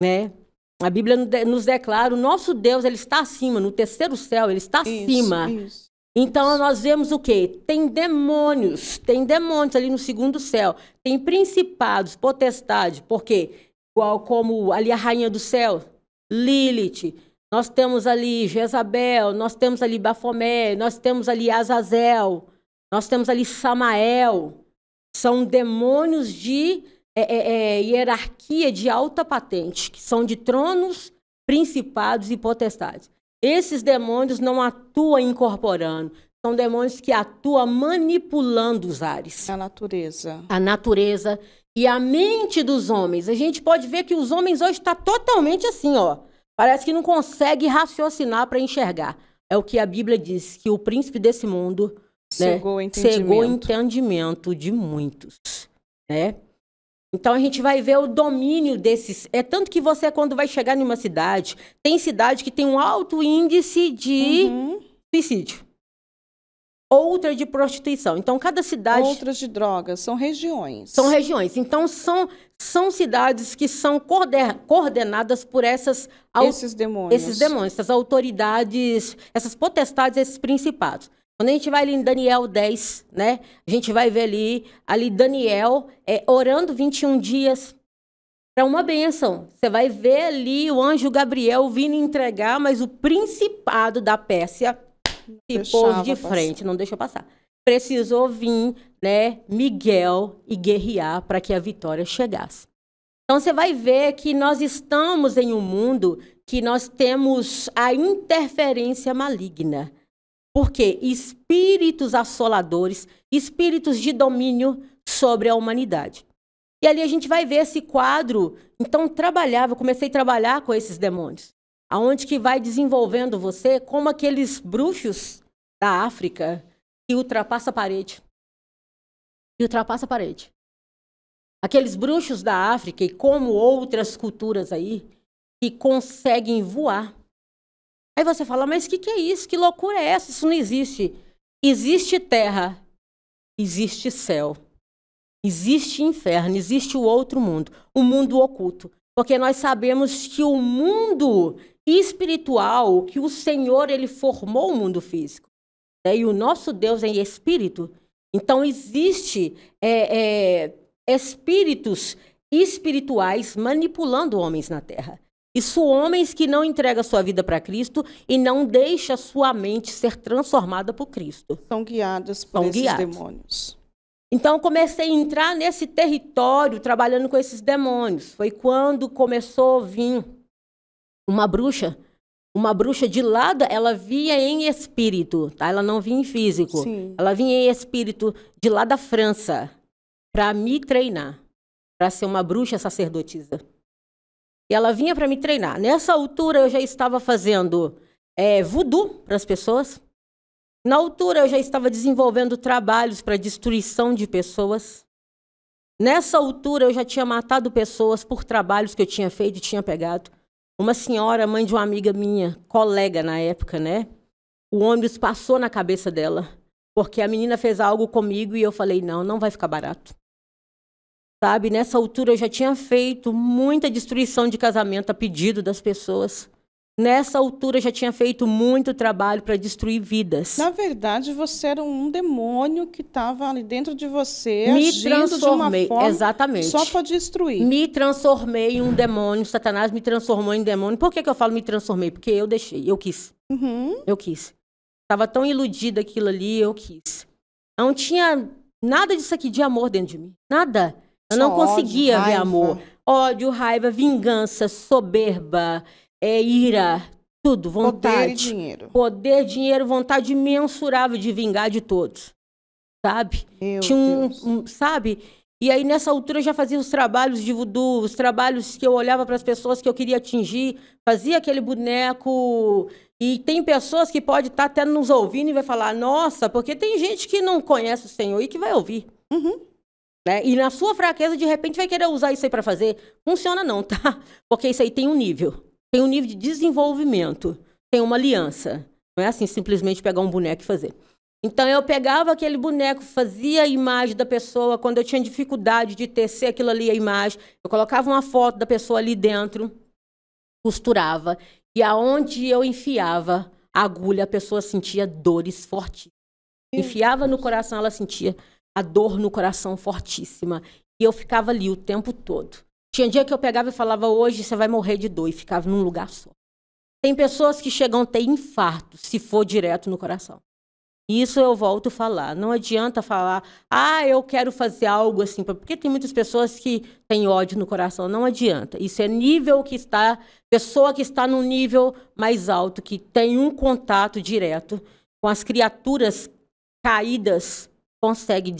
Né? A Bíblia nos declara, o nosso Deus, ele está acima, no terceiro céu, ele está acima. Isso. Então nós vemos o quê? Tem demônios, tem demônios ali no segundo céu, tem principados, potestade, porque igual como ali a rainha do céu, Lilith, nós temos ali Jezabel, nós temos ali Bafomé, nós temos ali Azazel, nós temos ali Samael. São demônios de é, é, é, hierarquia de alta patente, que são de tronos, principados e potestades. Esses demônios não atuam incorporando, são demônios que atuam manipulando os ares. A natureza. A natureza e a mente dos homens. A gente pode ver que os homens hoje estão tá totalmente assim, ó. Parece que não consegue raciocinar para enxergar. É o que a Bíblia diz, que o príncipe desse mundo né, cegou, né, o, entendimento. cegou o entendimento de muitos. Né? Então a gente vai ver o domínio desses. É tanto que você, quando vai chegar numa cidade, tem cidade que tem um alto índice de uhum. suicídio. Outra de prostituição. Então, cada cidade. Outras de drogas, são regiões. São regiões. Então, são são cidades que são coordenadas por essas esses demônios. esses demônios, essas autoridades, essas potestades, esses principados. Quando a gente vai ali em Daniel 10, né? A gente vai ver ali, ali Daniel é, orando 21 dias para uma benção. Você vai ver ali o anjo Gabriel vindo entregar, mas o principado da Pérsia se pôs de frente, passar. não deixou passar precisou vir, né, Miguel e guerrear para que a vitória chegasse. Então você vai ver que nós estamos em um mundo que nós temos a interferência maligna. Porque espíritos assoladores, espíritos de domínio sobre a humanidade. E ali a gente vai ver esse quadro. Então trabalhava, comecei a trabalhar com esses demônios. Aonde que vai desenvolvendo você como aqueles bruxos da África, que ultrapassa a parede. E ultrapassa a parede. Aqueles bruxos da África e como outras culturas aí que conseguem voar. Aí você fala, mas o que, que é isso? Que loucura é essa? Isso não existe. Existe terra, existe céu, existe inferno, existe o outro mundo, o mundo oculto. Porque nós sabemos que o mundo espiritual, que o Senhor ele formou o mundo físico. Né? E o nosso Deus é espírito. Então, existe é, é, espíritos espirituais manipulando homens na terra. Isso homens que não entregam sua vida para Cristo e não deixa sua mente ser transformada por Cristo. São guiados por São esses guiados. demônios. Então comecei a entrar nesse território trabalhando com esses demônios. Foi quando começou a vir uma bruxa uma bruxa de lada, ela via em espírito, tá? Ela não via em físico. Sim. Ela vinha em espírito de lá da França para me treinar, para ser uma bruxa sacerdotisa. E ela vinha para me treinar. Nessa altura eu já estava fazendo é, voodoo para as pessoas. Na altura eu já estava desenvolvendo trabalhos para destruição de pessoas. Nessa altura eu já tinha matado pessoas por trabalhos que eu tinha feito e tinha pegado. Uma senhora, mãe de uma amiga minha, colega na época, né? O ônibus passou na cabeça dela, porque a menina fez algo comigo e eu falei: não, não vai ficar barato. Sabe, nessa altura eu já tinha feito muita destruição de casamento a pedido das pessoas. Nessa altura já tinha feito muito trabalho para destruir vidas. Na verdade, você era um demônio que estava ali dentro de você, me transformei, de uma forma exatamente. Só para destruir. Me transformei em um demônio, Satanás me transformou em demônio. Por que, que eu falo me transformei? Porque eu deixei, eu quis. Uhum. Eu quis. Estava tão iludida aquilo ali, eu quis. Não tinha nada disso aqui de amor dentro de mim. Nada. Eu só não conseguia ódio, ver amor. Ódio, raiva, vingança, soberba é ira, tudo, vontade. Poder e dinheiro. Poder, dinheiro, vontade mensurável de vingar de todos. Sabe? Meu Tinha um, um, sabe? E aí nessa altura eu já fazia os trabalhos de voodoo, os trabalhos que eu olhava para as pessoas que eu queria atingir, fazia aquele boneco. E tem pessoas que pode estar tá até nos ouvindo e vai falar: "Nossa, porque tem gente que não conhece o Senhor e que vai ouvir". Uhum. Né? E na sua fraqueza, de repente, vai querer usar isso aí para fazer. Funciona não, tá? Porque isso aí tem um nível tem um nível de desenvolvimento, tem uma aliança. Não é assim simplesmente pegar um boneco e fazer. Então eu pegava aquele boneco, fazia a imagem da pessoa. Quando eu tinha dificuldade de tecer aquilo ali, a imagem, eu colocava uma foto da pessoa ali dentro, costurava. E aonde eu enfiava a agulha, a pessoa sentia dores fortes. Enfiava no coração, ela sentia a dor no coração fortíssima. E eu ficava ali o tempo todo. Tinha dia que eu pegava e falava, hoje você vai morrer de dor, e ficava num lugar só. Tem pessoas que chegam a ter infarto se for direto no coração. Isso eu volto a falar. Não adianta falar, ah, eu quero fazer algo assim, porque tem muitas pessoas que têm ódio no coração. Não adianta. Isso é nível que está, pessoa que está num nível mais alto, que tem um contato direto com as criaturas caídas, consegue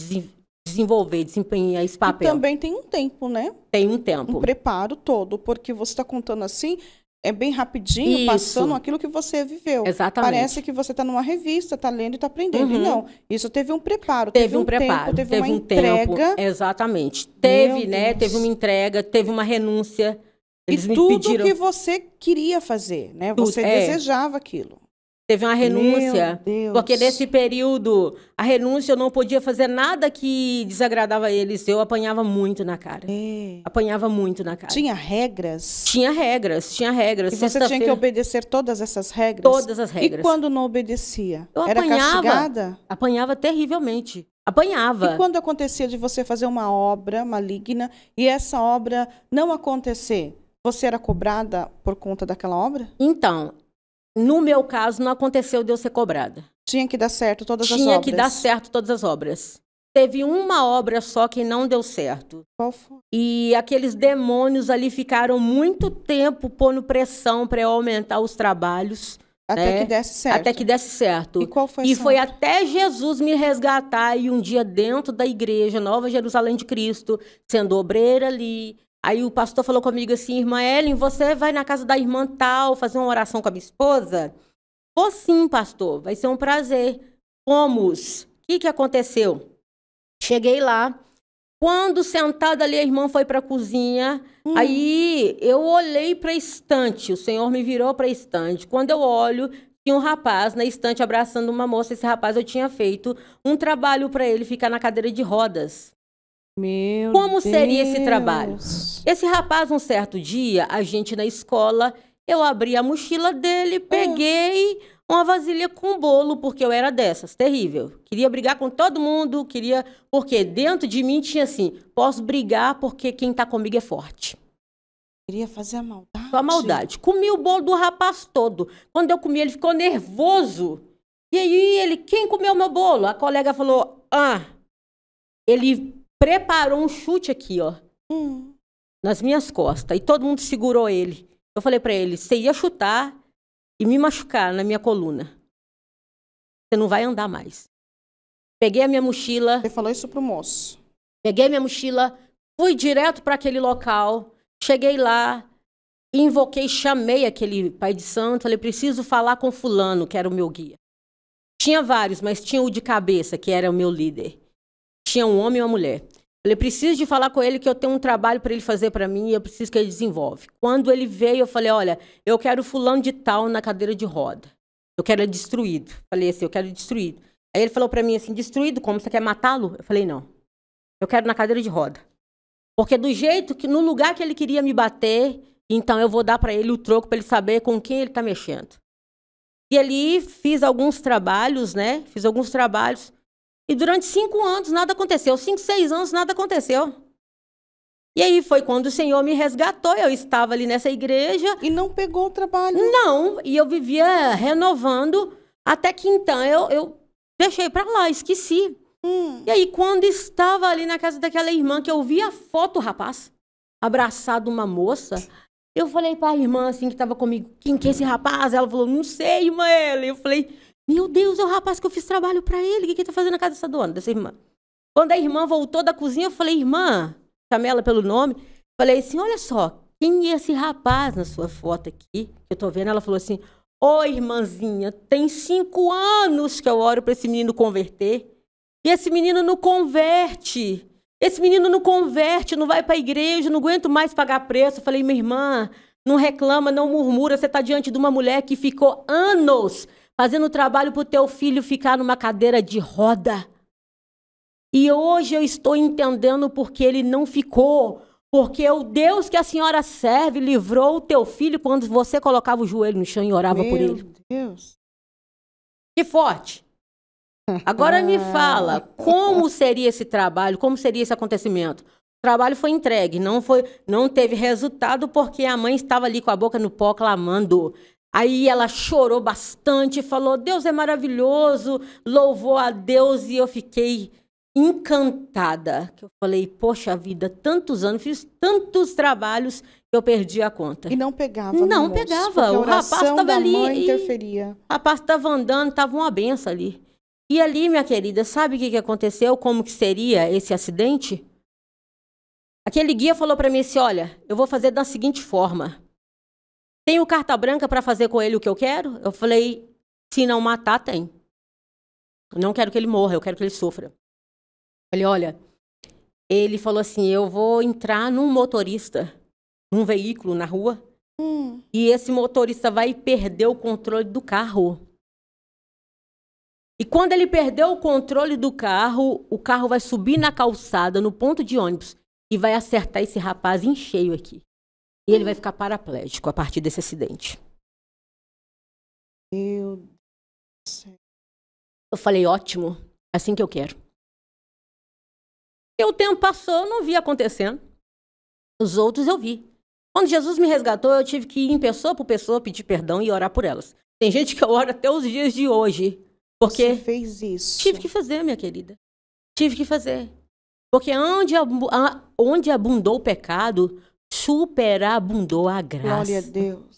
desenvolver, desempenhar esse papel. E também tem um tempo, né? Tem um tempo. Um preparo todo, porque você está contando assim, é bem rapidinho, Isso. passando aquilo que você viveu. Exatamente. Parece que você está numa revista, está lendo e está aprendendo. Uhum. não, isso teve um preparo. Teve, teve um, um, preparo, tempo, teve, teve uma um entrega. Tempo, exatamente. Teve, Meu né? Deus. Teve uma entrega, teve uma renúncia. Eles e tudo pediram... que você queria fazer, né? Tudo, você é. desejava aquilo. Teve uma renúncia. Porque nesse período, a renúncia eu não podia fazer nada que desagradava eles. Eu apanhava muito na cara. É. Apanhava muito na cara. Tinha regras? Tinha regras, tinha regras. E você tinha que obedecer todas essas regras? Todas as regras. E quando não obedecia? Eu Era apanhava, castigada? Apanhava terrivelmente. Apanhava. E quando acontecia de você fazer uma obra maligna e essa obra não acontecer? Você era cobrada por conta daquela obra? Então, no meu caso, não aconteceu de eu ser cobrada. Tinha que dar certo todas Tinha as obras. Tinha que dar certo todas as obras. Teve uma obra só que não deu certo. Qual foi? E aqueles demônios ali ficaram muito tempo pondo pressão para eu aumentar os trabalhos. Até né? que desse certo. Até que desse certo. E qual foi E foi obra? até Jesus me resgatar e um dia dentro da igreja Nova Jerusalém de Cristo, sendo obreira ali, Aí o pastor falou comigo assim, irmã Ellen, você vai na casa da irmã tal fazer uma oração com a minha esposa? Vou sim, pastor, vai ser um prazer. Fomos. O que, que aconteceu? Cheguei lá. Quando sentada ali, a irmã foi para a cozinha. Hum. Aí eu olhei para a estante. O senhor me virou para a estante. Quando eu olho, tinha um rapaz na estante abraçando uma moça. Esse rapaz eu tinha feito um trabalho para ele ficar na cadeira de rodas. Meu Como Deus. seria esse trabalho? Esse rapaz, um certo dia, a gente na escola, eu abri a mochila dele, ah. peguei uma vasilha com bolo, porque eu era dessas, terrível. Queria brigar com todo mundo, queria. Porque dentro de mim tinha assim: posso brigar porque quem tá comigo é forte. Queria fazer a maldade. Só a maldade. Comi o bolo do rapaz todo. Quando eu comi, ele ficou nervoso. E aí ele, quem comeu meu bolo? A colega falou, ah. Ele preparou um chute aqui, ó. Hum. Nas minhas costas. E todo mundo segurou ele. Eu falei para ele: você ia chutar e me machucar na minha coluna. Você não vai andar mais. Peguei a minha mochila. Você falou isso pro moço. Peguei a minha mochila, fui direto para aquele local. Cheguei lá, invoquei, chamei aquele pai de santo. Falei: preciso falar com Fulano, que era o meu guia. Tinha vários, mas tinha o de cabeça, que era o meu líder tinha um homem e uma mulher. Falei, preciso de falar com ele que eu tenho um trabalho para ele fazer para mim e eu preciso que ele desenvolve. Quando ele veio, eu falei, olha, eu quero fulano de tal na cadeira de roda. Eu quero ele destruído. Falei assim, eu quero ele destruído. Aí ele falou para mim assim, destruído como? Você quer matá-lo? Eu falei, não. Eu quero na cadeira de roda. Porque do jeito que, no lugar que ele queria me bater, então eu vou dar para ele o troco para ele saber com quem ele está mexendo. E ali fiz alguns trabalhos, né? Fiz alguns trabalhos e durante cinco anos nada aconteceu, cinco, seis anos nada aconteceu. E aí foi quando o Senhor me resgatou, eu estava ali nessa igreja. E não pegou o trabalho? Não, e eu vivia renovando, até que então eu, eu deixei para lá, esqueci. Hum. E aí quando estava ali na casa daquela irmã, que eu vi a foto, rapaz, abraçado uma moça, eu falei para a irmã assim que estava comigo, quem que é esse rapaz? Ela falou, não sei, irmã, ele. Eu falei, meu Deus, é o rapaz que eu fiz trabalho para ele. O que, ele tá fazendo na casa dessa dona, dessa irmã? Quando a irmã voltou da cozinha, eu falei, irmã, chamei ela pelo nome. Falei assim, olha só, quem é esse rapaz na sua foto aqui? Eu tô vendo, ela falou assim, ô oh, irmãzinha, tem cinco anos que eu oro para esse menino converter. E esse menino não converte. Esse menino não converte, não vai para a igreja, não aguento mais pagar preço. Eu falei, minha irmã, não reclama, não murmura, você está diante de uma mulher que ficou anos fazendo trabalho para o teu filho ficar numa cadeira de roda. E hoje eu estou entendendo porque ele não ficou. Porque o Deus que a senhora serve livrou o teu filho quando você colocava o joelho no chão e orava Meu por ele. Meu Deus. Que forte. Agora me fala, como seria esse trabalho? Como seria esse acontecimento? O trabalho foi entregue, não foi, não teve resultado porque a mãe estava ali com a boca no pó clamando. Aí ela chorou bastante, falou: Deus é maravilhoso, louvou a Deus, e eu fiquei encantada. eu falei: Poxa vida, tantos anos, fiz tantos trabalhos que eu perdi a conta. E não pegava. Não pegava. O rapaz estava ali. Mãe interferia. O rapaz estava andando, estava uma benção ali. E ali, minha querida, sabe o que, que aconteceu? Como que seria esse acidente? Aquele guia falou para mim assim: olha, eu vou fazer da seguinte forma. Tenho carta branca para fazer com ele o que eu quero? Eu falei, se não matar, tem. Eu não quero que ele morra, eu quero que ele sofra. Eu falei, olha, ele falou assim, eu vou entrar num motorista, num veículo na rua, hum. e esse motorista vai perder o controle do carro. E quando ele perdeu o controle do carro, o carro vai subir na calçada, no ponto de ônibus, e vai acertar esse rapaz em cheio aqui. E ele vai ficar paraplégico a partir desse acidente. Meu Deus. Do céu. Eu falei, ótimo, é assim que eu quero. E o tempo passou, não vi acontecendo. Os outros eu vi. Quando Jesus me resgatou, eu tive que ir em pessoa por pessoa pedir perdão e orar por elas. Tem gente que eu oro até os dias de hoje. Porque Você fez isso. Tive que fazer, minha querida. Tive que fazer. Porque onde, onde abundou o pecado, superabundou a graça. Glória a Deus.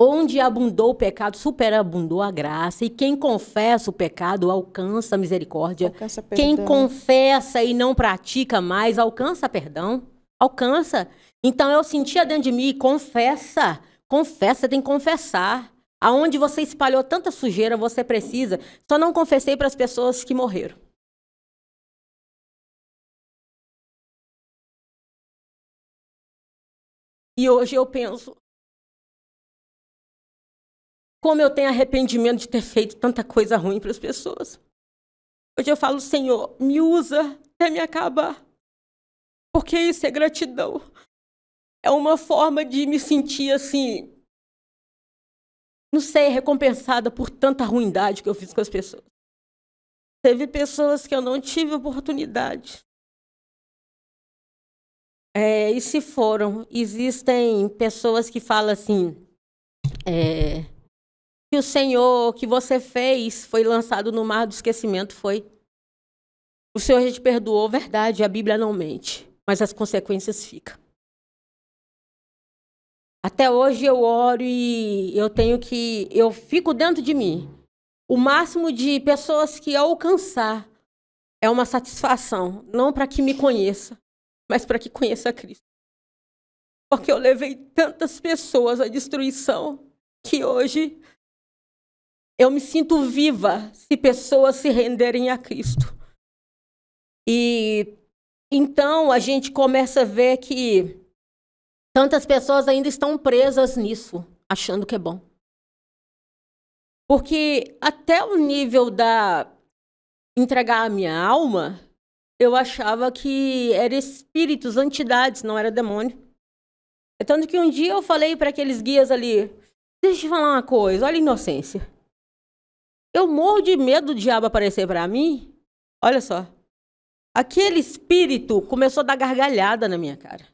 Onde abundou o pecado, superabundou a graça. E quem confessa o pecado alcança misericórdia. Alcança quem confessa e não pratica mais alcança perdão. Alcança. Então eu sentia dentro de mim, confessa, confessa, tem que confessar. Aonde você espalhou tanta sujeira, você precisa. Só não confessei para as pessoas que morreram. E hoje eu penso como eu tenho arrependimento de ter feito tanta coisa ruim para as pessoas. Hoje eu falo, Senhor, me usa até me acabar. Porque isso é gratidão. É uma forma de me sentir assim, não sei, recompensada por tanta ruindade que eu fiz com as pessoas. Teve pessoas que eu não tive oportunidade é, e se foram. Existem pessoas que falam assim. É, que o Senhor, que você fez, foi lançado no mar do esquecimento, foi. O Senhor a te perdoou, verdade, a Bíblia não mente, mas as consequências ficam. Até hoje eu oro e eu tenho que. Eu fico dentro de mim. O máximo de pessoas que alcançar é uma satisfação, não para que me conheça, mas para que conheça Cristo. Porque eu levei tantas pessoas à destruição que hoje eu me sinto viva se pessoas se renderem a Cristo. E então a gente começa a ver que tantas pessoas ainda estão presas nisso, achando que é bom. Porque até o nível da entregar a minha alma, eu achava que eram espíritos, entidades, não era demônio. É tanto que um dia eu falei para aqueles guias ali: deixa eu te falar uma coisa, olha a inocência. Eu morro de medo do diabo aparecer para mim. Olha só. Aquele espírito começou a dar gargalhada na minha cara.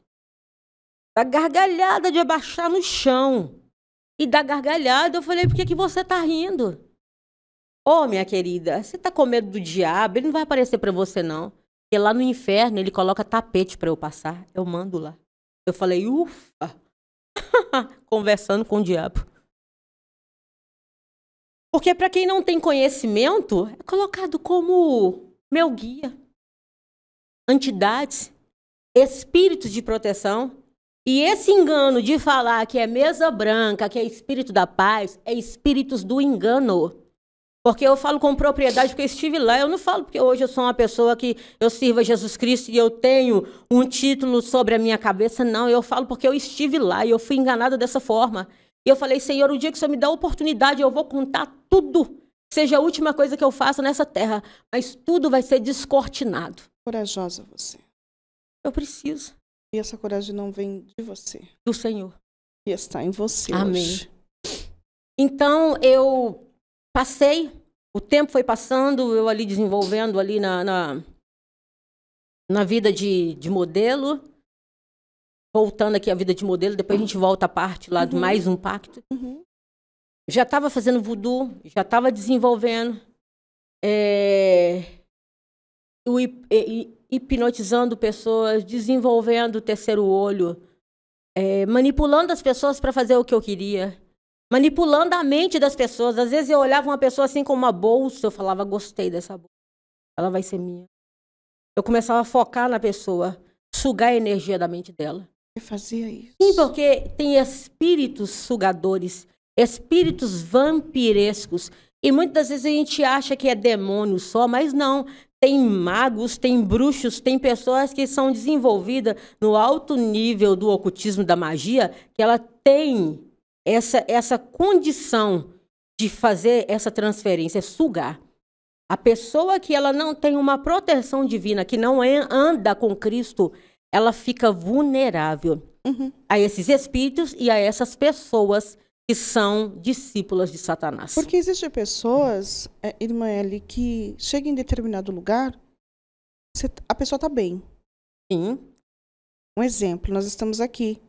Dar gargalhada de abaixar no chão. E dar gargalhada, eu falei, por que, que você tá rindo? Ô, oh, minha querida, você tá com medo do diabo? Ele não vai aparecer para você, não. E lá no inferno ele coloca tapete para eu passar. Eu mando lá. Eu falei, ufa! Conversando com o diabo. Porque para quem não tem conhecimento, é colocado como meu guia. Entidades, espíritos de proteção. E esse engano de falar que é mesa branca, que é espírito da paz, é espíritos do engano. Porque eu falo com propriedade, porque eu estive lá. Eu não falo porque hoje eu sou uma pessoa que eu sirvo a Jesus Cristo e eu tenho um título sobre a minha cabeça. Não, eu falo porque eu estive lá e eu fui enganada dessa forma. E eu falei, Senhor, o dia que o Senhor me dá a oportunidade, eu vou contar tudo. Seja a última coisa que eu faça nessa terra, mas tudo vai ser descortinado. Corajosa você. Eu preciso. E essa coragem não vem de você. Do Senhor. E está em você Amém. Hoje. Então, eu passei, o tempo foi passando, eu ali desenvolvendo ali na, na, na vida de, de modelo. Voltando aqui à vida de modelo, depois a gente volta à parte lá uhum. do mais um pacto. Uhum. Já estava fazendo voodoo, já estava desenvolvendo, é, o, hipnotizando pessoas, desenvolvendo o terceiro olho, é, manipulando as pessoas para fazer o que eu queria manipulando a mente das pessoas. Às vezes eu olhava uma pessoa assim com uma bolsa, eu falava, gostei dessa bolsa, ela vai ser minha. Eu começava a focar na pessoa, sugar a energia da mente dela. Eu fazia isso. Sim, porque tem espíritos sugadores, espíritos vampirescos. E muitas vezes a gente acha que é demônio só, mas não. Tem magos, tem bruxos, tem pessoas que são desenvolvidas no alto nível do ocultismo da magia, que ela tem essa, essa condição de fazer essa transferência, é sugar. A pessoa que ela não tem uma proteção divina, que não é, anda com Cristo, ela fica vulnerável uhum. a esses espíritos e a essas pessoas que são discípulas de Satanás. Porque existem pessoas, é, irmã Eli, que chega em determinado lugar, a pessoa está bem. Sim. Um exemplo, nós estamos aqui.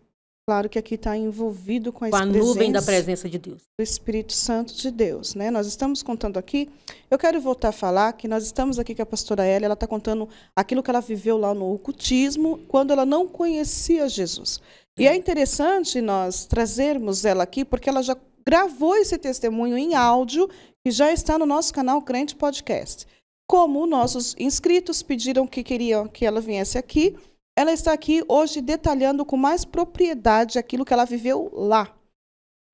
Claro que aqui está envolvido com a, com a nuvem da presença de Deus. Do Espírito Santo de Deus. Né? Nós estamos contando aqui, eu quero voltar a falar que nós estamos aqui com a pastora Elia, ela está contando aquilo que ela viveu lá no ocultismo, quando ela não conhecia Jesus. E é interessante nós trazermos ela aqui, porque ela já gravou esse testemunho em áudio, que já está no nosso canal Crente Podcast. Como nossos inscritos pediram que queriam que ela viesse aqui, ela está aqui hoje detalhando com mais propriedade aquilo que ela viveu lá.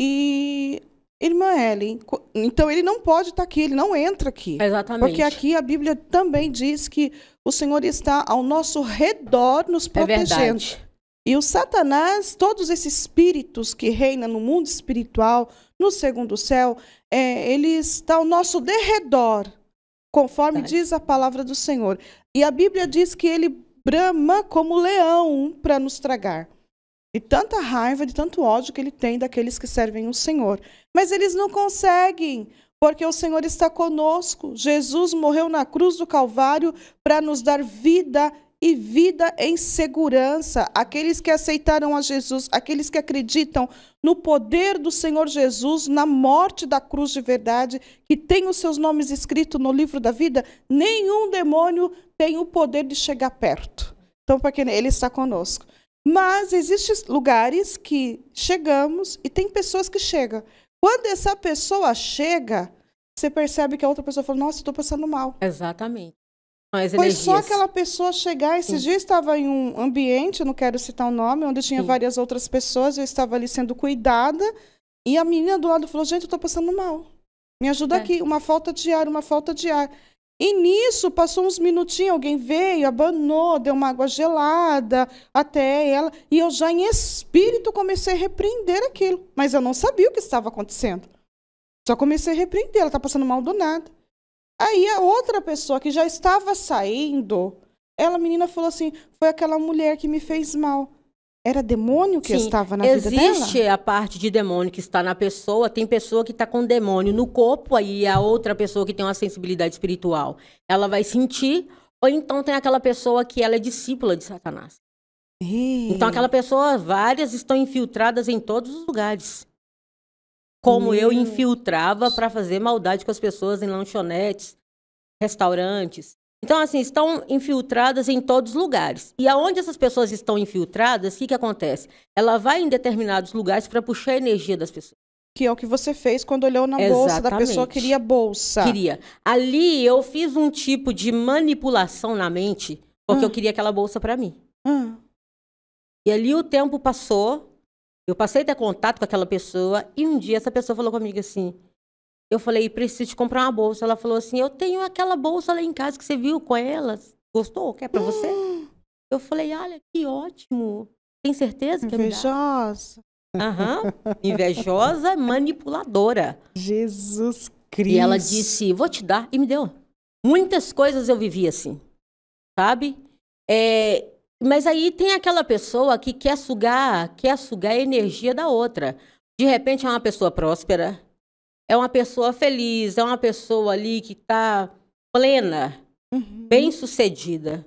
E Irmã Ellen, então ele não pode estar tá aqui, ele não entra aqui. Exatamente. Porque aqui a Bíblia também diz que o Senhor está ao nosso redor nos protegendo. É verdade. E o Satanás, todos esses espíritos que reina no mundo espiritual, no segundo céu, é, ele está ao nosso derredor, conforme verdade. diz a palavra do Senhor. E a Bíblia diz que ele brama como leão para nos tragar. E tanta raiva, de tanto ódio que ele tem daqueles que servem o Senhor. Mas eles não conseguem, porque o Senhor está conosco. Jesus morreu na cruz do Calvário para nos dar vida e vida em segurança. Aqueles que aceitaram a Jesus, aqueles que acreditam no poder do Senhor Jesus, na morte da cruz de verdade, que tem os seus nomes escritos no livro da vida, nenhum demônio, tem o poder de chegar perto. Então, porque ele está conosco. Mas existem lugares que chegamos e tem pessoas que chegam. Quando essa pessoa chega, você percebe que a outra pessoa fala: Nossa, estou passando mal. Exatamente. As Foi energias. só aquela pessoa chegar. Esse Sim. dia estava em um ambiente, não quero citar o nome, onde tinha Sim. várias outras pessoas. Eu estava ali sendo cuidada. E a menina do lado falou: Gente, eu estou passando mal. Me ajuda é. aqui. Uma falta de ar, uma falta de ar. E nisso, passou uns minutinhos, alguém veio, abanou, deu uma água gelada até ela. E eu já, em espírito, comecei a repreender aquilo. Mas eu não sabia o que estava acontecendo. Só comecei a repreender, ela está passando mal do nada. Aí a outra pessoa que já estava saindo, ela, menina, falou assim: foi aquela mulher que me fez mal. Era demônio que Sim, estava na vida dela? Existe a parte de demônio que está na pessoa. Tem pessoa que está com demônio no corpo, aí a outra pessoa que tem uma sensibilidade espiritual, ela vai sentir. Ou então tem aquela pessoa que ela é discípula de Satanás. Então aquela pessoa, várias estão infiltradas em todos os lugares. Como Meu... eu infiltrava para fazer maldade com as pessoas em lanchonetes, restaurantes, então, assim, estão infiltradas em todos os lugares. E aonde essas pessoas estão infiltradas, o que, que acontece? Ela vai em determinados lugares para puxar a energia das pessoas. Que é o que você fez quando olhou na Exatamente. bolsa da pessoa, queria bolsa. Queria. Ali eu fiz um tipo de manipulação na mente, porque eu ah. queria aquela bolsa para mim. Ah. E ali o tempo passou, eu passei a ter contato com aquela pessoa, e um dia essa pessoa falou comigo assim: eu falei, preciso te comprar uma bolsa. Ela falou assim: eu tenho aquela bolsa lá em casa que você viu com elas. Gostou? Quer pra você? Hum. Eu falei, olha, que ótimo. Tem certeza que Invejosa. Aham. Uhum. Invejosa, manipuladora. Jesus Cristo. E ela disse, vou te dar. E me deu. Muitas coisas eu vivi assim. Sabe? É, mas aí tem aquela pessoa que quer sugar, quer sugar a energia da outra. De repente é uma pessoa próspera, é uma pessoa feliz, é uma pessoa ali que está plena, uhum. bem-sucedida.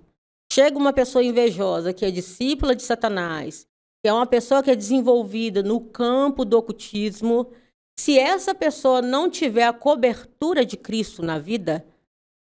Chega uma pessoa invejosa, que é discípula de Satanás, que é uma pessoa que é desenvolvida no campo do ocultismo, se essa pessoa não tiver a cobertura de Cristo na vida,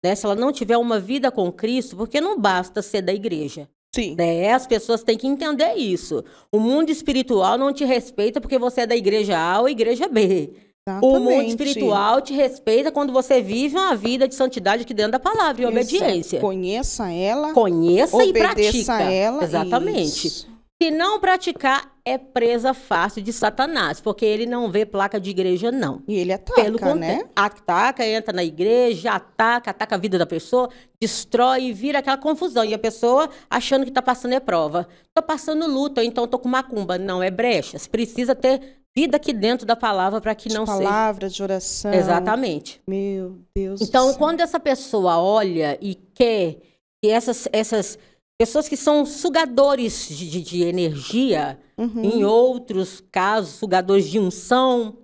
né, se ela não tiver uma vida com Cristo, porque não basta ser da igreja. Sim. Né? As pessoas têm que entender isso. O mundo espiritual não te respeita porque você é da igreja A ou igreja B. Exatamente. O mundo espiritual te respeita quando você vive uma vida de santidade aqui dentro da palavra e obediência. Conheça ela. Conheça e pratica. ela. Exatamente. Isso. Se não praticar, é presa fácil de Satanás, porque ele não vê placa de igreja, não. E ele ataca, Pelo né? Ataca, entra na igreja, ataca, ataca a vida da pessoa, destrói e vira aquela confusão. E a pessoa achando que está passando é prova. Estou passando luta, então estou com macumba. Não, é brechas. Precisa ter vida aqui dentro da palavra para que de não palavra, seja. Palavra de oração. Exatamente. Meu Deus. Então, quando essa pessoa olha e quer que essas, essas pessoas que são sugadores de, de, de energia, uhum. em outros casos, sugadores de unção,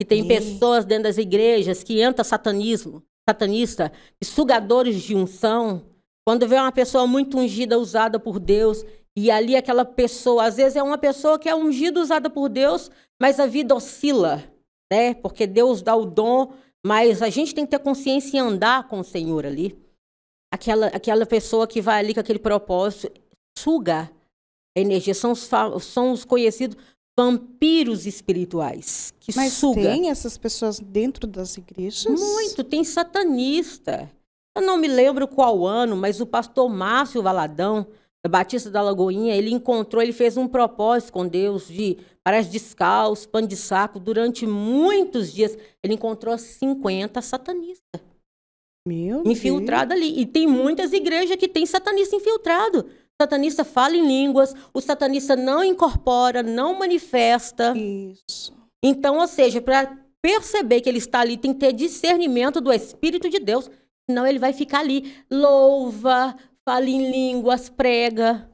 que tem e... pessoas dentro das igrejas que entra satanismo, satanista, e sugadores de unção. Quando vê uma pessoa muito ungida, usada por Deus, e ali aquela pessoa, às vezes é uma pessoa que é ungida, usada por Deus, mas a vida oscila, né? Porque Deus dá o dom, mas a gente tem que ter consciência e andar com o Senhor ali. Aquela, aquela pessoa que vai ali com aquele propósito, suga a energia. São os, são os conhecidos vampiros espirituais que Mas suga. tem essas pessoas dentro das igrejas? Muito, tem satanista. Eu não me lembro qual ano, mas o pastor Márcio Valadão, Batista da Lagoinha, ele encontrou, ele fez um propósito com Deus de parece descalço, pano de saco, durante muitos dias. Ele encontrou 50 satanistas. Meu infiltrado Deus. ali. E tem muitas igrejas que tem satanista infiltrado. O satanista fala em línguas, o satanista não incorpora, não manifesta. Isso. Então, ou seja, para perceber que ele está ali, tem que ter discernimento do Espírito de Deus. Senão ele vai ficar ali, louva, fala em línguas, prega.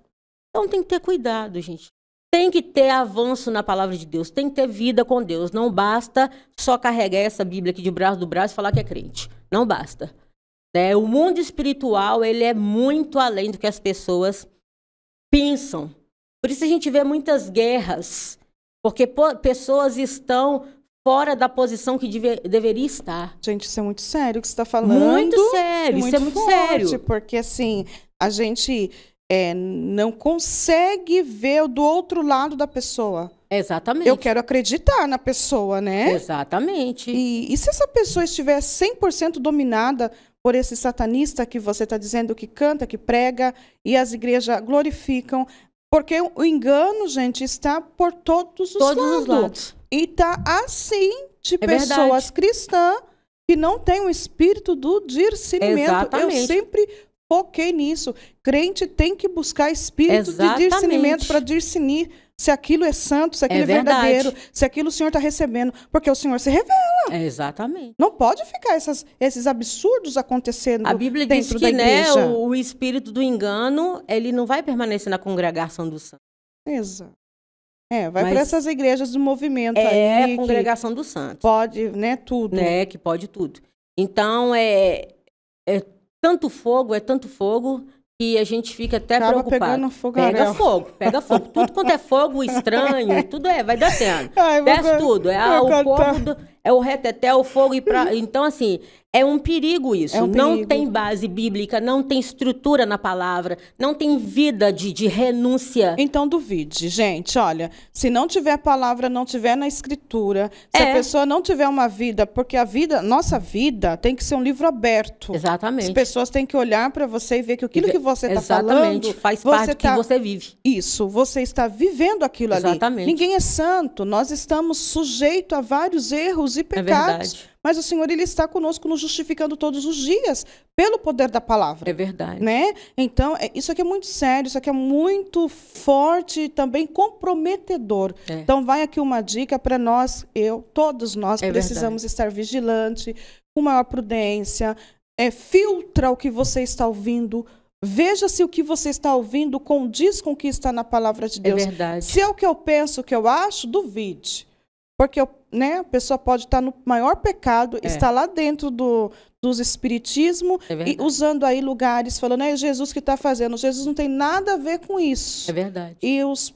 Então tem que ter cuidado, gente. Tem que ter avanço na palavra de Deus, tem que ter vida com Deus. Não basta só carregar essa Bíblia aqui de braço do braço e falar que é crente. Não basta. Né? O mundo espiritual ele é muito além do que as pessoas pensam. Por isso a gente vê muitas guerras, porque pessoas estão fora da posição que deve, deveria estar. Gente, isso é muito sério o que você está falando. Muito sério, muito isso é, é muito forte, sério. Porque, assim, a gente é, não consegue ver do outro lado da pessoa. Exatamente. Eu quero acreditar na pessoa, né? Exatamente. E, e se essa pessoa estiver 100% dominada por esse satanista que você está dizendo que canta, que prega, e as igrejas glorificam? Porque o engano, gente, está por todos os todos lados. Os lados. E tá assim de é pessoas verdade. cristãs que não têm o espírito do discernimento. Exatamente. Eu sempre foquei nisso. Crente tem que buscar espírito Exatamente. de discernimento para discernir se aquilo é santo, se aquilo é, é verdadeiro, se aquilo o senhor está recebendo, porque o senhor se revela. exatamente. Não pode ficar essas, esses absurdos acontecendo. A Bíblia diz que né, o, o, espírito do engano ele não vai permanecer na congregação dos santos. Exato. É, vai para essas igrejas do movimento é, aí. É, congregação dos santos. Pode, né, tudo. É que pode tudo. Então, é, é tanto fogo, é tanto fogo, que a gente fica até Acaba preocupado. Pegando fogo pega fogo, pega fogo. Tudo quanto é fogo estranho, tudo é, vai descendo. Ai, Desce tudo. É, o cantar. povo do, é o reteté, o fogo e pra... Então, assim, é um perigo isso. É um perigo. Não tem base bíblica, não tem estrutura na palavra, não tem vida de, de renúncia. Então duvide, gente. Olha, se não tiver palavra, não tiver na escritura, se é. a pessoa não tiver uma vida, porque a vida, nossa vida, tem que ser um livro aberto. Exatamente. As pessoas têm que olhar para você e ver que aquilo que você está falando. faz parte do tá... que você vive. Isso, você está vivendo aquilo Exatamente. ali. Exatamente. Ninguém é santo, nós estamos sujeitos a vários erros e é pecados. É mas o Senhor ele está conosco nos justificando todos os dias pelo poder da palavra. É verdade. Né? Então, é, isso aqui é muito sério, isso aqui é muito forte e também comprometedor. É. Então, vai aqui uma dica para nós, eu, todos nós é precisamos verdade. estar vigilante, com maior prudência, é, filtra o que você está ouvindo, Veja se o que você está ouvindo condiz com o que está na palavra de é Deus. É verdade. Se é o que eu penso, o que eu acho, duvide. Porque eu né? A pessoa pode estar no maior pecado, é. está lá dentro do, dos espiritismo é e usando aí lugares falando é Jesus que está fazendo. Jesus não tem nada a ver com isso. É verdade. E os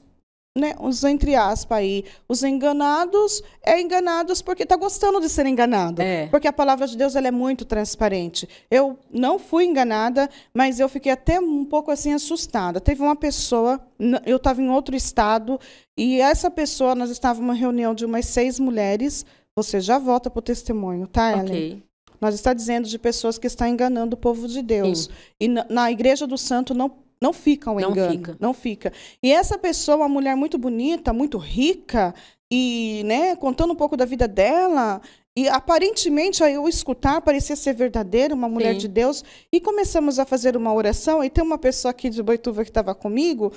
né, os entre aspas aí, os enganados é enganados porque está gostando de ser enganado. É. Porque a palavra de Deus ela é muito transparente. Eu não fui enganada, mas eu fiquei até um pouco assim assustada. Teve uma pessoa, eu estava em outro estado, e essa pessoa, nós estávamos em uma reunião de umas seis mulheres. Você já volta para o testemunho, tá, Ellen? Nós está dizendo de pessoas que estão enganando o povo de Deus. Sim. E na, na Igreja do Santo não não fica um não engano. Fica. Não fica. E essa pessoa, uma mulher muito bonita, muito rica, e, né, contando um pouco da vida dela, e aparentemente, eu escutar, parecia ser verdadeira, uma mulher Sim. de Deus. E começamos a fazer uma oração, e tem uma pessoa aqui de Boituva que estava comigo,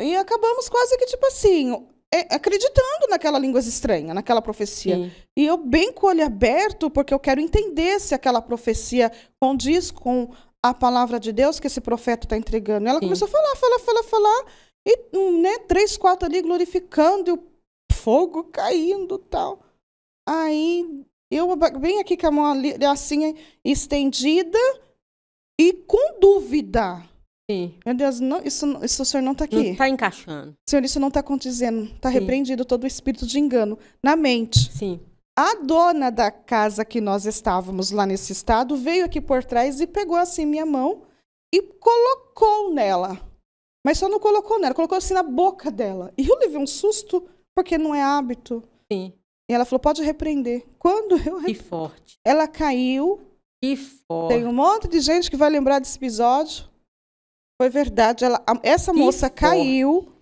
e acabamos quase que, tipo assim, é, acreditando naquela língua estranha, naquela profecia. Sim. E eu bem com o olho aberto, porque eu quero entender se aquela profecia condiz com a palavra de Deus que esse profeta está entregando. Ela Sim. começou a falar, falar, falar, falar. E, né, três, quatro ali glorificando, e o fogo caindo tal. Aí, eu bem aqui com a mão ali, assim, estendida e com dúvida. Sim. Meu Deus, não, isso, isso o senhor não está aqui. Não está encaixando. Senhor, isso não está acontecendo. Está repreendido todo o espírito de engano na mente. Sim. A dona da casa que nós estávamos lá nesse estado veio aqui por trás e pegou assim minha mão e colocou nela. Mas só não colocou nela, colocou assim na boca dela. E eu levei um susto, porque não é hábito. Sim. E ela falou: pode repreender. Quando eu. Rep... Que forte. Ela caiu. Que forte. Tem um monte de gente que vai lembrar desse episódio. Foi verdade. Ela, essa moça caiu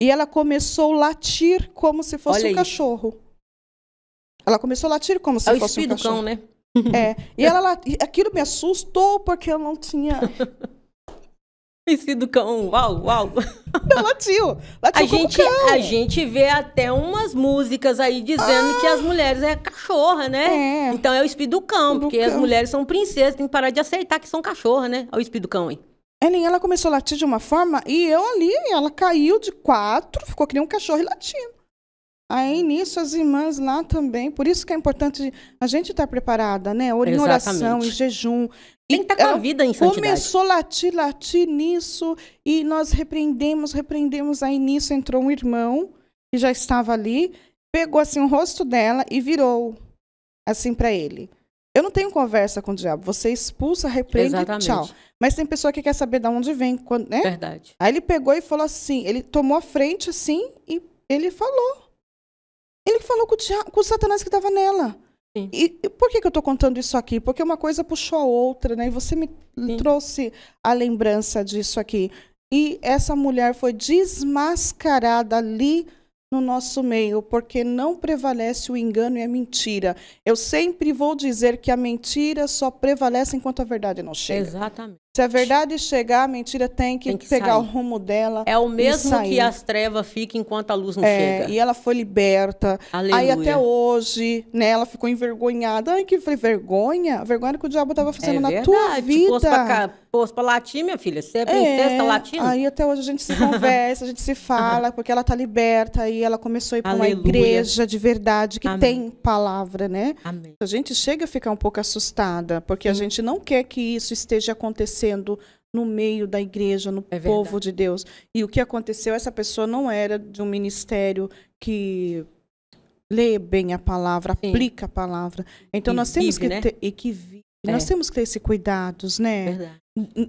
e ela começou a latir como se fosse Olha um isso. cachorro. Ela começou a latir como se é fosse um cachorro. Cão, né? É. E ela aquilo me assustou porque eu não tinha do cão, uau, uau. Não, latiu. Latiu a gente, cão. A gente vê até umas músicas aí dizendo ah. que as ah! mulheres é cachorra, né? É. Então é o espírito do cão, do porque cão. as mulheres são princesas, tem que parar de aceitar que são cachorra, né? Olha o espírito do cão, hein? É, Ellen, ela começou a latir de uma forma e eu ali, ela caiu de quatro, ficou que nem um cachorro latindo. Aí nisso as irmãs lá também, por isso que é importante a gente estar tá preparada, né? Em oração, em jejum. Tem que estar tá com a vida em santidade. Começou a latir, latir nisso, e nós repreendemos, repreendemos. Aí nisso entrou um irmão que já estava ali, pegou assim o rosto dela e virou assim para ele. Eu não tenho conversa com o diabo. Você expulsa, repreende Exatamente. tchau. Mas tem pessoa que quer saber de onde vem, né? Verdade. Aí ele pegou e falou assim, ele tomou a frente assim e ele falou. Ele falou com o, diabo, com o Satanás que estava nela. E, e por que, que eu estou contando isso aqui? Porque uma coisa puxou a outra, né? E você me Sim. trouxe a lembrança disso aqui. E essa mulher foi desmascarada ali no nosso meio, porque não prevalece o engano e a mentira. Eu sempre vou dizer que a mentira só prevalece enquanto a verdade não chega. Exatamente. Se a verdade chegar, a mentira tem que, tem que pegar sair. o rumo dela. É o mesmo que as trevas ficam enquanto a luz não é, chega. E ela foi liberta. Aleluia. Aí até hoje, né, ela ficou envergonhada. Ai, que vergonha. vergonha que o diabo estava fazendo é na verdade. tua vida. Posto pra cá disposto para latir, minha filha. Você é princesa, tá é, tá latindo? Aí até hoje a gente se conversa, a gente se fala, porque ela tá liberta e ela começou a ir para uma igreja de verdade que Amém. tem palavra, né? Amém. A gente chega a ficar um pouco assustada, porque Sim. a gente não quer que isso esteja acontecendo no meio da igreja, no é povo de Deus. E o que aconteceu, essa pessoa não era de um ministério que lê bem a palavra, Sim. aplica a palavra. Então e nós temos vive, que né? ter, e que vive. É. Nós temos que ter esse cuidados, né? Verdade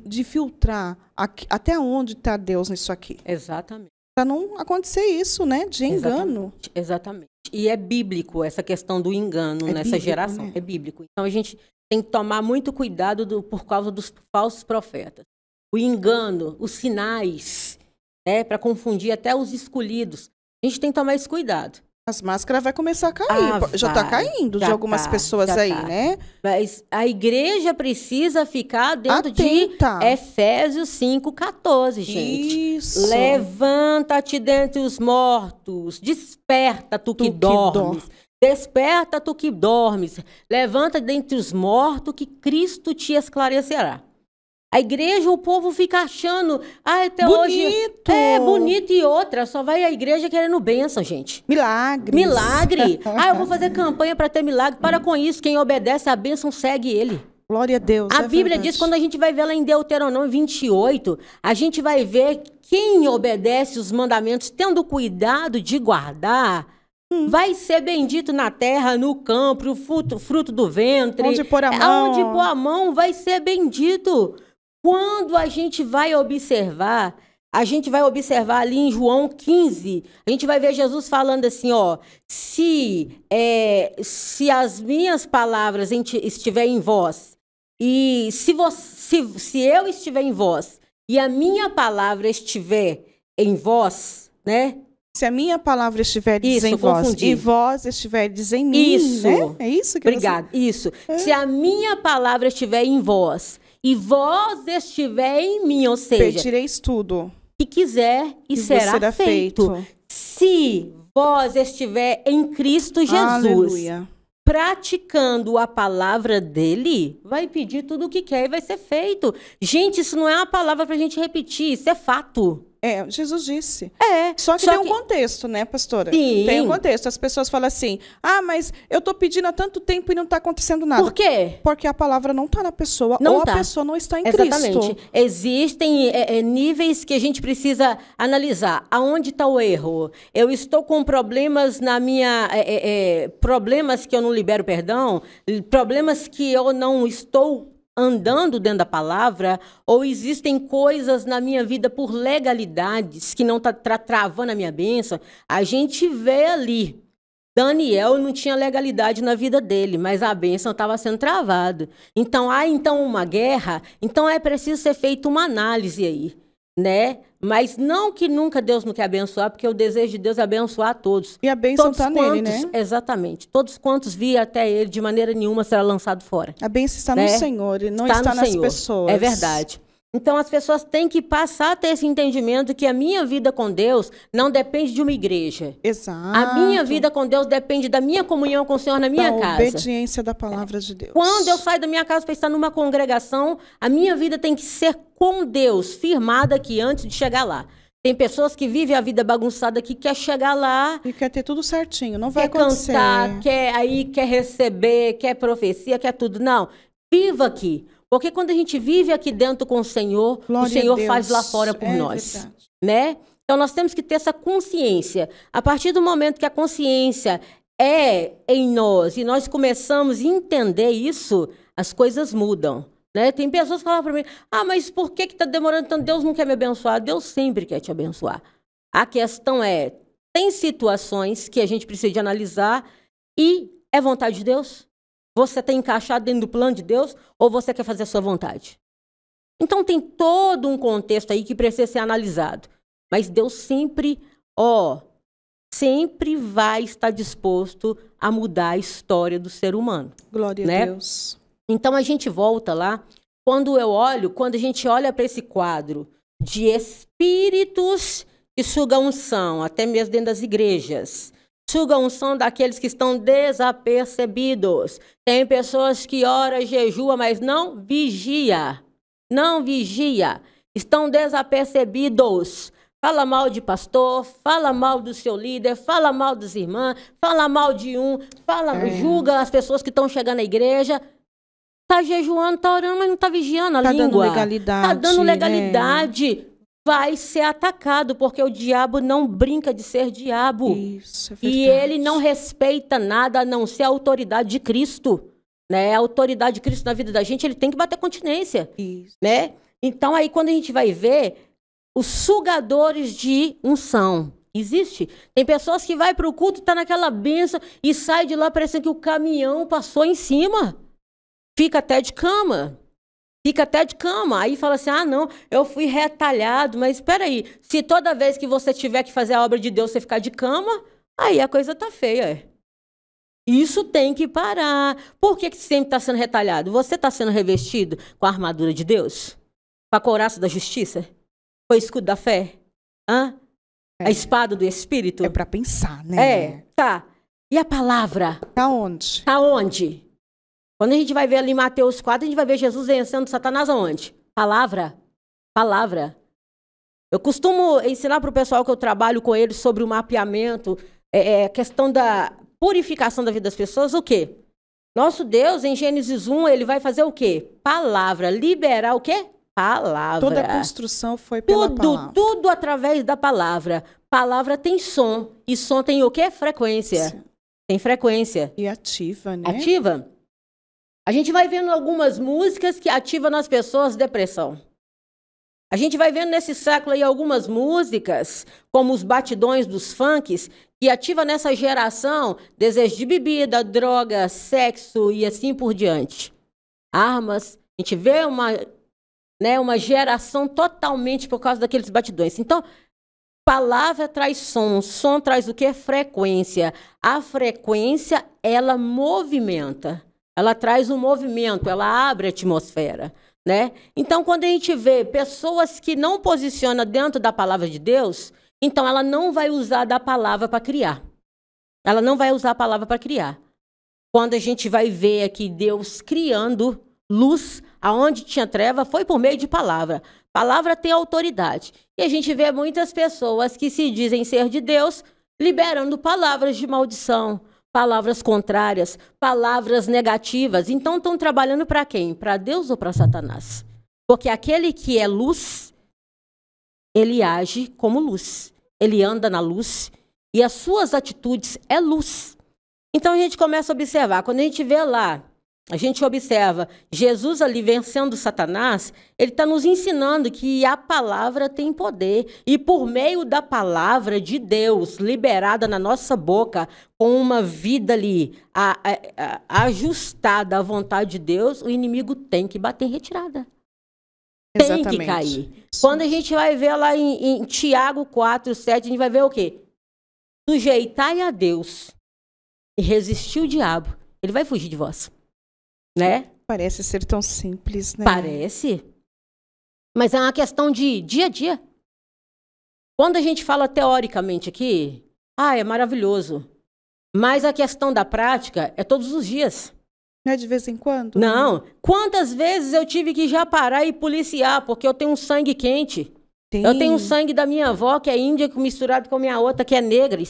de filtrar aqui, até onde está Deus nisso aqui. Exatamente. Para não acontecer isso, né? De engano. Exatamente. Exatamente. E é bíblico essa questão do engano é nessa bíblico, geração. Né? É bíblico. Então a gente tem que tomar muito cuidado do, por causa dos falsos profetas. O engano, os sinais, né, para confundir até os escolhidos. A gente tem que tomar esse cuidado. As máscaras vai começar a cair. Ah, já está caindo já de algumas tá, pessoas aí, tá. né? Mas a igreja precisa ficar dentro Atenta. de Efésios 5,14, gente. Isso. Levanta-te dentre os mortos, desperta tu, tu que, que dormes. Desperta tu que dormes, levanta dentre os mortos que Cristo te esclarecerá. A igreja, o povo fica achando, ah, até bonito. hoje é bonito e outra, só vai a igreja querendo benção, gente. Milagre. Milagre. ah, eu vou fazer campanha para ter milagre. Para com isso, quem obedece a bênção segue ele. Glória a Deus. A é Bíblia verdade. diz, quando a gente vai ver lá em Deuteronômio 28, a gente vai ver quem obedece os mandamentos, tendo cuidado de guardar, hum. vai ser bendito na terra, no campo, o fruto, fruto do ventre. Onde pôr a mão. Onde pôr a mão vai ser bendito. Quando a gente vai observar, a gente vai observar ali em João 15, a gente vai ver Jesus falando assim, ó, se é, se as minhas palavras estiverem em vós e se, se, se eu estiver em vós e a minha palavra estiver em vós, né? Se a minha palavra estiver isso, em vós e vós estiveres em mim, isso. Né? É isso que Obrigada. Você... Isso. É. Se a minha palavra estiver em vós e vós estiver em mim, ou seja, pedireis tudo que quiser e, será, será feito. feito. Se vós estiver em Cristo Jesus, Aleluia. praticando a palavra dele, vai pedir tudo o que quer e vai ser feito. Gente, isso não é uma palavra para a gente repetir, isso é fato. É, Jesus disse. É. Só que só tem que... um contexto, né, pastora? Sim. Tem um contexto. As pessoas falam assim: ah, mas eu estou pedindo há tanto tempo e não está acontecendo nada. Por quê? Porque a palavra não está na pessoa não ou tá. a pessoa não está em Exatamente. Cristo. Existem é, é, níveis que a gente precisa analisar. Aonde está o erro? Eu estou com problemas na minha. É, é, é, problemas que eu não libero perdão, problemas que eu não estou andando dentro da palavra ou existem coisas na minha vida por legalidades que não está tra tá travando a minha bênção? A gente vê ali. Daniel não tinha legalidade na vida dele, mas a bênção estava sendo travada. Então há ah, então uma guerra, então é preciso ser feita uma análise aí, né? Mas não que nunca Deus não quer abençoar, porque o desejo de Deus é abençoar a todos. E a bênção está nele, né? Exatamente. Todos quantos via até ele, de maneira nenhuma será lançado fora. A bênção está né? no Senhor e não está, está nas Senhor. É pessoas. É verdade. Então as pessoas têm que passar a ter esse entendimento que a minha vida com Deus não depende de uma igreja. Exato. A minha vida com Deus depende da minha comunhão com o Senhor na minha da casa. obediência da palavra de Deus. Quando eu saio da minha casa para estar numa congregação, a minha vida tem que ser com Deus, firmada aqui antes de chegar lá. Tem pessoas que vivem a vida bagunçada que quer chegar lá e quer ter tudo certinho, não vai quer acontecer. Cantar, quer aí quer receber, quer profecia, quer tudo. Não, viva aqui. Porque quando a gente vive aqui dentro com o Senhor, Glória o Senhor faz lá fora por é nós, verdade. né? Então nós temos que ter essa consciência. A partir do momento que a consciência é em nós e nós começamos a entender isso, as coisas mudam. Né? Tem pessoas que falam para mim: ah, mas por que está demorando tanto? Deus não quer me abençoar. Deus sempre quer te abençoar. A questão é: tem situações que a gente precisa analisar e é vontade de Deus? Você está encaixado dentro do plano de Deus ou você quer fazer a sua vontade? Então tem todo um contexto aí que precisa ser analisado. Mas Deus sempre, ó, sempre vai estar disposto a mudar a história do ser humano. Glória né? a Deus. Então a gente volta lá. Quando eu olho, quando a gente olha para esse quadro de espíritos que sugam unção, até mesmo dentro das igrejas, suga um som daqueles que estão desapercebidos. Tem pessoas que ora, jejua, mas não vigia. Não vigia. Estão desapercebidos. Fala mal de pastor, fala mal do seu líder, fala mal dos irmãs, fala mal de um, fala, é. julga as pessoas que estão chegando à igreja. está jejuando, está orando, mas não está vigiando a tá língua. Tá dando é. legalidade, está dando legalidade. É vai ser atacado, porque o diabo não brinca de ser diabo. Isso, é verdade. e ele não respeita nada a não ser a autoridade de Cristo. Né? A autoridade de Cristo na vida da gente, ele tem que bater continência. Isso. Né? Então, aí, quando a gente vai ver os sugadores de unção. Existe. Tem pessoas que vai para o culto, tá naquela benção e sai de lá parecendo que o caminhão passou em cima. Fica até de cama fica até de cama. Aí fala assim: ah, não, eu fui retalhado. Mas espera aí, se toda vez que você tiver que fazer a obra de Deus você ficar de cama, aí a coisa tá feia. É. Isso tem que parar. Por que, que sempre está sendo retalhado? Você está sendo revestido com a armadura de Deus? Com a couraça da justiça? Com o escudo da fé? Hã? É. A espada do Espírito? É para pensar, né? É, tá. E a palavra? Tá onde? Tá onde? Quando a gente vai ver ali Mateus 4, a gente vai ver Jesus vencendo Satanás aonde? Palavra. Palavra. Eu costumo ensinar para o pessoal que eu trabalho com eles sobre o mapeamento, é, é, questão da purificação da vida das pessoas, o quê? Nosso Deus, em Gênesis 1, ele vai fazer o quê? Palavra. Liberar o quê? Palavra. Toda a construção foi pela tudo, palavra. Tudo através da palavra. Palavra tem som. E som tem o quê? Frequência. Sim. Tem frequência. E ativa, né? Ativa. A gente vai vendo algumas músicas que ativam nas pessoas depressão. A gente vai vendo nesse século aí algumas músicas, como os batidões dos funks, que ativa nessa geração desejo de bebida, droga, sexo e assim por diante. Armas. A gente vê uma, né, uma geração totalmente por causa daqueles batidões. Então, palavra traz som, som traz o que? Frequência. A frequência, ela movimenta ela traz um movimento, ela abre a atmosfera. Né? Então, quando a gente vê pessoas que não posicionam dentro da palavra de Deus, então ela não vai usar da palavra para criar. Ela não vai usar a palavra para criar. Quando a gente vai ver aqui Deus criando luz, aonde tinha treva, foi por meio de palavra. Palavra tem autoridade. E a gente vê muitas pessoas que se dizem ser de Deus, liberando palavras de maldição, palavras contrárias, palavras negativas. Então estão trabalhando para quem? Para Deus ou para Satanás? Porque aquele que é luz, ele age como luz. Ele anda na luz e as suas atitudes é luz. Então a gente começa a observar, quando a gente vê lá a gente observa Jesus ali vencendo Satanás, ele está nos ensinando que a palavra tem poder. E por meio da palavra de Deus, liberada na nossa boca, com uma vida ali a, a, a, ajustada à vontade de Deus, o inimigo tem que bater em retirada. Exatamente. Tem que cair. Quando a gente vai ver lá em, em Tiago 4, 7, a gente vai ver o quê? Sujeitai a Deus e resistir o diabo, ele vai fugir de vós né? Parece ser tão simples, né? Parece. Mas é uma questão de dia a dia. Quando a gente fala teoricamente aqui, ah, é maravilhoso. Mas a questão da prática é todos os dias. Não é de vez em quando? Não. Né? Quantas vezes eu tive que já parar e policiar, porque eu tenho um sangue quente. Sim. Eu tenho um sangue da minha avó, que é índia, misturado com a minha outra, que é negra.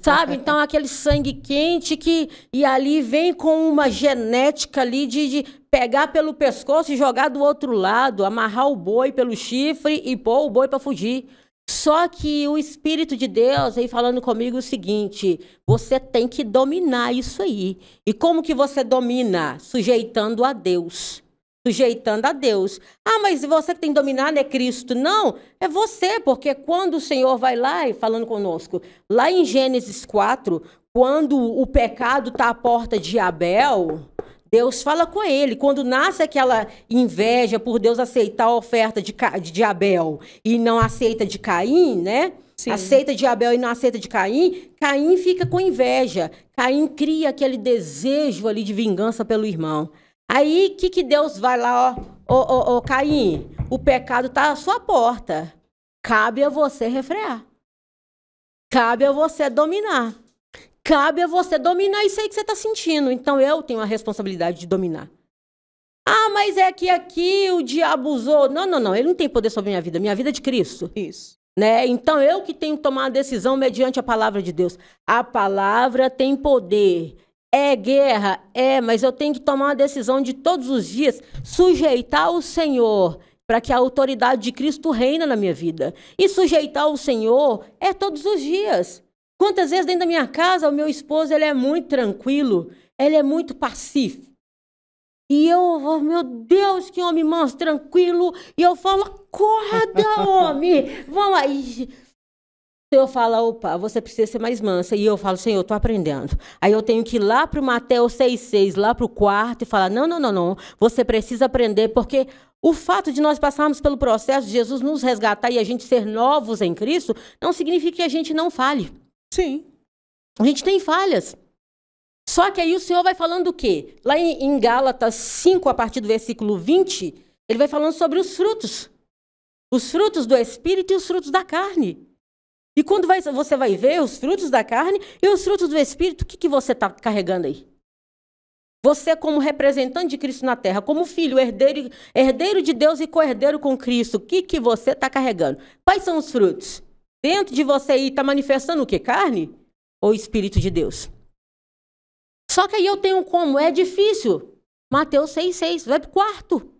Sabe? Então, aquele sangue quente que. E ali vem com uma genética ali de, de pegar pelo pescoço e jogar do outro lado, amarrar o boi pelo chifre e pôr o boi para fugir. Só que o Espírito de Deus vem falando comigo o seguinte: você tem que dominar isso aí. E como que você domina? Sujeitando a Deus sujeitando a Deus. Ah, mas você que tem dominado, dominar não é Cristo. Não, é você, porque quando o Senhor vai lá e falando conosco, lá em Gênesis 4, quando o pecado está à porta de Abel, Deus fala com ele. Quando nasce aquela inveja por Deus aceitar a oferta de, de Abel e não aceita de Caim, né? Sim. Aceita de Abel e não aceita de Caim, Caim fica com inveja. Caim cria aquele desejo ali de vingança pelo irmão. Aí, o que, que Deus vai lá, ó, ô, ô, ô, Caim, o pecado tá à sua porta. Cabe a você refrear. Cabe a você dominar. Cabe a você dominar isso aí que você tá sentindo. Então, eu tenho a responsabilidade de dominar. Ah, mas é que aqui o diabo usou. Não, não, não. Ele não tem poder sobre minha vida. Minha vida é de Cristo. Isso. Né? Então eu que tenho que tomar a decisão mediante a palavra de Deus. A palavra tem poder. É guerra, é, mas eu tenho que tomar uma decisão de todos os dias, sujeitar o Senhor para que a autoridade de Cristo reina na minha vida. E sujeitar o Senhor é todos os dias. Quantas vezes dentro da minha casa o meu esposo ele é muito tranquilo, ele é muito pacífico. E eu, oh, meu Deus, que homem manso, tranquilo. E eu falo, acorda, homem. Vamos aí. Senhor fala, opa, você precisa ser mais mansa. E eu falo, Senhor, estou aprendendo. Aí eu tenho que ir lá para o Mateus 6,6, lá para o quarto, e falar: não, não, não, não, você precisa aprender, porque o fato de nós passarmos pelo processo de Jesus nos resgatar e a gente ser novos em Cristo, não significa que a gente não falhe. Sim. A gente tem falhas. Só que aí o Senhor vai falando o quê? Lá em, em Gálatas 5, a partir do versículo 20, ele vai falando sobre os frutos. Os frutos do Espírito e os frutos da carne. E quando vai, você vai ver os frutos da carne e os frutos do Espírito, o que, que você está carregando aí? Você, é como representante de Cristo na terra, como filho, herdeiro, herdeiro de Deus e co-herdeiro com Cristo, o que, que você está carregando? Quais são os frutos? Dentro de você aí está manifestando o que? Carne ou Espírito de Deus? Só que aí eu tenho como? É difícil. Mateus 6,6, vai para o quarto.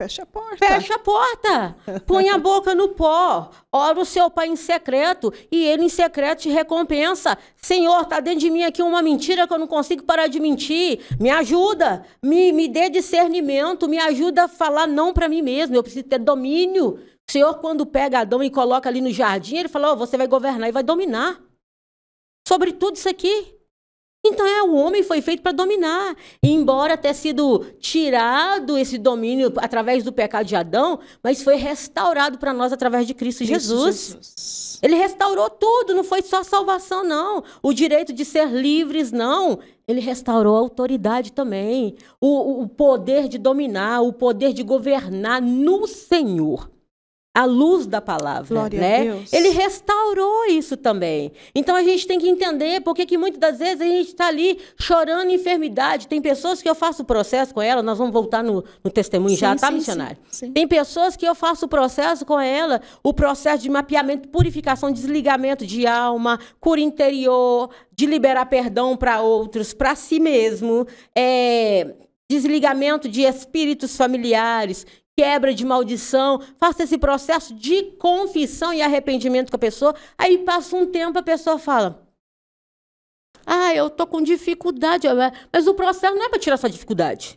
Fecha a porta. Fecha a porta. Põe a boca no pó. Ora o seu pai em secreto e ele em secreto te recompensa. Senhor, tá dentro de mim aqui uma mentira que eu não consigo parar de mentir. Me ajuda. Me, me dê discernimento. Me ajuda a falar não para mim mesmo. Eu preciso ter domínio. O Senhor, quando pega Adão e coloca ali no jardim, ele fala: oh, você vai governar e vai dominar. Sobre tudo isso aqui. Então é, o homem foi feito para dominar. embora tenha sido tirado esse domínio através do pecado de Adão, mas foi restaurado para nós através de Cristo, Cristo Jesus. Jesus. Ele restaurou tudo, não foi só salvação, não. O direito de ser livres, não. Ele restaurou a autoridade também. o, o poder de dominar, o poder de governar no Senhor. A luz da palavra, Glória né? A Deus. Ele restaurou isso também. Então a gente tem que entender porque que muitas das vezes a gente está ali chorando enfermidade. Tem pessoas que eu faço o processo com ela, nós vamos voltar no, no testemunho sim, já, tá, sim, missionário? Sim, sim. Tem pessoas que eu faço o processo com ela, o processo de mapeamento, purificação, desligamento de alma, cura interior, de liberar perdão para outros, para si mesmo, é, desligamento de espíritos familiares, quebra de maldição, faça esse processo de confissão e arrependimento com a pessoa. Aí passa um tempo, a pessoa fala: Ah, eu tô com dificuldade. É, mas o processo não é para tirar sua dificuldade.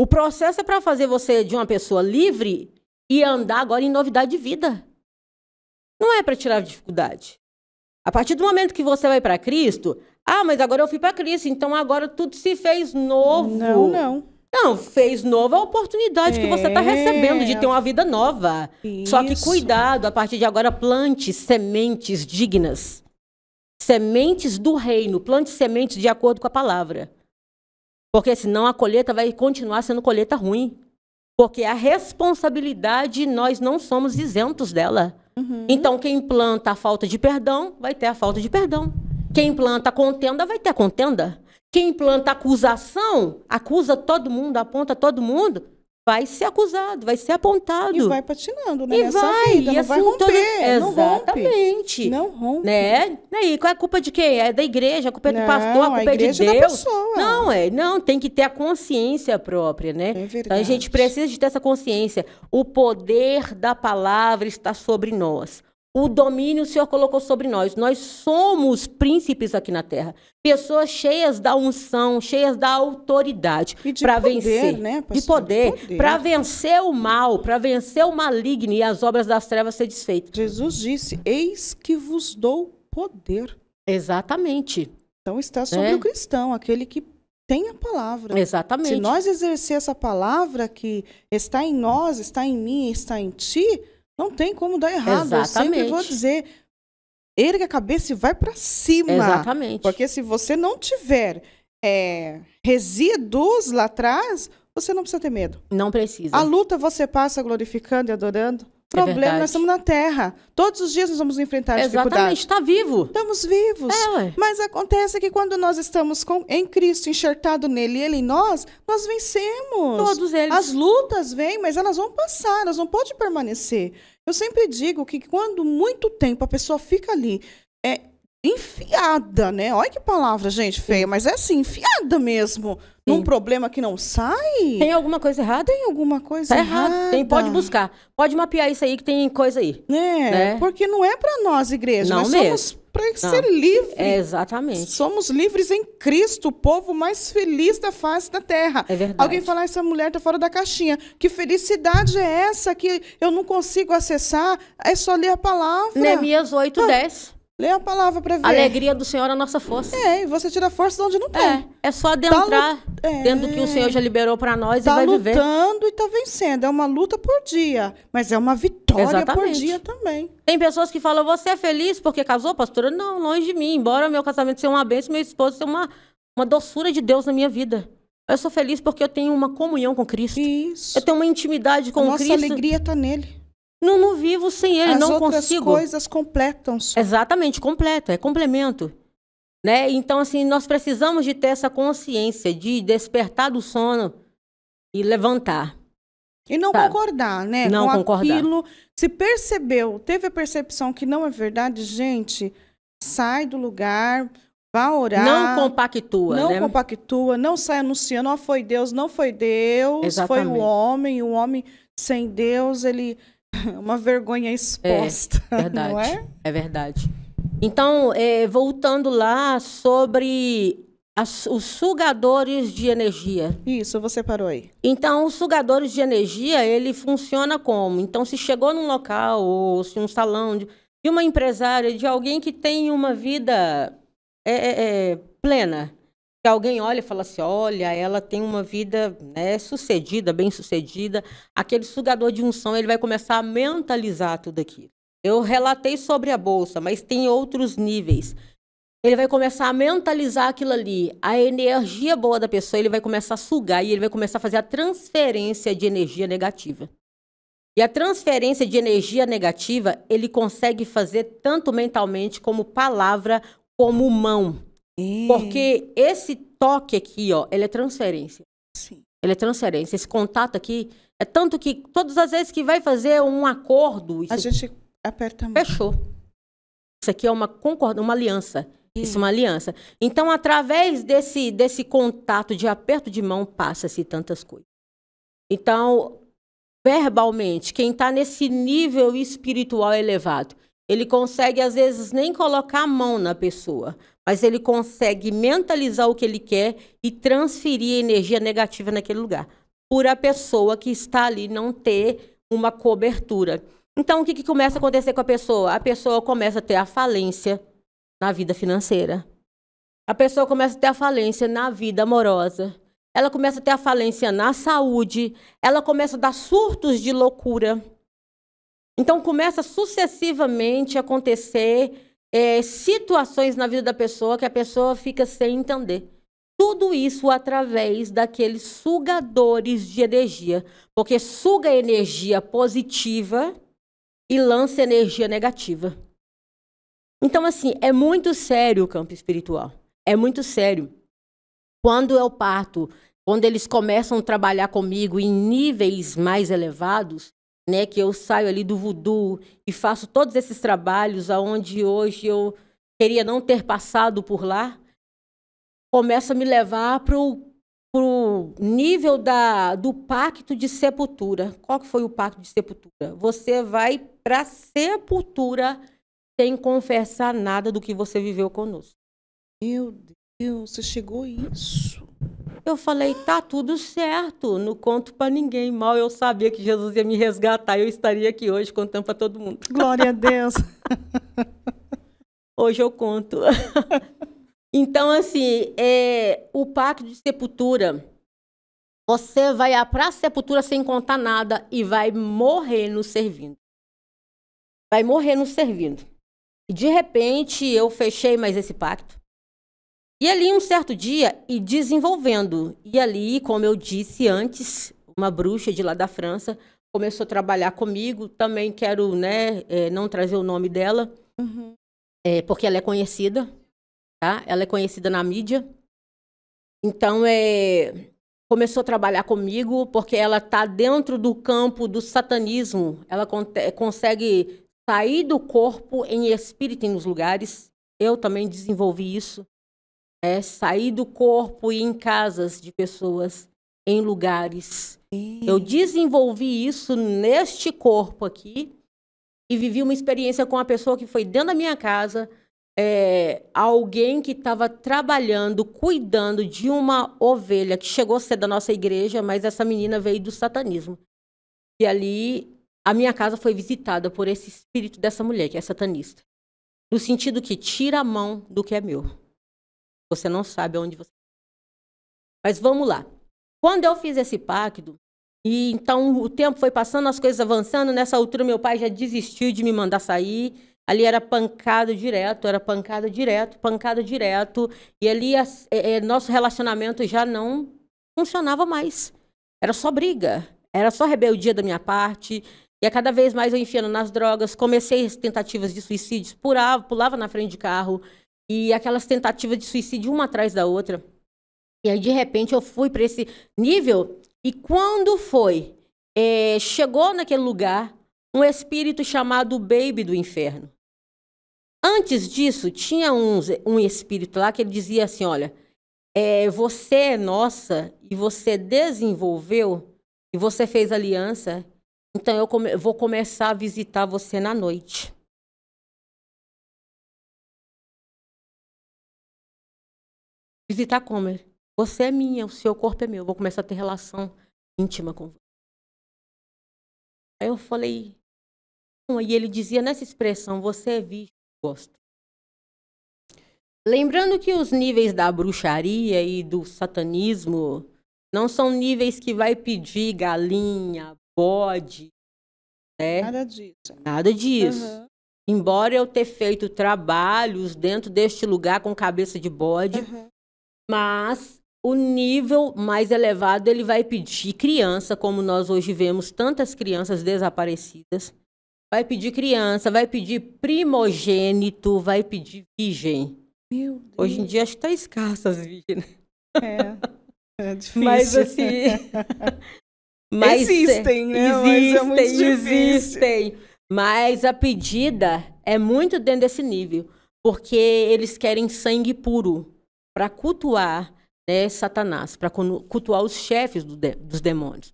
O processo é para fazer você de uma pessoa livre e andar agora em novidade de vida. Não é para tirar dificuldade. A partir do momento que você vai para Cristo, ah, mas agora eu fui para Cristo, então agora tudo se fez novo. Não, não. Não, fez nova a oportunidade é. que você está é. recebendo de ter uma vida nova. Isso. Só que cuidado, a partir de agora plante sementes dignas. Sementes do reino, plante sementes de acordo com a palavra. Porque senão a colheita vai continuar sendo colheita ruim. Porque a responsabilidade nós não somos isentos dela. Uhum. Então quem planta a falta de perdão vai ter a falta de perdão. Quem planta a contenda vai ter a contenda. Quem planta acusação, acusa todo mundo, aponta todo mundo, vai ser acusado, vai ser apontado. E vai patinando, né? E Nessa vai, vida, e não assim, vai romper, todo... Exatamente. Não rompe. Não rompe. Né? né? E qual é a culpa de quem? É da igreja, a culpa é do não, pastor, a culpa a é de é Deus. Não, é, não, tem que ter a consciência própria, né? É verdade. Então, a gente precisa de ter essa consciência. O poder da palavra está sobre nós. O domínio o Senhor colocou sobre nós. Nós somos príncipes aqui na terra. Pessoas cheias da unção, cheias da autoridade para vencer. Né, de poder. poder. Para vencer o mal, para vencer o maligno e as obras das trevas ser desfeitas. Jesus disse: Eis que vos dou poder. Exatamente. Então está sobre é. o cristão, aquele que tem a palavra. Exatamente. Se nós exercer essa palavra que está em nós, está em mim, está em ti, não tem como dar errado. Exatamente. Eu sempre vou dizer, ergue a cabeça e vai para cima. Exatamente. Porque se você não tiver é, resíduos lá atrás, você não precisa ter medo. Não precisa. A luta você passa glorificando e adorando. É problema, é nós estamos na Terra. Todos os dias nós vamos enfrentar Exatamente, dificuldades. está vivo. Estamos vivos. É, Mas acontece que quando nós estamos com, em Cristo, enxertado nele e ele em nós, nós vencemos. Todos eles. As lutas vêm, mas elas vão passar, elas não podem permanecer. Eu sempre digo que quando muito tempo a pessoa fica ali é, enfiada, né? Olha que palavra, gente, feia, mas é assim, enfiada mesmo. Sim. Num problema que não sai. Tem alguma coisa errada? Tem alguma coisa tá errada. errada. Tem, pode buscar. Pode mapear isso aí que tem coisa aí. É, né? porque não é para nós, igreja. Não nós mesmo. somos para ser livre. É, exatamente. Somos livres em Cristo, o povo mais feliz da face da terra. É verdade. Alguém falar, ah, essa mulher tá fora da caixinha. Que felicidade é essa que eu não consigo acessar? É só ler a palavra. Neemias 8, ah. 10. Lê a palavra para ver. A alegria do Senhor é a nossa força. É, e você tira força de onde não tem. É, é só tá adentrar tá é, dentro do que o Senhor já liberou para nós tá e vai viver. Está lutando e está vencendo. É uma luta por dia, mas é uma vitória Exatamente. por dia também. Tem pessoas que falam, você é feliz porque casou, pastora? Não, longe de mim. Embora meu casamento seja uma bênção, meu esposo seja uma, uma doçura de Deus na minha vida. Eu sou feliz porque eu tenho uma comunhão com Cristo. Isso. Eu tenho uma intimidade com a nossa Cristo. Nossa alegria está nele. Não, não vivo sem ele, As não consigo. As coisas completam só. Exatamente, completo, é complemento. Né? Então, assim, nós precisamos de ter essa consciência de despertar do sono e levantar. E não sabe? concordar, né? Não com concordar. Aquilo, se percebeu, teve a percepção que não é verdade, gente, sai do lugar, vá orar. Não compactua, Não né? compactua, não sai anunciando, ó, oh, foi Deus, não foi Deus, Exatamente. foi o homem, o homem sem Deus, ele uma vergonha exposta. É verdade. Não é? é verdade. Então, é, voltando lá sobre as, os sugadores de energia. Isso, você parou aí. Então, os sugadores de energia, ele funciona como? Então, se chegou num local, ou se um salão de, de uma empresária, de alguém que tem uma vida é, é, é plena, que alguém olha e fala assim: olha, ela tem uma vida né, sucedida, bem sucedida. Aquele sugador de unção ele vai começar a mentalizar tudo aquilo. Eu relatei sobre a bolsa, mas tem outros níveis. Ele vai começar a mentalizar aquilo ali, a energia boa da pessoa, ele vai começar a sugar e ele vai começar a fazer a transferência de energia negativa. E a transferência de energia negativa, ele consegue fazer tanto mentalmente como palavra, como mão. Porque esse toque aqui, ó, ele é transferência. Sim. Ele é transferência. Esse contato aqui é tanto que todas as vezes que vai fazer um acordo, a gente aperta a mão. Fechou. Isso aqui é uma concorda uma aliança. Sim. Isso é uma aliança. Então, através desse desse contato de aperto de mão passa-se tantas coisas. Então, verbalmente, quem está nesse nível espiritual elevado, ele consegue às vezes nem colocar a mão na pessoa, mas ele consegue mentalizar o que ele quer e transferir energia negativa naquele lugar, por a pessoa que está ali não ter uma cobertura. Então, o que, que começa a acontecer com a pessoa? A pessoa começa a ter a falência na vida financeira. A pessoa começa a ter a falência na vida amorosa. Ela começa a ter a falência na saúde. Ela começa a dar surtos de loucura. Então, começa sucessivamente a acontecer é, situações na vida da pessoa que a pessoa fica sem entender. Tudo isso através daqueles sugadores de energia, porque suga energia positiva e lança energia negativa. Então, assim, é muito sério o campo espiritual. É muito sério. Quando eu parto, quando eles começam a trabalhar comigo em níveis mais elevados, né, que eu saio ali do voodoo e faço todos esses trabalhos aonde hoje eu queria não ter passado por lá, começa a me levar para o nível da, do pacto de sepultura. Qual que foi o pacto de sepultura? Você vai para a sepultura sem confessar nada do que você viveu conosco. Meu Deus, você chegou a isso? Eu falei, tá tudo certo, não conto para ninguém. Mal eu sabia que Jesus ia me resgatar, eu estaria aqui hoje contando para todo mundo. Glória a Deus. hoje eu conto. então, assim, é, o pacto de sepultura, você vai para a sepultura sem contar nada e vai morrer no servindo. Vai morrer no servindo. E de repente eu fechei mais esse pacto. E ali, um certo dia, e desenvolvendo. E ali, como eu disse antes, uma bruxa de lá da França começou a trabalhar comigo. Também quero né, é, não trazer o nome dela, uhum. é, porque ela é conhecida. Tá? Ela é conhecida na mídia. Então, é, começou a trabalhar comigo porque ela está dentro do campo do satanismo. Ela con consegue sair do corpo em espírito em uns lugares. Eu também desenvolvi isso é, sair do corpo e em casas de pessoas, em lugares. Sim. Eu desenvolvi isso neste corpo aqui e vivi uma experiência com uma pessoa que foi dentro da minha casa, é, alguém que estava trabalhando, cuidando de uma ovelha que chegou a ser da nossa igreja, mas essa menina veio do satanismo. E ali a minha casa foi visitada por esse espírito dessa mulher que é satanista, no sentido que tira a mão do que é meu. Você não sabe aonde você. Tá. Mas vamos lá. Quando eu fiz esse pacto, e então o tempo foi passando, as coisas avançando, nessa altura meu pai já desistiu de me mandar sair. Ali era pancada direto, era pancada direto, pancada direto. E ali é, é, nosso relacionamento já não funcionava mais. Era só briga, era só rebeldia da minha parte. E a cada vez mais eu enfiando nas drogas, comecei as tentativas de suicídio, pulava, pulava na frente de carro e aquelas tentativas de suicídio uma atrás da outra. E aí, de repente, eu fui para esse nível. E quando foi? É, chegou naquele lugar um espírito chamado Baby do Inferno. Antes disso, tinha um, um espírito lá que ele dizia assim: Olha, é, você é nossa e você desenvolveu e você fez aliança, então eu come vou começar a visitar você na noite. visitar Comer. Você é minha, o seu corpo é meu. vou começar a ter relação íntima com você. Aí eu falei. E ele dizia nessa expressão: Você é visto, gosto. Lembrando que os níveis da bruxaria e do satanismo não são níveis que vai pedir galinha, bode, né? Nada disso. Nada disso. Uhum. Embora eu ter feito trabalhos dentro deste lugar com cabeça de bode, uhum mas o nível mais elevado ele vai pedir criança, como nós hoje vemos tantas crianças desaparecidas. Vai pedir criança, vai pedir primogênito, vai pedir virgem. Meu Deus. Hoje em dia acho que tá escasso as virgens. Né? É. É difícil. Mas assim. mas, é, existem, né? Existem, mas é existem. Mas a pedida é muito dentro desse nível. Porque eles querem sangue puro para cultuar né, Satanás, para cultuar os chefes do de, dos demônios.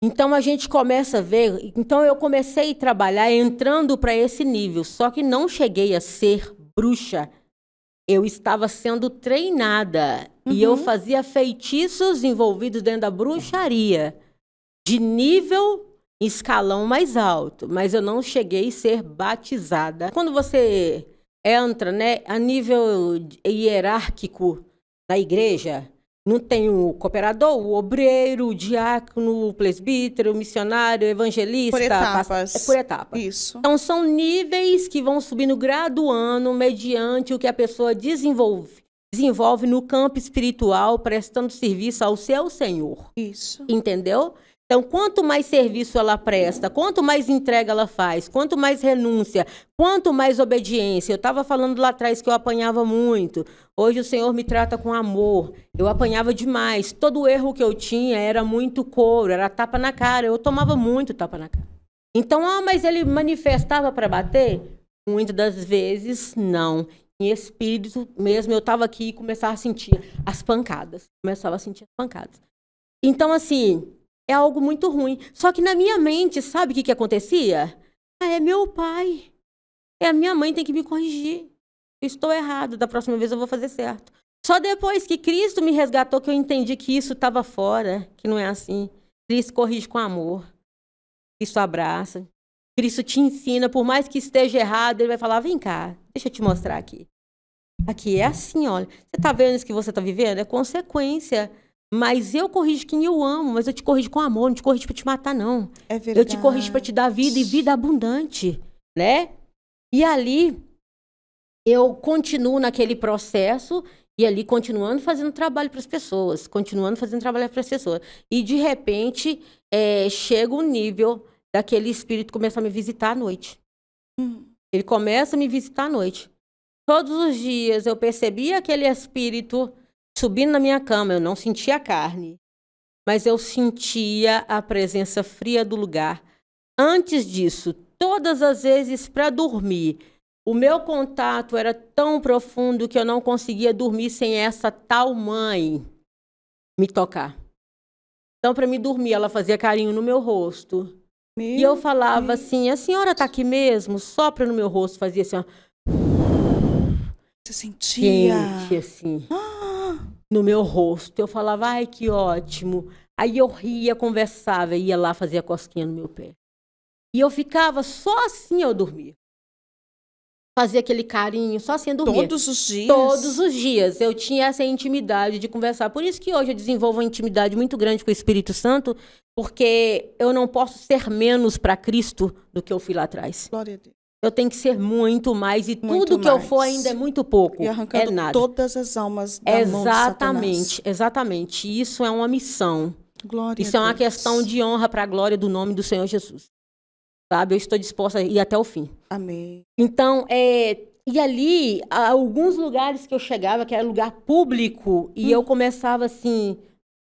Então a gente começa a ver. Então eu comecei a trabalhar entrando para esse nível, só que não cheguei a ser bruxa. Eu estava sendo treinada uhum. e eu uhum. fazia feitiços envolvidos dentro da bruxaria de nível escalão mais alto, mas eu não cheguei a ser batizada. Quando você entra né, a nível hierárquico da igreja. Não tem o cooperador, o obreiro, o diácono, o presbítero, o missionário, o evangelista. Por etapas. É por etapa. Isso. Então, são níveis que vão subindo graduando mediante o que a pessoa desenvolve, desenvolve no campo espiritual, prestando serviço ao seu Senhor. Isso. Entendeu? Então, quanto mais serviço ela presta, quanto mais entrega ela faz, quanto mais renúncia, quanto mais obediência. Eu estava falando lá atrás que eu apanhava muito. Hoje o Senhor me trata com amor. Eu apanhava demais. Todo erro que eu tinha era muito couro, era tapa na cara. Eu tomava muito tapa na cara. Então, ah, mas ele manifestava para bater? Muitas das vezes, não. Em espírito mesmo, eu estava aqui e começava a sentir as pancadas. Começava a sentir as pancadas. Então, assim, é algo muito ruim. Só que na minha mente, sabe o que, que acontecia? Ah, é meu pai. É a minha mãe tem que me corrigir. Eu estou errado, da próxima vez eu vou fazer certo. Só depois que Cristo me resgatou que eu entendi que isso estava fora, que não é assim. Cristo corrige com amor. Cristo abraça. Cristo te ensina, por mais que esteja errado, ele vai falar: vem cá, deixa eu te mostrar aqui. Aqui é assim, olha. Você está vendo isso que você está vivendo? É consequência mas eu corrijo quem eu amo, mas eu te corrijo com amor, não te corrijo para te matar, não. É verdade. Eu te corrijo para te dar vida e vida abundante, né? E ali eu continuo naquele processo e ali continuando fazendo trabalho para as pessoas, continuando fazendo trabalho para as pessoas. E de repente é, chega o um nível daquele espírito começa a me visitar à noite. Hum. Ele começa a me visitar à noite. Todos os dias eu percebia aquele espírito Subindo na minha cama, eu não sentia a carne, mas eu sentia a presença fria do lugar. Antes disso, todas as vezes para dormir, o meu contato era tão profundo que eu não conseguia dormir sem essa tal mãe me tocar. Então, para me dormir, ela fazia carinho no meu rosto. Meu e eu falava Deus. assim: a senhora está aqui mesmo? Sopra no meu rosto, fazia assim, ó. Você sentia? Quente, assim. Ah! no meu rosto. Eu falava, ai, que ótimo. Aí eu ria, conversava, ia lá, fazia cosquinha no meu pé. E eu ficava só assim eu dormia. Fazia aquele carinho, só assim eu dormia. Todos os dias? Todos os dias. Eu tinha essa intimidade de conversar. Por isso que hoje eu desenvolvo uma intimidade muito grande com o Espírito Santo, porque eu não posso ser menos para Cristo do que eu fui lá atrás. Glória a Deus eu tenho que ser muito mais e muito tudo mais. que eu for ainda é muito pouco. E arrancando é nada. todas as almas da Exatamente, exatamente. Isso é uma missão. Glória Isso é uma questão de honra para a glória do nome do Senhor Jesus. Sabe? Eu estou disposta a ir até o fim. Amém. Então, é, e ali, alguns lugares que eu chegava, que era lugar público, e hum. eu começava assim: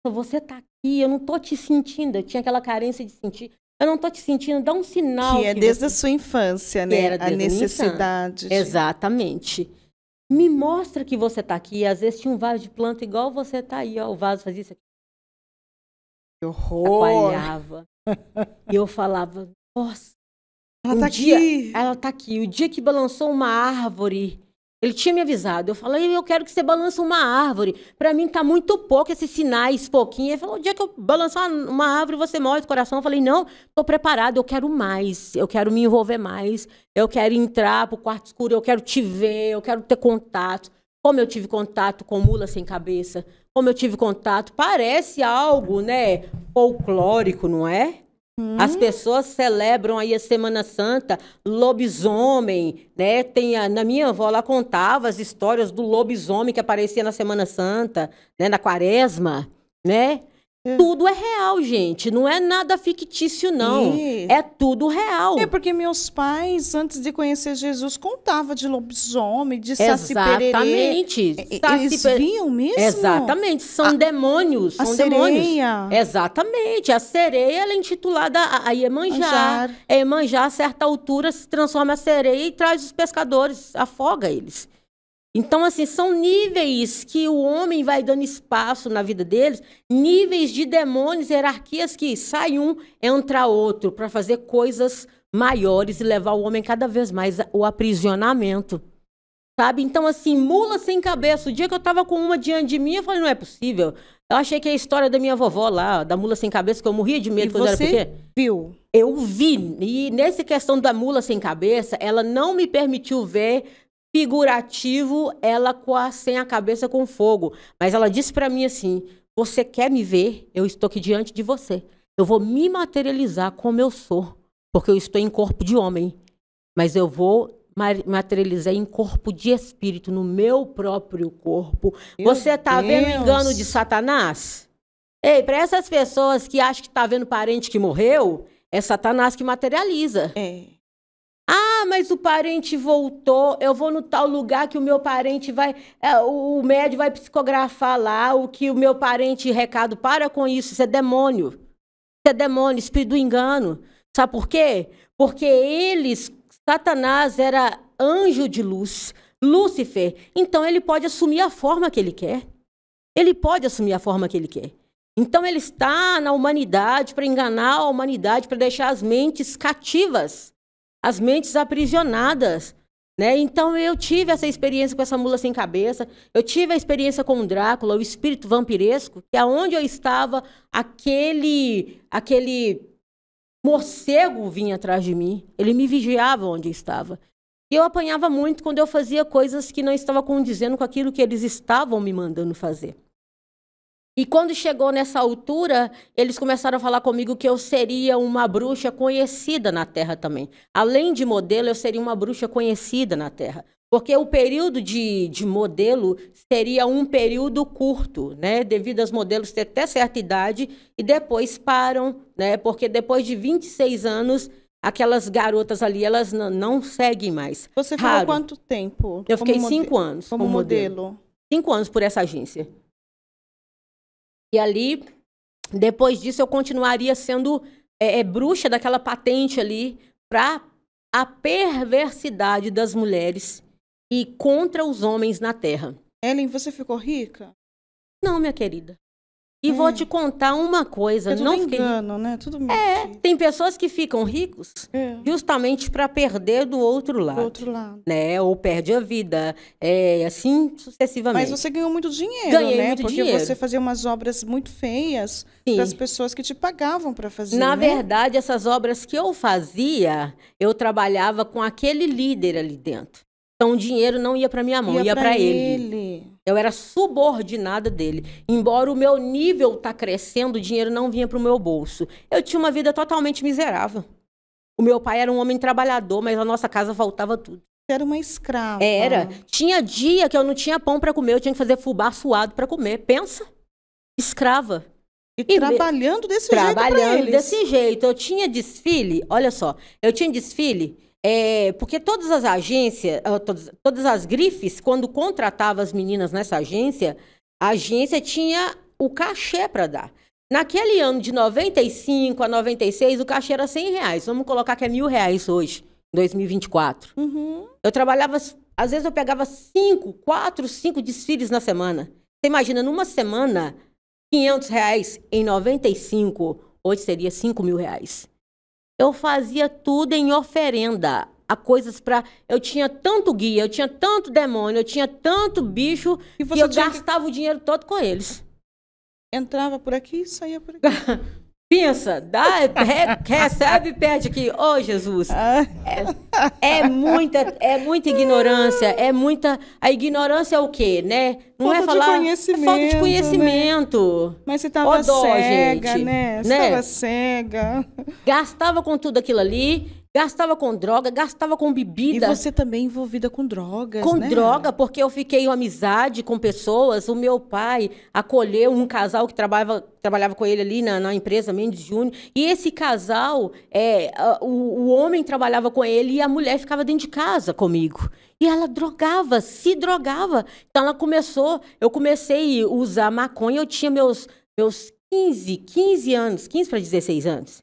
você está aqui, eu não estou te sentindo. Eu tinha aquela carência de sentir eu não estou te sentindo, dá um sinal. Que é que desde você... a sua infância, né? a necessidade. De... Exatamente. Me mostra que você está aqui. Às vezes tinha um vaso de planta igual você está aí, ó, o vaso fazia isso aqui. Que horror! e eu falava, nossa, ela um tá dia, aqui. Ela está aqui. O dia que balançou uma árvore ele tinha me avisado. Eu falei, eu quero que você balance uma árvore. Para mim está muito pouco esses sinais, pouquinho. Ele falou, o dia que eu balançar uma árvore, você morre do coração. Eu falei, não, estou preparado, eu quero mais. Eu quero me envolver mais. Eu quero entrar para o quarto escuro, eu quero te ver, eu quero ter contato. Como eu tive contato com mula sem cabeça, como eu tive contato, parece algo, né, folclórico, não é? Hum. As pessoas celebram aí a Semana Santa, lobisomem, né? Tem a, na minha avó lá contava as histórias do lobisomem que aparecia na Semana Santa, né? Na quaresma, né? É. Tudo é real, gente. Não é nada fictício, não. E... É tudo real. É porque meus pais, antes de conhecer Jesus, contavam de lobisomem, de saci Exatamente. Saci Eles vinham, mesmo? Exatamente. São a... demônios. São a demônios. Sereia. Exatamente. A sereia ela é intitulada a Iemanjá. manjar. A Iemanjá, a certa altura, se transforma a sereia e traz os pescadores, afoga eles. Então, assim, são níveis que o homem vai dando espaço na vida deles, níveis de demônios, hierarquias que sai um, entra outro, para fazer coisas maiores e levar o homem cada vez mais ao aprisionamento. Sabe? Então, assim, mula sem cabeça. O dia que eu tava com uma diante de mim, eu falei, não é possível. Eu achei que é a história da minha vovó lá, da mula sem cabeça, que eu morria de medo e quando você era pequena. viu? Eu vi. E nessa questão da mula sem cabeça, ela não me permitiu ver figurativo, ela com a, sem a cabeça com fogo. Mas ela disse para mim assim: Você quer me ver? Eu estou aqui diante de você. Eu vou me materializar como eu sou, porque eu estou em corpo de homem. Mas eu vou materializar em corpo de espírito, no meu próprio corpo. Meu você tá vendo o engano de Satanás? Ei, para essas pessoas que acham que tá vendo parente que morreu, é Satanás que materializa. É. Ah, mas o parente voltou, eu vou no tal lugar que o meu parente vai. É, o médico vai psicografar lá o que o meu parente recado. Para com isso, isso é demônio. Isso é demônio, espírito do engano. Sabe por quê? Porque eles, Satanás era anjo de luz, Lúcifer. Então ele pode assumir a forma que ele quer. Ele pode assumir a forma que ele quer. Então ele está na humanidade para enganar a humanidade, para deixar as mentes cativas as mentes aprisionadas. Né? Então eu tive essa experiência com essa mula sem cabeça, eu tive a experiência com o Drácula, o espírito vampiresco, que aonde é eu estava, aquele aquele morcego vinha atrás de mim, ele me vigiava onde eu estava. E eu apanhava muito quando eu fazia coisas que não estavam condizendo com aquilo que eles estavam me mandando fazer. E quando chegou nessa altura, eles começaram a falar comigo que eu seria uma bruxa conhecida na Terra também. Além de modelo, eu seria uma bruxa conhecida na Terra. Porque o período de, de modelo seria um período curto, né? Devido aos modelos ter até certa idade e depois param, né? Porque depois de 26 anos, aquelas garotas ali, elas não seguem mais. Você ficou quanto tempo? Eu fiquei cinco anos. Como, como modelo. modelo. Cinco anos por essa agência. E ali, depois disso, eu continuaria sendo é, é, bruxa daquela patente ali para a perversidade das mulheres e contra os homens na Terra. Ellen, você ficou rica? Não, minha querida. E é. vou te contar uma coisa, é não fiquei... engano, né? É tudo é, tem pessoas que ficam ricos é. justamente para perder do outro lado. Do outro lado. Né? Ou perde a vida, é, assim sucessivamente. Mas você ganhou muito dinheiro, Ganhei né? Muito Porque dinheiro. você fazia umas obras muito feias para as pessoas que te pagavam para fazer. Na né? verdade, essas obras que eu fazia, eu trabalhava com aquele líder ali dentro. Então o dinheiro não ia para minha mão, ia, ia para ele. ele. Eu era subordinada dele. Embora o meu nível tá crescendo, o dinheiro não vinha para o meu bolso. Eu tinha uma vida totalmente miserável. O meu pai era um homem trabalhador, mas a nossa casa faltava tudo. Era uma escrava. Era. Tinha dia que eu não tinha pão para comer, eu tinha que fazer fubá suado para comer. Pensa. Escrava. E, e trabalhando desse trabalhando jeito. Trabalhando desse jeito. Eu tinha desfile, olha só, eu tinha desfile é, porque todas as agências, ah, todas, todas as grifes, quando contratava as meninas nessa agência, a agência tinha o cachê para dar. Naquele ano de 95 a 96, o cachê era 100 reais. Vamos colocar que é mil reais hoje, 2024. Uhum. Eu trabalhava, às vezes eu pegava cinco, quatro, cinco desfiles na semana. Você imagina, numa semana, 500 reais em 95, hoje seria 5 mil reais eu fazia tudo em oferenda a coisas para eu tinha tanto guia, eu tinha tanto demônio, eu tinha tanto bicho e que eu gastava que... o dinheiro todo com eles. Entrava por aqui e saía por aqui. Pensa, dá, re, recebe, perde aqui. Ô, oh, Jesus. Ah. É, é, muita, é muita ignorância, é muita. A ignorância é o quê, né? Não falta é falar. De conhecimento, é falta de é conhecimento. Né? Mas você estava cega, gente, né? Você né? cega. Gastava com tudo aquilo ali Gastava com droga, gastava com bebida. E você também envolvida com drogas, Com né? droga, porque eu fiquei em amizade com pessoas. O meu pai acolheu um casal que trabalhava, trabalhava com ele ali na, na empresa Mendes Júnior. E esse casal, é, o, o homem trabalhava com ele e a mulher ficava dentro de casa comigo. E ela drogava, se drogava. Então ela começou, eu comecei a usar maconha, eu tinha meus, meus 15, 15 anos, 15 para 16 anos.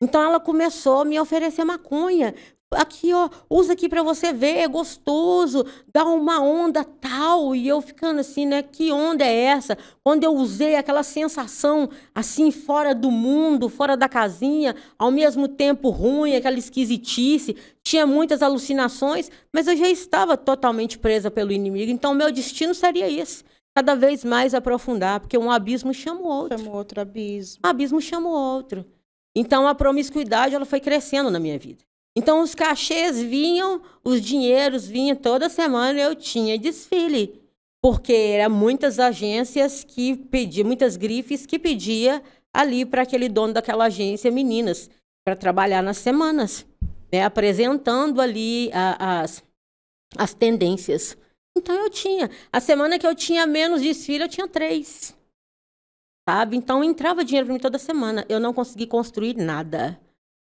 Então ela começou a me oferecer maconha. Aqui, ó, usa aqui para você ver, é gostoso, dá uma onda tal. E eu ficando assim, né? Que onda é essa? Quando eu usei aquela sensação assim, fora do mundo, fora da casinha, ao mesmo tempo ruim, aquela esquisitice, tinha muitas alucinações, mas eu já estava totalmente presa pelo inimigo. Então, meu destino seria esse cada vez mais aprofundar, porque um abismo chama o outro. Chama outro abismo. Um abismo chama o outro. Então a promiscuidade ela foi crescendo na minha vida. Então os cachês vinham, os dinheiros vinham toda semana, eu tinha desfile, porque era muitas agências que pediam, muitas grifes que pedia ali para aquele dono daquela agência meninas para trabalhar nas semanas, né? apresentando ali a, as as tendências. Então eu tinha. A semana que eu tinha menos desfile, eu tinha três sabe? Então entrava dinheiro para mim toda semana. Eu não consegui construir nada.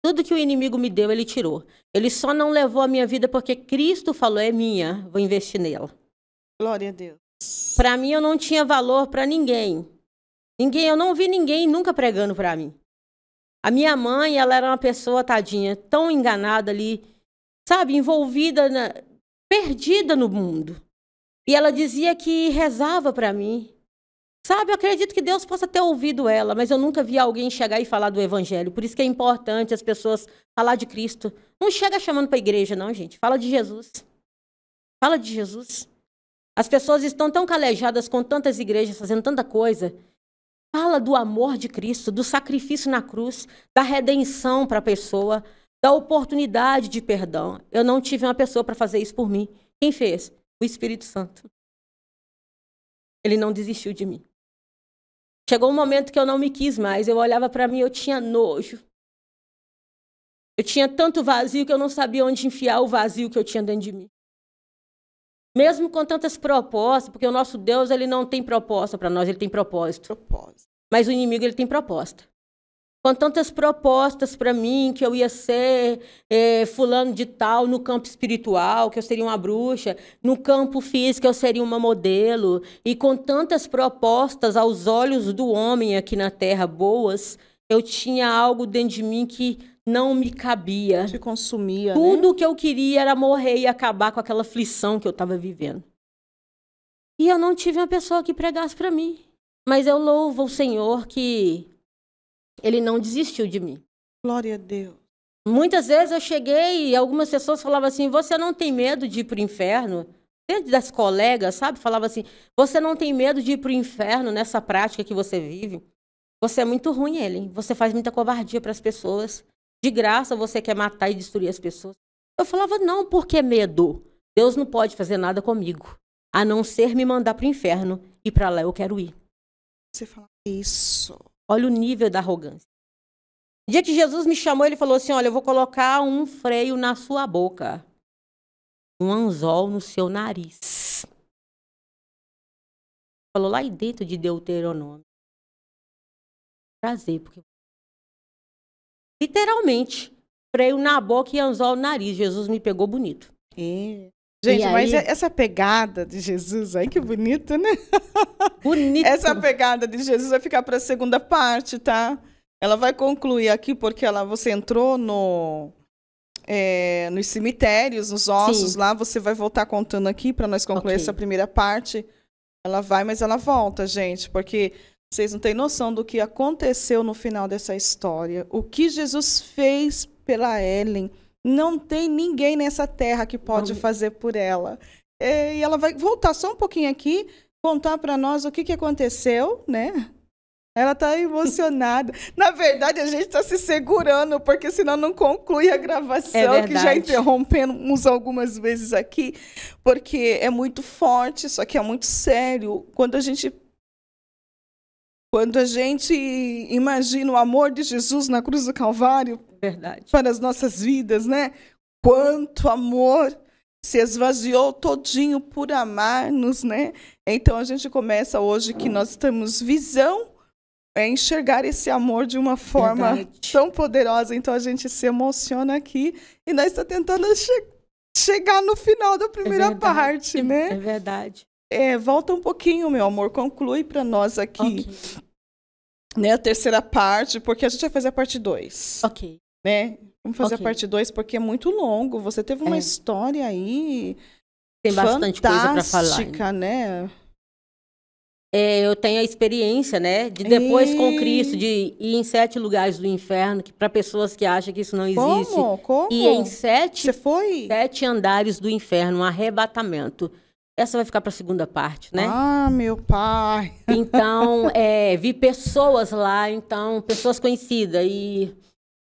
Tudo que o inimigo me deu, ele tirou. Ele só não levou a minha vida porque Cristo falou: é minha, vou investir nela. Glória a Deus. Para mim, eu não tinha valor para ninguém. Ninguém, eu não vi ninguém nunca pregando para mim. A minha mãe, ela era uma pessoa tadinha, tão enganada ali, sabe, envolvida, na, perdida no mundo. E ela dizia que rezava para mim, Sabe, eu acredito que Deus possa ter ouvido ela, mas eu nunca vi alguém chegar e falar do evangelho. Por isso que é importante as pessoas falar de Cristo. Não chega chamando para a igreja, não, gente. Fala de Jesus. Fala de Jesus. As pessoas estão tão calejadas com tantas igrejas fazendo tanta coisa. Fala do amor de Cristo, do sacrifício na cruz, da redenção para a pessoa, da oportunidade de perdão. Eu não tive uma pessoa para fazer isso por mim. Quem fez? O Espírito Santo. Ele não desistiu de mim. Chegou um momento que eu não me quis mais. Eu olhava para mim, eu tinha nojo. Eu tinha tanto vazio que eu não sabia onde enfiar o vazio que eu tinha dentro de mim. Mesmo com tantas propostas, porque o nosso Deus ele não tem proposta para nós, ele tem propósito. propósito. Mas o inimigo ele tem proposta com tantas propostas para mim que eu ia ser é, fulano de tal no campo espiritual, que eu seria uma bruxa, no campo físico eu seria uma modelo, e com tantas propostas aos olhos do homem aqui na Terra boas, eu tinha algo dentro de mim que não me cabia. Te consumia. Né? Tudo né? que eu queria era morrer e acabar com aquela aflição que eu estava vivendo. E eu não tive uma pessoa que pregasse para mim. Mas eu louvo o Senhor que ele não desistiu de mim. Glória a Deus. Muitas vezes eu cheguei e algumas pessoas falavam assim: Você não tem medo de ir para o inferno? Dentro das colegas, sabe? Falava assim: Você não tem medo de ir para o inferno nessa prática que você vive? Você é muito ruim, ele. Você faz muita covardia para as pessoas. De graça você quer matar e destruir as pessoas. Eu falava: Não, porque é medo. Deus não pode fazer nada comigo, a não ser me mandar para o inferno. E para lá eu quero ir. Você fala isso. Olha o nível da arrogância. No dia que Jesus me chamou, ele falou assim: Olha, eu vou colocar um freio na sua boca, um anzol no seu nariz. Falou lá dentro de Deuteronômio. Prazer, porque. Literalmente, freio na boca e anzol no nariz. Jesus me pegou bonito. É. Gente, aí... mas é essa pegada de Jesus, aí que bonito, né? Bonito. Essa pegada de Jesus vai ficar para a segunda parte, tá? Ela vai concluir aqui porque ela, você entrou no é, nos cemitérios, nos ossos Sim. lá, você vai voltar contando aqui para nós concluir okay. essa primeira parte. Ela vai, mas ela volta, gente, porque vocês não têm noção do que aconteceu no final dessa história, o que Jesus fez pela Ellen não tem ninguém nessa terra que pode não. fazer por ela. É, e ela vai voltar só um pouquinho aqui, contar para nós o que, que aconteceu, né? Ela está emocionada. Na verdade, a gente está se segurando, porque senão não conclui a gravação, é que já interrompemos algumas vezes aqui, porque é muito forte, isso aqui é muito sério. Quando a gente quando a gente imagina o amor de Jesus na cruz do Calvário, Verdade. para as nossas vidas, né? Quanto amor se esvaziou todinho por amar-nos, né? Então a gente começa hoje que nós estamos visão é enxergar esse amor de uma forma Verdade. tão poderosa. Então a gente se emociona aqui e nós está tentando chegar no final da primeira é parte, né? É verdade. É, volta um pouquinho, meu amor, conclui para nós aqui. Okay. Né, a terceira parte, porque a gente vai fazer a parte 2. Ok né? Vamos fazer okay. a parte 2 porque é muito longo. Você teve uma é. história aí. Tem bastante coisa para falar. né? É, eu tenho a experiência, né, de depois e... com Cristo, de ir em sete lugares do inferno, que para pessoas que acham que isso não existe. Como? Como? E em sete, Você foi? sete andares do inferno, um arrebatamento. Essa vai ficar para a segunda parte, né? Ah, meu pai. Então, é, vi pessoas lá, então pessoas conhecidas e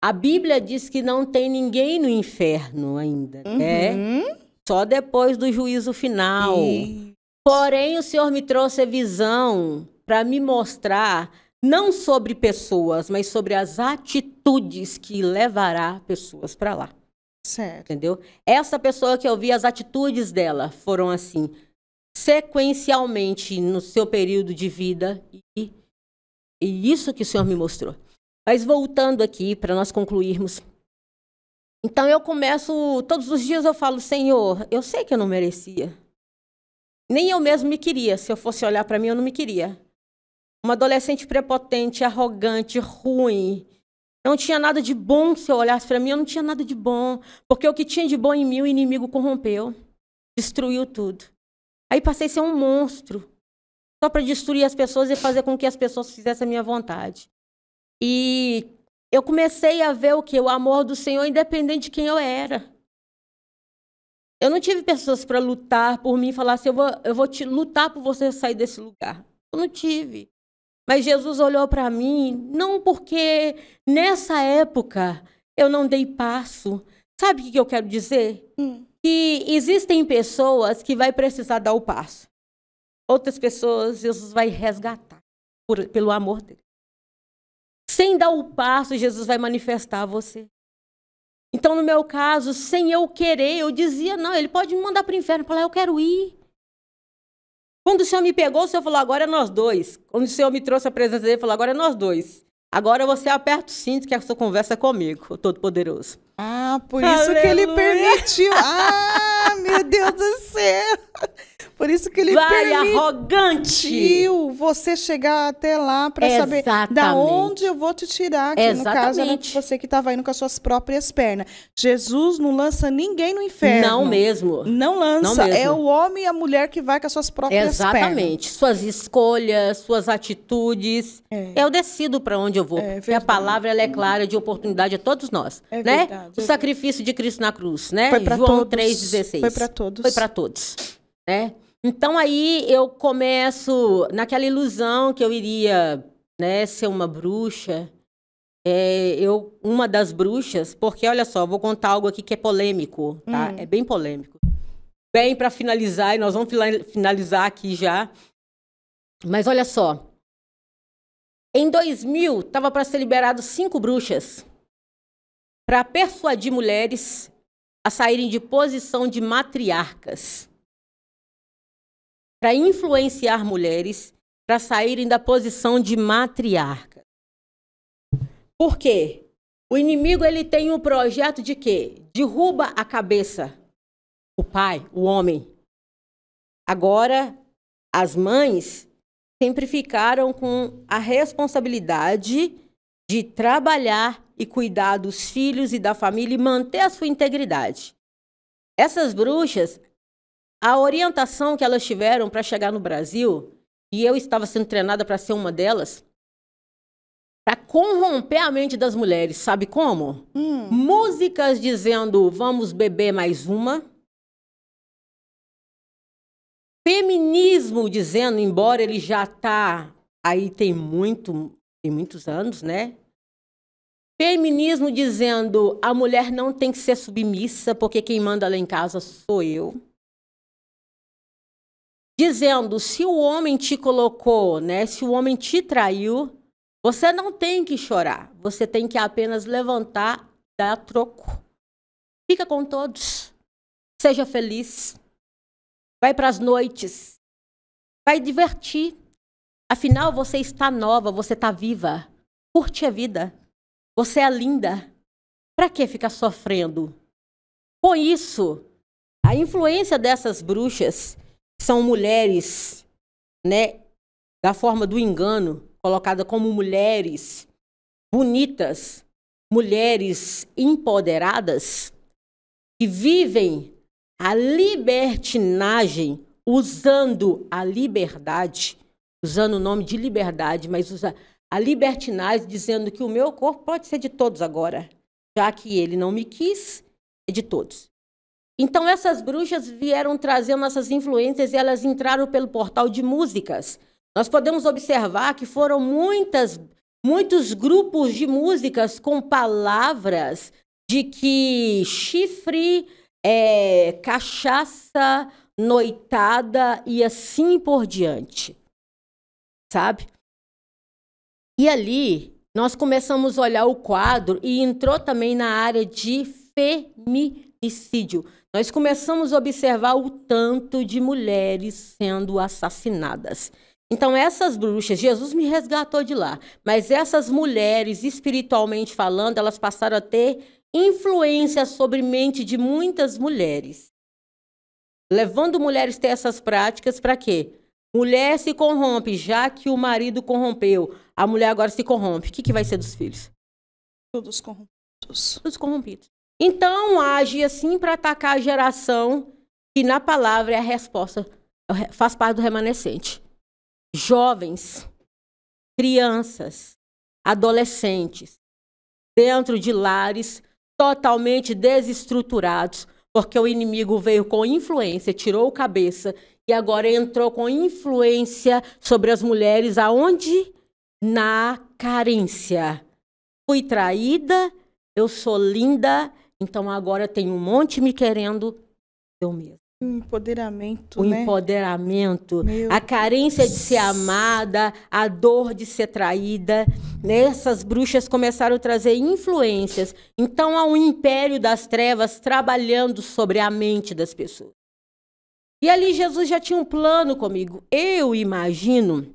a Bíblia diz que não tem ninguém no inferno ainda, né? uhum. né? Só depois do juízo final. E... Porém, o Senhor me trouxe a visão para me mostrar não sobre pessoas, mas sobre as atitudes que levará pessoas para lá. Certo. Entendeu? Essa pessoa que eu vi, as atitudes dela foram assim, sequencialmente no seu período de vida. E, e isso que o Senhor me mostrou. Mas voltando aqui para nós concluirmos. Então eu começo, todos os dias eu falo, Senhor, eu sei que eu não merecia. Nem eu mesmo me queria. Se eu fosse olhar para mim, eu não me queria. Uma adolescente prepotente, arrogante, ruim. Não tinha nada de bom se eu olhasse para mim, eu não tinha nada de bom. Porque o que tinha de bom em mim, o inimigo corrompeu, destruiu tudo. Aí passei a ser um monstro, só para destruir as pessoas e fazer com que as pessoas fizessem a minha vontade. E eu comecei a ver o que? O amor do Senhor, independente de quem eu era. Eu não tive pessoas para lutar por mim e falar assim: eu vou, eu vou te lutar por você sair desse lugar. Eu não tive. Mas Jesus olhou para mim, não porque nessa época eu não dei passo. Sabe o que eu quero dizer? Hum. Que existem pessoas que vai precisar dar o passo. Outras pessoas Jesus vai resgatar por, pelo amor dele. Sem dar o passo, Jesus vai manifestar a você. Então, no meu caso, sem eu querer, eu dizia: não, ele pode me mandar para o inferno. Eu eu quero ir. Quando o Senhor me pegou, o Senhor falou: agora é nós dois. Quando o Senhor me trouxe a presença dele, ele falou: agora é nós dois. Agora você aperta o cinto que a sua conversa é comigo, Todo-Poderoso. Ah, por isso Aleluia. que ele permitiu. Ah, meu Deus do céu. Por isso que ele Vai, arrogante. arrogante! você chegar até lá para saber da onde eu vou te tirar, que Exatamente. no caso era você que estava indo com as suas próprias pernas. Jesus não lança ninguém no inferno. Não mesmo. Não lança. Não mesmo. É o homem e a mulher que vai com as suas próprias Exatamente. pernas. Exatamente. Suas escolhas, suas atitudes. É. Eu decido para onde eu vou. É, porque a palavra ela é clara de oportunidade a todos nós. É né? Verdade, o é sacrifício de Cristo na cruz, né? Foi para todos. 3,16. Foi para todos. Foi para todos. Né? Então aí eu começo naquela ilusão que eu iria né, ser uma bruxa. É, eu uma das bruxas, porque olha só, vou contar algo aqui que é polêmico, tá? Hum. É bem polêmico. Bem, para finalizar, e nós vamos finalizar aqui já. Mas olha só, em 2000 estava para ser liberado cinco bruxas para persuadir mulheres a saírem de posição de matriarcas para influenciar mulheres para saírem da posição de matriarca. Por quê? O inimigo ele tem um projeto de quê? Derruba a cabeça, o pai, o homem. Agora, as mães sempre ficaram com a responsabilidade de trabalhar e cuidar dos filhos e da família e manter a sua integridade. Essas bruxas, a orientação que elas tiveram para chegar no Brasil, e eu estava sendo treinada para ser uma delas, para corromper a mente das mulheres, sabe como? Hum. Músicas dizendo vamos beber mais uma. Feminismo dizendo, embora ele já está aí tem muito, tem muitos anos, né? Feminismo dizendo a mulher não tem que ser submissa, porque quem manda lá em casa sou eu dizendo: se o homem te colocou, né, se o homem te traiu, você não tem que chorar, você tem que apenas levantar, dar troco. Fica com todos, seja feliz, vai para as noites, vai divertir. Afinal, você está nova, você está viva, curte a vida, você é linda. Para que ficar sofrendo? Com isso, a influência dessas bruxas são mulheres, né, da forma do engano, colocada como mulheres bonitas, mulheres empoderadas, que vivem a libertinagem usando a liberdade, usando o nome de liberdade, mas usa a libertinagem dizendo que o meu corpo pode ser de todos agora, já que ele não me quis, é de todos. Então, essas bruxas vieram trazendo essas influências e elas entraram pelo portal de músicas. Nós podemos observar que foram muitas, muitos grupos de músicas com palavras de que chifre, é, cachaça, noitada e assim por diante. Sabe? E ali nós começamos a olhar o quadro e entrou também na área de feminicídio nós começamos a observar o tanto de mulheres sendo assassinadas. Então, essas bruxas, Jesus me resgatou de lá, mas essas mulheres, espiritualmente falando, elas passaram a ter influência sobre mente de muitas mulheres. Levando mulheres a ter essas práticas para quê? Mulher se corrompe, já que o marido corrompeu, a mulher agora se corrompe. O que, que vai ser dos filhos? Todos corrompidos. Todos corrompidos. Então, age assim para atacar a geração que, na palavra, é a resposta, é faz parte do remanescente. Jovens, crianças, adolescentes, dentro de lares totalmente desestruturados, porque o inimigo veio com influência, tirou cabeça e agora entrou com influência sobre as mulheres aonde? Na carência. Fui traída, eu sou linda, então agora tem um monte me querendo eu mesmo. Empoderamento, o né? empoderamento, Meu a carência Deus. de ser amada, a dor de ser traída. Né? Essas bruxas começaram a trazer influências. Então há um império das trevas trabalhando sobre a mente das pessoas. E ali Jesus já tinha um plano comigo. Eu imagino,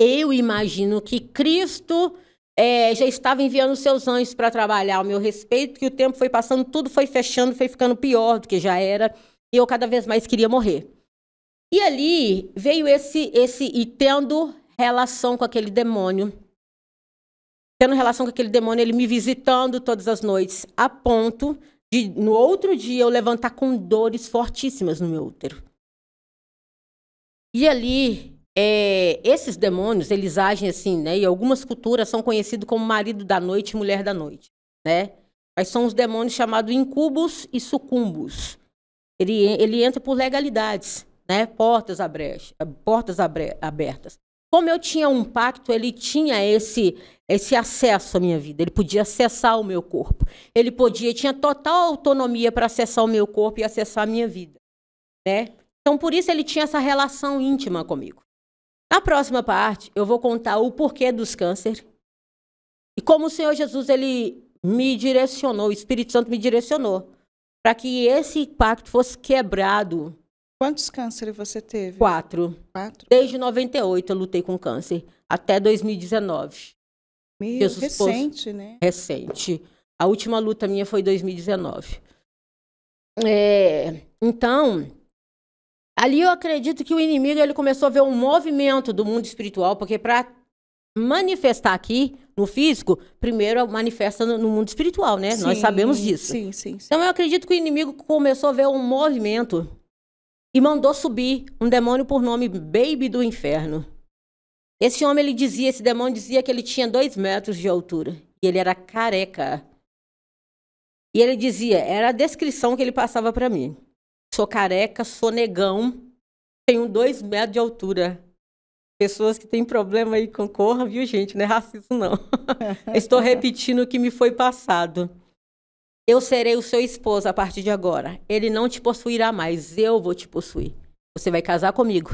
eu imagino que Cristo é, já estava enviando seus anjos para trabalhar ao meu respeito, que o tempo foi passando, tudo foi fechando, foi ficando pior do que já era, e eu cada vez mais queria morrer. E ali veio esse, esse e tendo relação com aquele demônio, tendo relação com aquele demônio, ele me visitando todas as noites, a ponto de, no outro dia, eu levantar com dores fortíssimas no meu útero. E ali é, esses demônios, eles agem assim, né? E algumas culturas são conhecidos como marido da noite e mulher da noite, né? Mas são os demônios chamados incubos e sucumbos. Ele, ele entra por legalidades, né? Portas, portas abertas. Como eu tinha um pacto, ele tinha esse esse acesso à minha vida. Ele podia acessar o meu corpo. Ele podia, tinha total autonomia para acessar o meu corpo e acessar a minha vida, né? Então por isso ele tinha essa relação íntima comigo. Na próxima parte, eu vou contar o porquê dos cânceres e como o Senhor Jesus ele me direcionou, o Espírito Santo me direcionou para que esse pacto fosse quebrado. Quantos cânceres você teve? Quatro. Quatro. Desde 98 eu lutei com câncer até 2019. Meu, Jesus recente, pôs... né? Recente. A última luta minha foi 2019. É, então, Ali eu acredito que o inimigo ele começou a ver um movimento do mundo espiritual, porque para manifestar aqui no físico, primeiro manifesta no, mundo espiritual, né? Sim, Nós sabemos disso. Sim, sim, sim, Então eu acredito que o inimigo começou a ver um movimento e mandou subir um demônio por nome Baby do Inferno. Esse homem ele dizia, esse demônio dizia que ele tinha dois metros de altura e ele era careca. E ele dizia, era a descrição que ele passava para mim. Sou careca, sou negão, tenho dois metros de altura. Pessoas que têm problema aí com corra, viu, gente? Não é racismo, não. Estou repetindo o que me foi passado. Eu serei o seu esposo a partir de agora. Ele não te possuirá mais. Eu vou te possuir. Você vai casar comigo.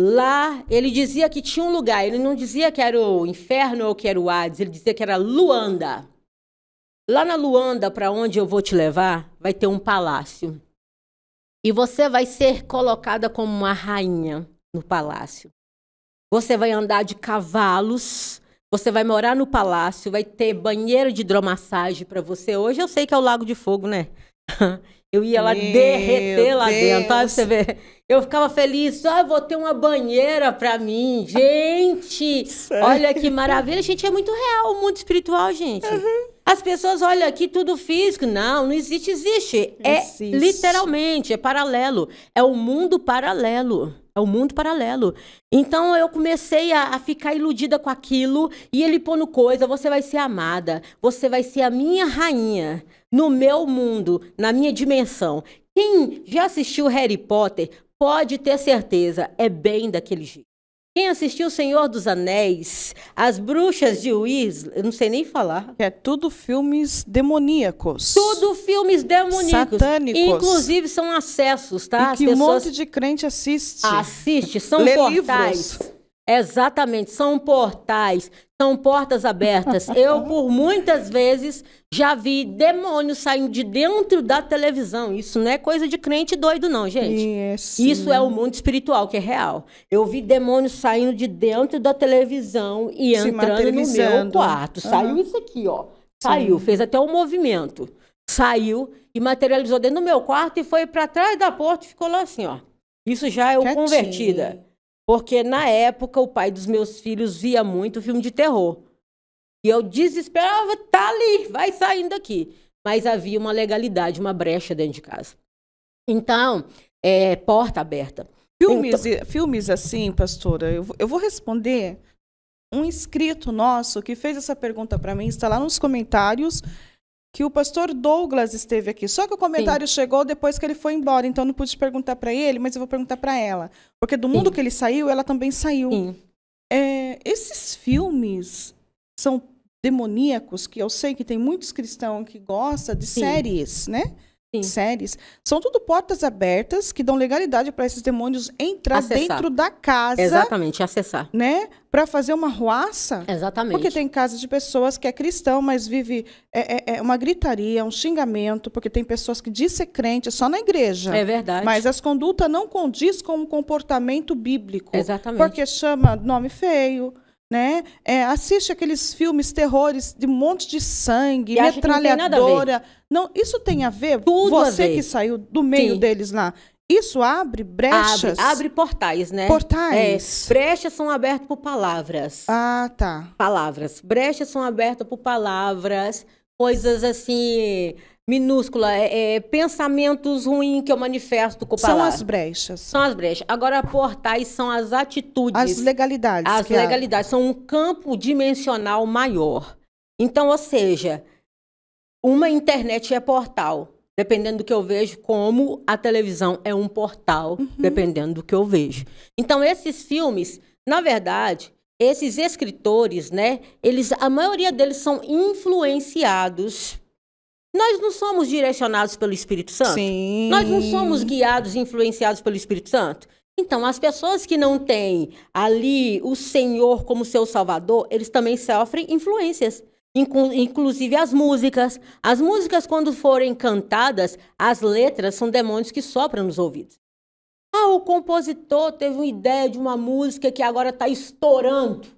Lá, ele dizia que tinha um lugar. Ele não dizia que era o inferno ou que era o Hades. Ele dizia que era Luanda. Lá na Luanda, para onde eu vou te levar, vai ter um palácio. E você vai ser colocada como uma rainha no palácio. Você vai andar de cavalos, você vai morar no palácio, vai ter banheiro de hidromassagem para você. Hoje eu sei que é o Lago de Fogo, né? Eu ia lá Meu derreter lá dentro, olha você ver. Eu ficava feliz, ah, vou ter uma banheira pra mim, gente! Sério? Olha que maravilha, gente, é muito real o mundo espiritual, gente. Uhum. As pessoas olham aqui tudo físico. Não, não existe, existe. É existe. literalmente, é paralelo. É o um mundo paralelo. É o um mundo paralelo. Então eu comecei a, a, ficar iludida com aquilo e ele pondo coisa: você vai ser amada, você vai ser a minha rainha, no meu mundo, na minha dimensão. Quem já assistiu Harry Potter pode ter certeza, é bem daquele jeito. Quem assistiu O Senhor dos Anéis, As Bruxas de Whis, eu não sei nem falar. É tudo filmes demoníacos. Tudo filmes demoníacos. Satânicos. Inclusive são acessos, tá? E As que pessoas... um monte de crente assiste. Assiste, são Lê portais. Livros. Exatamente, são portais, são portas abertas. Eu, por muitas vezes, já vi demônios saindo de dentro da televisão. Isso não é coisa de crente doido, não, gente. Isso é o mundo espiritual, que é real. Eu vi demônios saindo de dentro da televisão e Se entrando no meu quarto. Uhum. Saiu isso aqui, ó. Saiu, Sim. fez até um movimento. Saiu e materializou dentro do meu quarto e foi para trás da porta e ficou lá assim, ó. Isso já é o convertida. convertida. Porque na época o pai dos meus filhos via muito filme de terror. E eu desesperava, tá ali, vai saindo aqui, Mas havia uma legalidade, uma brecha dentro de casa. Então, é, porta aberta. Filmes, então... filmes assim, pastora, eu, eu vou responder um inscrito nosso que fez essa pergunta para mim, está lá nos comentários que o pastor Douglas esteve aqui. Só que o comentário Sim. chegou depois que ele foi embora, então não pude perguntar para ele, mas eu vou perguntar para ela, porque do mundo Sim. que ele saiu, ela também saiu. É, esses filmes são demoníacos, que eu sei que tem muitos cristãos que gostam de Sim. séries, né? Sim. séries, são tudo portas abertas que dão legalidade para esses demônios entrar acessar. dentro da casa. Exatamente, acessar. Né? Para fazer uma ruaça. Exatamente. Porque tem casas de pessoas que é cristão, mas vive é, é, é uma gritaria, um xingamento, porque tem pessoas que dizem ser crente só na igreja. É verdade. Mas as condutas não condiz com o um comportamento bíblico. Exatamente. Porque chama nome feio, né? É, assiste aqueles filmes terrores de um monte de sangue, e metralhadora. Não, não, isso tem a ver? Tudo Você a ver. que saiu do meio Sim. deles lá. Isso abre brechas? Abre, abre portais, né? Portais. É, brechas são abertas por palavras. Ah, tá. Palavras. Brechas são abertas por palavras, coisas assim, minúscula, é, é, pensamentos ruins que eu manifesto com palavras. São as brechas. São as brechas. Agora, portais são as atitudes. As legalidades. As legalidades. Há. São um campo dimensional maior. Então, ou seja, uma internet é portal. Dependendo do que eu vejo, como a televisão é um portal, uhum. dependendo do que eu vejo. Então, esses filmes, na verdade, esses escritores, né, eles, a maioria deles são influenciados nós não somos direcionados pelo Espírito Santo? Sim. Nós não somos guiados e influenciados pelo Espírito Santo? Então, as pessoas que não têm ali o Senhor como seu salvador, eles também sofrem influências. inclusive as músicas. As músicas, quando forem cantadas, as letras são demônios que sopram nos ouvidos. Ah, o compositor teve uma ideia de uma música que agora está estourando.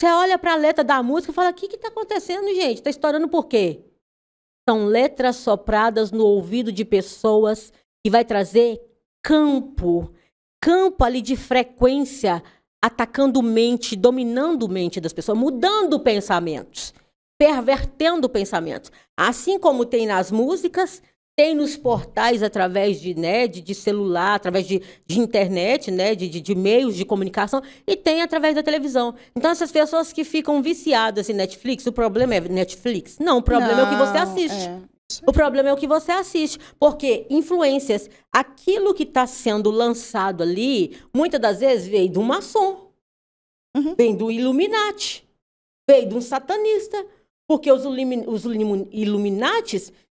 Você olha para a letra da música e fala: o que está acontecendo, gente? Está estourando por quê? São letras sopradas no ouvido de pessoas que vai trazer campo, campo ali de frequência, atacando mente, dominando mente das pessoas, mudando pensamentos, pervertendo pensamentos. Assim como tem nas músicas, tem nos portais através de, né, de, de celular, através de, de internet, né, de, de, de, meios de comunicação, e tem através da televisão. Então, essas pessoas que ficam viciadas em Netflix, o problema é Netflix? Não, o problema Não, é o que você assiste. É. O problema é o que você assiste, porque influências, aquilo que está sendo lançado ali, muitas das vezes veio de um maçom, uhum. vem do Illuminati, veio de um satanista, porque os, os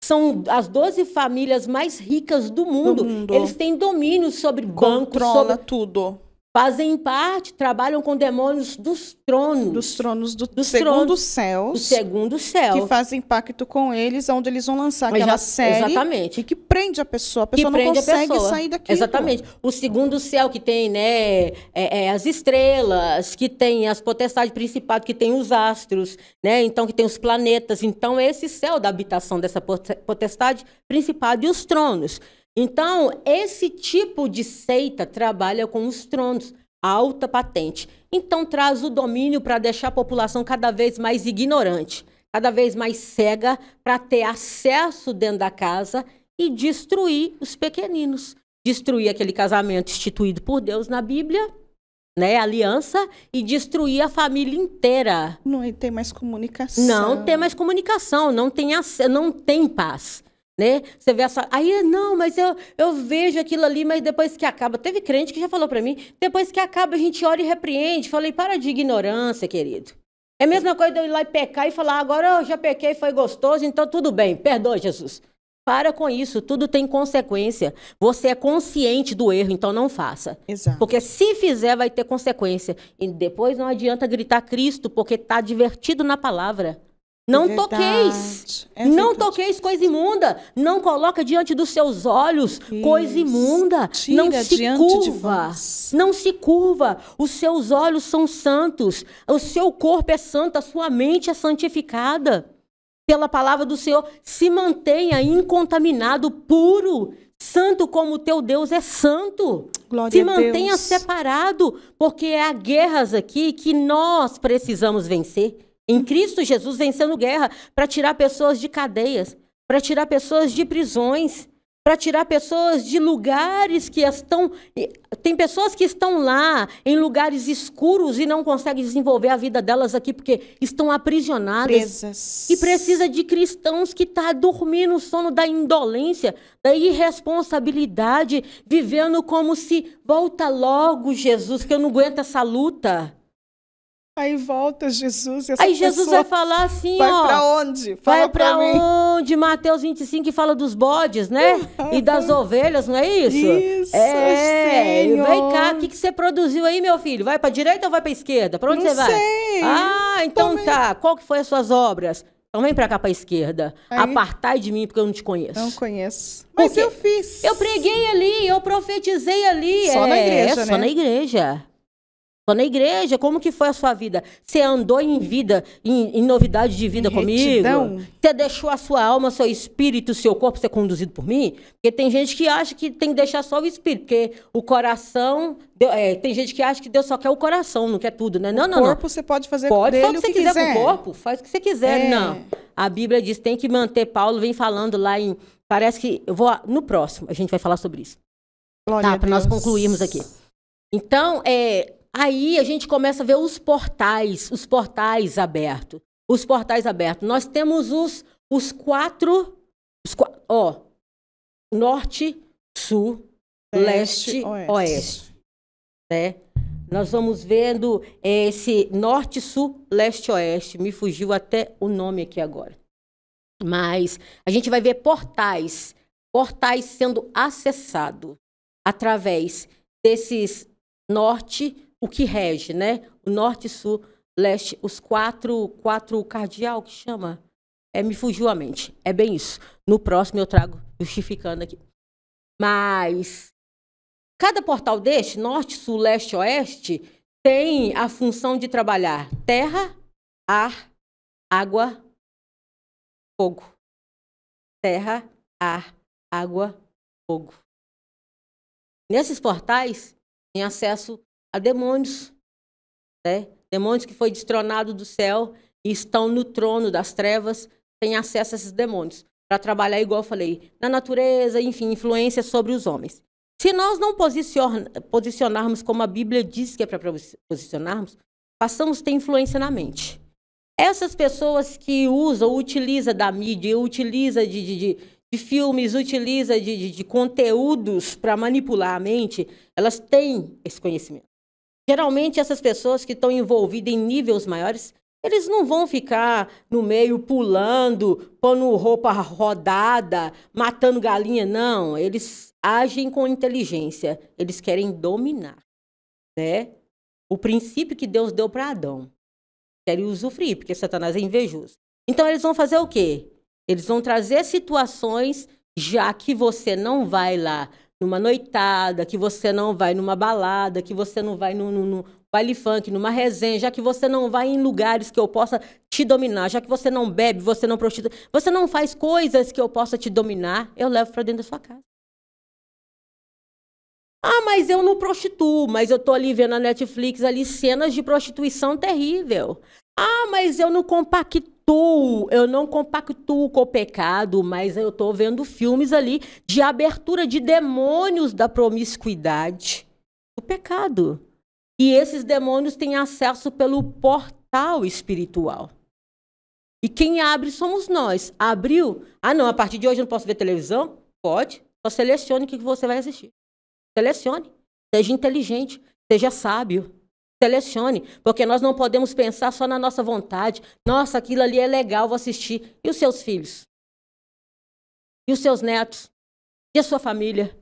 são as 12 famílias mais ricas do mundo. Do mundo. Eles têm domínio sobre bancos. Controla sobre... tudo fazem parte, trabalham com demônios dos tronos. Dos tronos do dos segundo céu. Do segundo céu. Que fazem pacto com eles, onde eles vão lançar aquela Exa série. Exatamente. E que prende a pessoa. A pessoa que não consegue pessoa. sair daqui. Exatamente. O segundo céu que tem, né, é, é, as estrelas, que tem as potestades principais, que tem os astros, né, então que tem os planetas. Então, é esse céu da habitação dessa potestade principal e os tronos. Então, esse tipo de seita trabalha com os tronos, alta patente. Então, traz o domínio para deixar a população cada vez mais ignorante, cada vez mais cega, para ter acesso dentro da casa e destruir os pequeninos. Destruir aquele casamento instituído por Deus na Bíblia, né, aliança, e destruir a família inteira. Não tem mais comunicação. Não tem mais comunicação, não tem, não tem paz né? Você vê essa. Aí, não, mas eu, eu vejo aquilo ali, mas depois que acaba. Teve crente que já falou para mim, depois que acaba, a gente ora e repreende. Falei, para de ignorância, querido. É a mesma coisa de eu ir lá e pecar e falar, agora eu já pequei, foi gostoso, então tudo bem, perdoa, Jesus. Para com isso, tudo tem consequência. Você é consciente do erro, então não faça. Exato. Porque se fizer, vai ter consequência. E depois não adianta gritar Cristo, porque está divertido na palavra. É não toqueis. É não toqueis coisa imunda. Não coloca diante dos seus olhos Isso. coisa imunda. Tira não se curva. Não se curva. Os seus olhos são santos. O seu corpo é santo. A sua mente é santificada. Pela palavra do Senhor, se mantenha incontaminado, puro, santo como o teu Deus é santo. Glória se mantenha separado, porque há guerras aqui que nós precisamos vencer. Em Cristo Jesus vencendo guerra para tirar pessoas de cadeias, para tirar pessoas de prisões, para tirar pessoas de lugares que estão. Tem pessoas que estão lá em lugares escuros e não conseguem desenvolver a vida delas aqui porque estão aprisionadas. Presas. E precisa de cristãos que estão tá dormindo o sono da indolência, da irresponsabilidade, vivendo como se volta logo, Jesus, que eu não aguento essa luta. Aí volta Jesus. Essa Aí Jesus vai falar assim, vai ó. Vai para onde? Fala vai para onde? Mateus 25 fala dos bodes, né? Uhum. E das uhum. ovelhas, não é isso? Isso. É. Senhor. Vem cá, o que, que você produziu aí, meu filho? Vai para direita ou vai para esquerda? Para onde não você sei. vai? Ah, então tá. Qual que foi as suas obras? Então vem pra cá pra esquerda. Aí... Apartai de mim, porque eu não te conheço. Não conheço. Mas eu fiz. Eu preguei ali, eu profetizei ali. Só é, né? na igreja, é, né? Só na igreja na igreja, como que foi a sua vida? Você andou em vida, em, em novidade de vida em comigo? Você deixou a sua alma, seu espírito, seu corpo ser conduzido por mim? Porque tem gente que acha que tem que deixar só o espírito, porque o coração. É, tem gente que acha que Deus só quer o coração, não quer tudo, né? Não, o não, corpo não. você pode fazer pode, dele, o que você quiser, quiser com o corpo, faz o que você quiser. É. Não. A Bíblia diz tem que manter. Paulo vem falando lá em. Parece que. Eu vou. No próximo, a gente vai falar sobre isso. Glória tá, para nós concluirmos aqui. Então, é, Aí a gente começa a ver os portais, os portais abertos. Os portais abertos. Nós temos os, os quatro, os, ó, norte, sul, leste, leste oeste. oeste. Né? Nós vamos vendo é, esse norte, sul, leste, oeste. Me fugiu até o nome aqui agora. Mas a gente vai ver portais, portais sendo acessados através desses norte, o que rege, né? O norte, sul, leste, os quatro, quatro cardeal que chama? É, me fugiu a mente. É bem isso. No próximo eu trago justificando aqui. Mas cada portal deste, norte, sul, leste, oeste, tem a função de trabalhar terra, ar, água, fogo. Terra, ar, água, fogo. Nesses portais tem acesso a demônios, né? Demônios que foi destronado do céu e estão no trono das trevas, têm acesso a esses demônios para trabalhar igual eu falei, na natureza, enfim, influência sobre os homens. Se nós não posicionarmos como a Bíblia diz que é para posicionarmos, passamos a ter influência na mente. Essas pessoas que usam, utilizam da mídia, utilizam de, de, de, de filmes, utilizam de, de conteúdos para manipular a mente, elas têm esse conhecimento. Geralmente, essas pessoas que estão envolvidas em níveis maiores, eles não vão ficar no meio pulando, pondo roupa rodada, matando galinha, não. Eles agem com inteligência. Eles querem dominar, né? O princípio que Deus deu para Adão. Querem usufruir, porque Satanás é invejoso. Então, eles vão fazer o quê? Eles vão trazer situações, já que você não vai lá numa noitada, que você não vai numa balada, que você não vai no, no, no baile funk, numa resenha, já que você não vai em lugares que eu possa te dominar, já que você não bebe, você não prostitui, você não faz coisas que eu possa te dominar, eu levo para dentro da sua casa. Ah, mas eu não prostituo, mas eu tô ali vendo na Netflix ali cenas de prostituição terrível. Ah, mas eu não compactuo, eu não compactuo com o pecado, mas eu estou vendo filmes ali de abertura de demônios da promiscuidade, do pecado. E esses demônios têm acesso pelo portal espiritual. E quem abre somos nós. Abriu? Ah, não, a partir de hoje eu não posso ver televisão? Pode. Só selecione o que você vai assistir. Selecione. Seja inteligente, seja sábio. Selecione, porque nós não podemos pensar só na nossa vontade. Nossa, aquilo ali é legal, vou assistir. E os seus filhos? E os seus netos? E a sua família?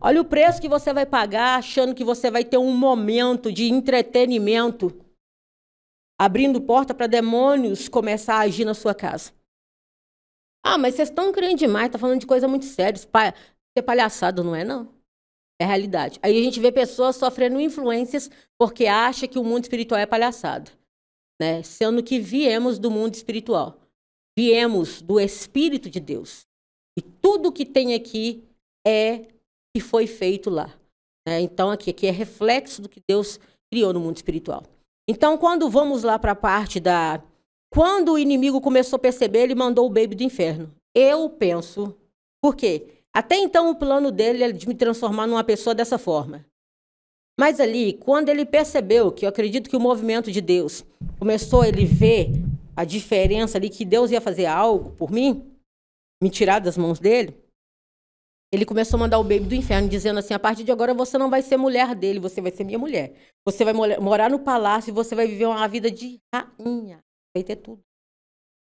Olha o preço que você vai pagar achando que você vai ter um momento de entretenimento, abrindo porta para demônios começar a agir na sua casa. Ah, mas vocês estão crendo demais, tá falando de coisa muito séria. Isso é palhaçada, não é não? É a realidade. Aí a gente vê pessoas sofrendo influências porque acha que o mundo espiritual é palhaçada. Né? Sendo que viemos do mundo espiritual. Viemos do Espírito de Deus. E tudo que tem aqui é que foi feito lá. Né? Então, aqui, aqui é reflexo do que Deus criou no mundo espiritual. Então, quando vamos lá para a parte da. Quando o inimigo começou a perceber, ele mandou o baby do inferno. Eu penso. Por quê? Até então, o plano dele era é de me transformar numa pessoa dessa forma. Mas ali, quando ele percebeu que eu acredito que o movimento de Deus começou ele ver a diferença ali que Deus ia fazer algo por mim, me tirar das mãos dele, ele começou a mandar o baby do inferno, dizendo assim: a partir de agora você não vai ser mulher dele, você vai ser minha mulher. Você vai morar no palácio e você vai viver uma vida de rainha. Vai ter tudo.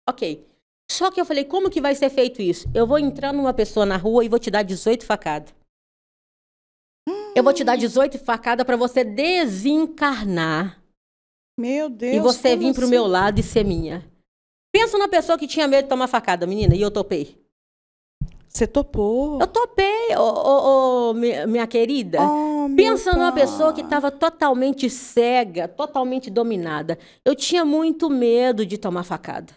Ok. Só que eu falei, como que vai ser feito isso? Eu vou entrar numa pessoa na rua e vou te dar 18 facadas. Eu vou te dar 18 facadas para você desencarnar. Meu Deus. E você vir assim? pro meu assim? lado e ser minha. Pensa na pessoa que tinha medo de tomar facada, menina, e eu topei. Você topou. Eu topei, minha querida. Oh, Pensa numa pessoa que estava totalmente cega, totalmente dominada. Eu tinha muito medo de tomar facada.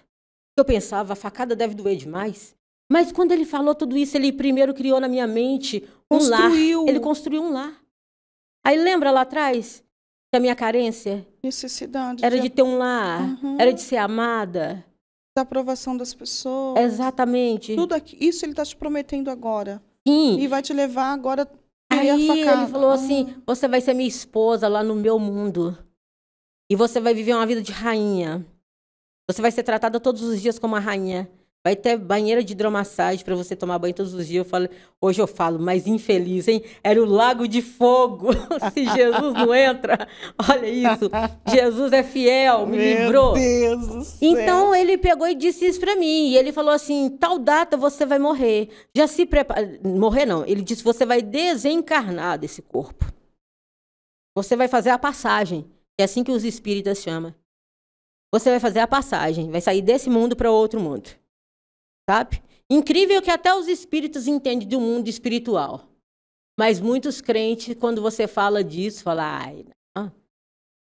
Eu pensava, a facada deve doer demais. Mas quando ele falou tudo isso, ele primeiro criou na minha mente um construiu. lar. Ele construiu um lar. Aí lembra lá atrás que a minha carência necessidade era de, de ter um lar, uhum. era de ser amada, da aprovação das pessoas. Exatamente. Tudo aqui, isso ele está te prometendo agora. Sim. E vai te levar agora Aí ele falou assim: uhum. "Você vai ser minha esposa lá no meu mundo. E você vai viver uma vida de rainha." Você vai ser tratada todos os dias como uma rainha. Vai ter banheira de hidromassagem para você tomar banho todos os dias. Eu falo, hoje eu falo, mas infeliz, hein? Era o lago de fogo. Se Jesus não entra, olha isso. Jesus é fiel, me Meu livrou. Deus do céu. Então ele pegou e disse isso para mim. E ele falou assim: tal data você vai morrer. Já se prepara. Morrer não. Ele disse: você vai desencarnar desse corpo. Você vai fazer a passagem. É assim que os espíritas chamam você vai fazer a passagem, vai sair desse mundo para outro mundo. Sabe? Incrível que até os espíritos entendem do mundo espiritual. Mas muitos crentes, quando você fala disso, falam, ai, não.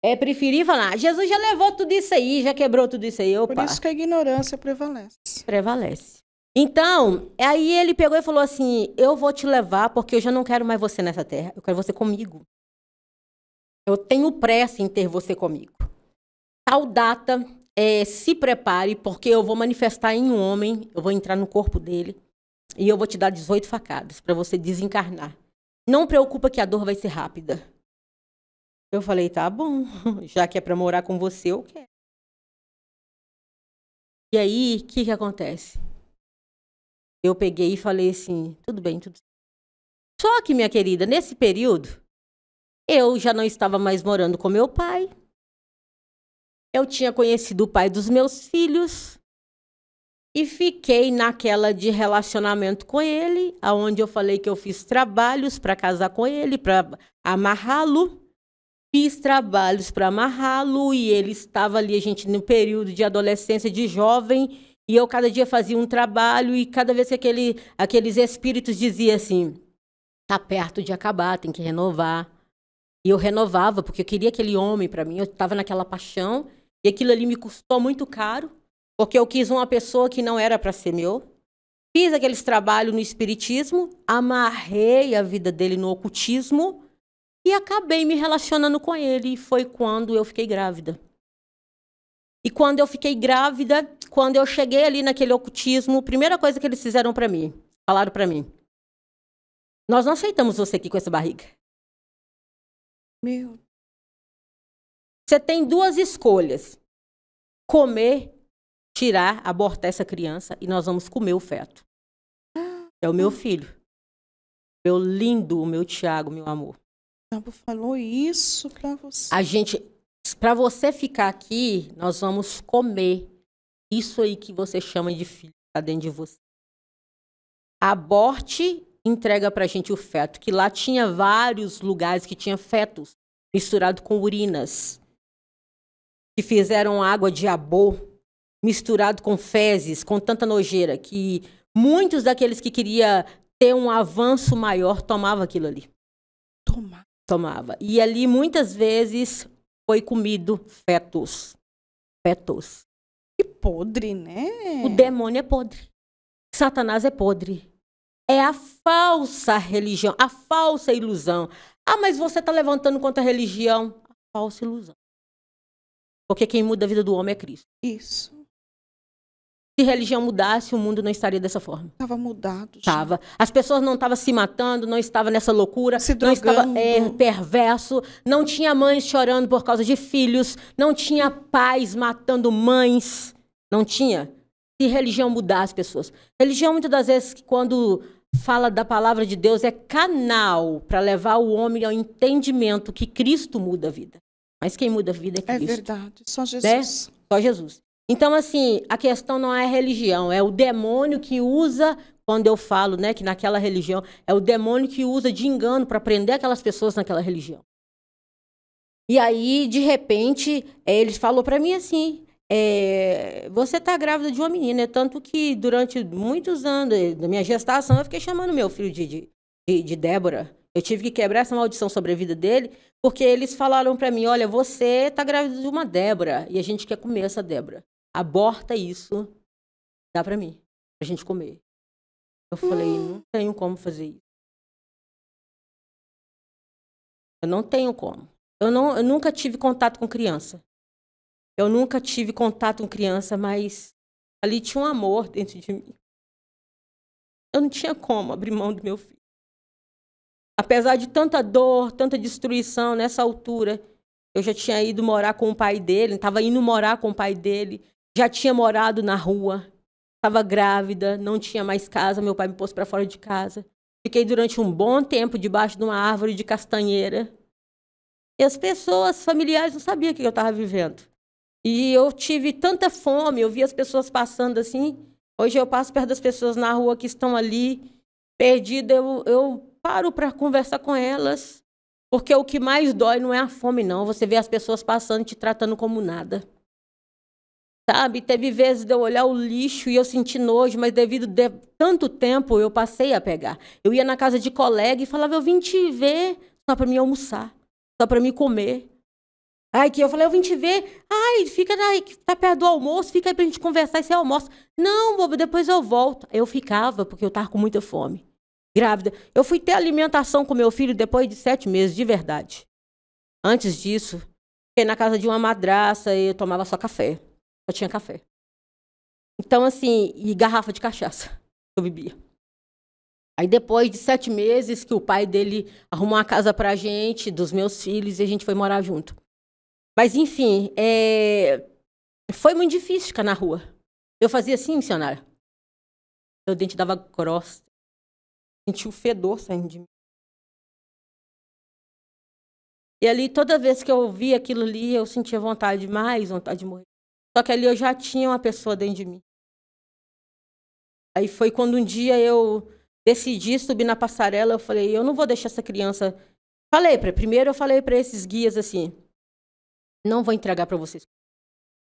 É preferir falar, ah, Jesus já levou tudo isso aí, já quebrou tudo isso aí. Opa. Por isso que a ignorância prevalece. Prevalece. Então, aí ele pegou e falou assim: Eu vou te levar porque eu já não quero mais você nessa terra, eu quero você comigo. Eu tenho pressa em ter você comigo tal data, é, se prepare, porque eu vou manifestar em um homem, eu vou entrar no corpo dele e eu vou te dar 18 facadas para você desencarnar. Não preocupa que a dor vai ser rápida. Eu falei, tá bom, já que é para morar com você, eu quero. E aí, o que, que acontece? Eu peguei e falei assim: tudo bem, tudo Só que, minha querida, nesse período, eu já não estava mais morando com meu pai, eu tinha conhecido o pai dos meus filhos e fiquei naquela de relacionamento com ele, aonde eu falei que eu fiz trabalhos para casar com ele, para amarrá-lo. Fiz trabalhos para amarrá-lo e ele estava ali, a gente, no período de adolescência, de jovem, e eu cada dia fazia um trabalho e cada vez que aquele, aqueles espíritos diziam assim, tá perto de acabar, tem que renovar. E eu renovava, porque eu queria aquele homem para mim, eu estava naquela paixão e aquilo ali me custou muito caro, porque eu quis uma pessoa que não era para ser meu. Fiz aqueles trabalhos no espiritismo, amarrei a vida dele no ocultismo e acabei me relacionando com ele. E foi quando eu fiquei grávida. E quando eu fiquei grávida, quando eu cheguei ali naquele ocultismo, a primeira coisa que eles fizeram para mim, falaram para mim: Nós não aceitamos você aqui com essa barriga. Meu você tem duas escolhas: comer, tirar, abortar essa criança e nós vamos comer o feto. É o meu filho. Meu lindo, meu Tiago, meu amor. Cabo falou isso para você. A gente, para você ficar aqui, nós vamos comer isso aí que você chama de filho tá dentro de você. Aborte, entrega pra gente o feto, que lá tinha vários lugares que tinha fetos misturado com urinas que fizeram água de abô misturado com fezes, com tanta nojeira, que muitos daqueles que queria ter um avanço maior tomava aquilo ali. Toma. Tomava. E ali muitas vezes foi comido fetos. Fetos. Que podre, né? O demônio é podre. Satanás é podre. É a falsa religião, a falsa ilusão. Ah, mas você está levantando contra a religião. A falsa ilusão. Porque quem muda a vida do homem é Cristo. Isso. Se religião mudasse, o mundo não estaria dessa forma. Estava mudado. Estava. As pessoas não estavam se matando, não estavam nessa loucura, se drogando. não estava é, perverso, não tinha mães chorando por causa de filhos, não tinha pais matando mães. Não tinha. Se religião mudar as pessoas. Religião, muitas das vezes, quando fala da palavra de Deus, é canal para levar o homem ao entendimento que Cristo muda a vida. Mas quem muda a vida é, é Cristo. É verdade, só né? Jesus. Né? Só Jesus. Então, assim, a questão não é religião, é o demônio que usa, quando eu falo né, que naquela religião, é o demônio que usa de engano para prender aquelas pessoas naquela religião. E aí, de repente, é, ele falou para mim assim: é, você está grávida de uma menina. É tanto que durante muitos anos da minha gestação eu fiquei chamando meu filho de, de, de Débora, eu tive que quebrar essa maldição sobre a vida dele, porque eles falaram para mim: olha, você tá grávida de uma Débora e a gente quer comer essa Débora. Aborta isso, dá para mim, pra gente comer. Eu falei: não hum. tenho como fazer isso. Eu não tenho como. Eu, não, eu nunca tive contato com criança. Eu nunca tive contato com criança, mas ali tinha um amor dentro de mim. Eu não tinha como abrir mão do meu filho. Apesar de tanta dor, tanta destruição nessa altura, eu já tinha ido morar com o pai dele, estava indo morar com o pai dele, já tinha morado na rua, estava grávida, não tinha mais casa, meu pai me pôs para fora de casa. Fiquei durante um bom tempo debaixo de uma árvore de castanheira. E as pessoas, familiares, não sabiam o que eu estava vivendo. E eu tive tanta fome, eu vi as pessoas passando assim. Hoje eu passo perto das pessoas na rua que estão ali, perdida. Eu, eu paro para conversar com elas. Porque o que mais dói não é a fome, não. Você vê as pessoas passando te tratando como nada. Sabe? Teve vezes de eu olhar o lixo e eu senti nojo, mas devido de tanto tempo eu passei a pegar. Eu ia na casa de colega e falava: Eu vim te ver só para me almoçar, só para me comer. Ai, que eu falei, eu vim te ver. Ai, fica aí, tá perto do almoço, fica aí pra gente conversar e você almoça. Não, bobo, depois eu volto. Eu ficava, porque eu tava com muita fome grávida. Eu fui ter alimentação com meu filho depois de sete meses, de verdade. Antes disso, fiquei na casa de uma madraça e eu tomava só café. Só tinha café. Então, assim, e garrafa de cachaça eu bebia. Aí depois de sete meses que o pai dele arrumou a casa pra gente, dos meus filhos, e a gente foi morar junto. Mas enfim, é... foi muito difícil ficar na rua. Eu fazia assim, missionária. Meu dente dava grossa senti o fedor saindo de mim. E ali, toda vez que eu ouvia aquilo ali, eu sentia vontade mais, vontade de morrer. Só que ali eu já tinha uma pessoa dentro de mim. Aí foi quando um dia eu decidi subir na passarela, eu falei, eu não vou deixar essa criança. Falei para primeiro eu falei para esses guias assim, não vou entregar para vocês.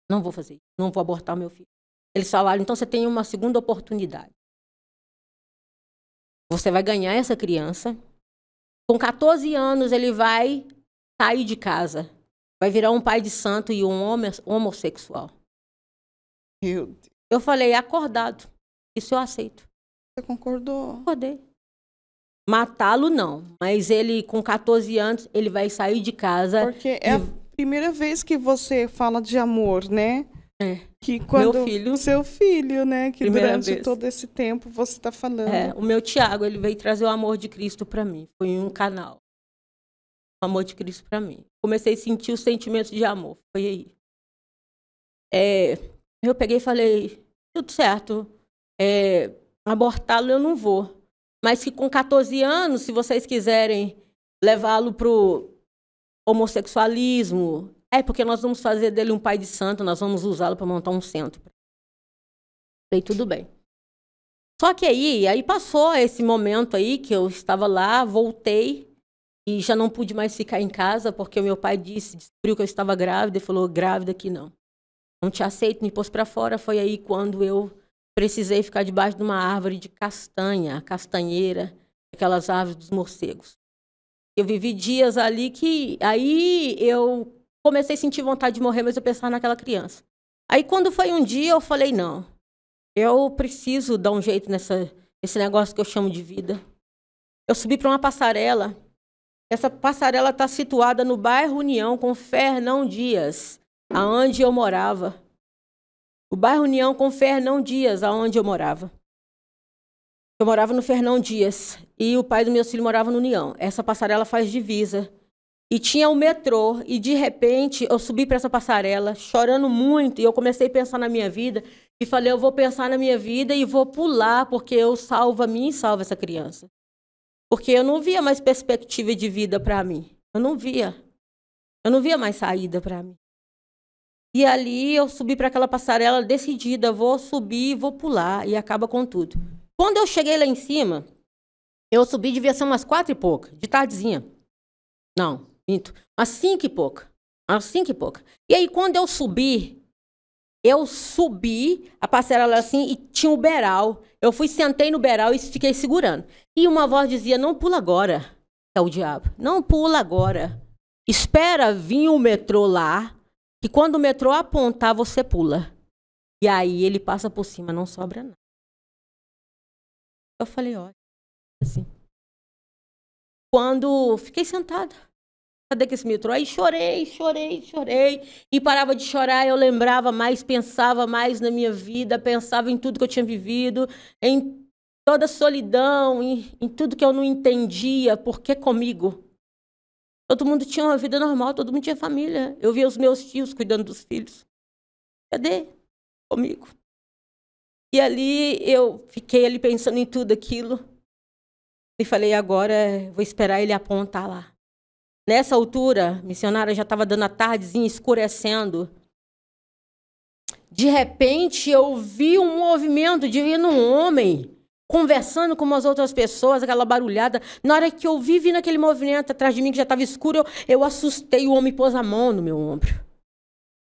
Não vou fazer, não vou abortar meu filho. Eles falaram, então você tem uma segunda oportunidade. Você vai ganhar essa criança. Com 14 anos, ele vai sair de casa. Vai virar um pai de santo e um homem homossexual. Meu Deus. Eu falei, acordado. Isso eu aceito. Você concordou? Acordei. Matá-lo, não. Mas ele, com 14 anos, ele vai sair de casa. Porque e... é a primeira vez que você fala de amor, né? É que quando meu filho, seu filho, né, que durante vez. todo esse tempo você está falando. É, o meu Tiago, ele veio trazer o amor de Cristo para mim. Foi em um canal. O amor de Cristo para mim. Comecei a sentir os sentimentos de amor. Foi aí. É, eu peguei e falei, tudo certo. É, abortá-lo eu não vou. Mas que com 14 anos, se vocês quiserem levá-lo pro homossexualismo, é, porque nós vamos fazer dele um pai de santo, nós vamos usá-lo para montar um centro. Falei, tudo bem. Só que aí, aí passou esse momento aí que eu estava lá, voltei e já não pude mais ficar em casa porque o meu pai disse, descobriu que eu estava grávida e falou grávida que não. Não te aceito, me pôs para fora. Foi aí quando eu precisei ficar debaixo de uma árvore de castanha, castanheira, aquelas árvores dos morcegos. Eu vivi dias ali que aí eu comecei a sentir vontade de morrer, mas eu pensava naquela criança. Aí quando foi um dia, eu falei, não, eu preciso dar um jeito nessa esse negócio que eu chamo de vida. Eu subi para uma passarela. Essa passarela está situada no bairro União com Fernão Dias, aonde eu morava. O bairro União com Fernão Dias, aonde eu morava. Eu morava no Fernão Dias e o pai do meu filho morava no União. Essa passarela faz divisa e tinha o metrô e de repente eu subi para essa passarela chorando muito e eu comecei a pensar na minha vida e falei eu vou pensar na minha vida e vou pular porque eu salvo a mim e salvo essa criança. Porque eu não via mais perspectiva de vida para mim. Eu não via. Eu não via mais saída para mim. E ali eu subi para aquela passarela decidida, vou subir, vou pular e acaba com tudo. Quando eu cheguei lá em cima, eu subi devia ser umas quatro e pouca, de tardezinha. Não, muito. Às assim cinco e pouca. Às cinco e pouca. E aí, quando eu subi, eu subi a passarela assim e tinha o um beral. Eu fui, sentei no beral e fiquei segurando. E uma voz dizia: Não pula agora. É o diabo. Não pula agora. Espera vir o metrô lá, que quando o metrô apontar, você pula. E aí ele passa por cima, não sobra nada. Eu falei: Olha, assim. Quando fiquei sentada cadê que esse metrô? Aí chorei, chorei, chorei. E parava de chorar, eu lembrava mais, pensava mais na minha vida, pensava em tudo que eu tinha vivido, em toda a solidão, em, em tudo que eu não entendia, por que comigo? Todo mundo tinha uma vida normal, todo mundo tinha família. Eu via os meus tios cuidando dos filhos. Cadê? Comigo. E ali eu fiquei ali pensando em tudo aquilo. E falei, agora vou esperar ele apontar lá. Nessa altura, missionária já estava dando a tardezinha, escurecendo. De repente, eu vi um movimento de um homem conversando com umas outras pessoas, aquela barulhada. Na hora que eu vi, vi naquele movimento atrás de mim que já estava escuro, eu, eu assustei. O homem pôs a mão no meu ombro.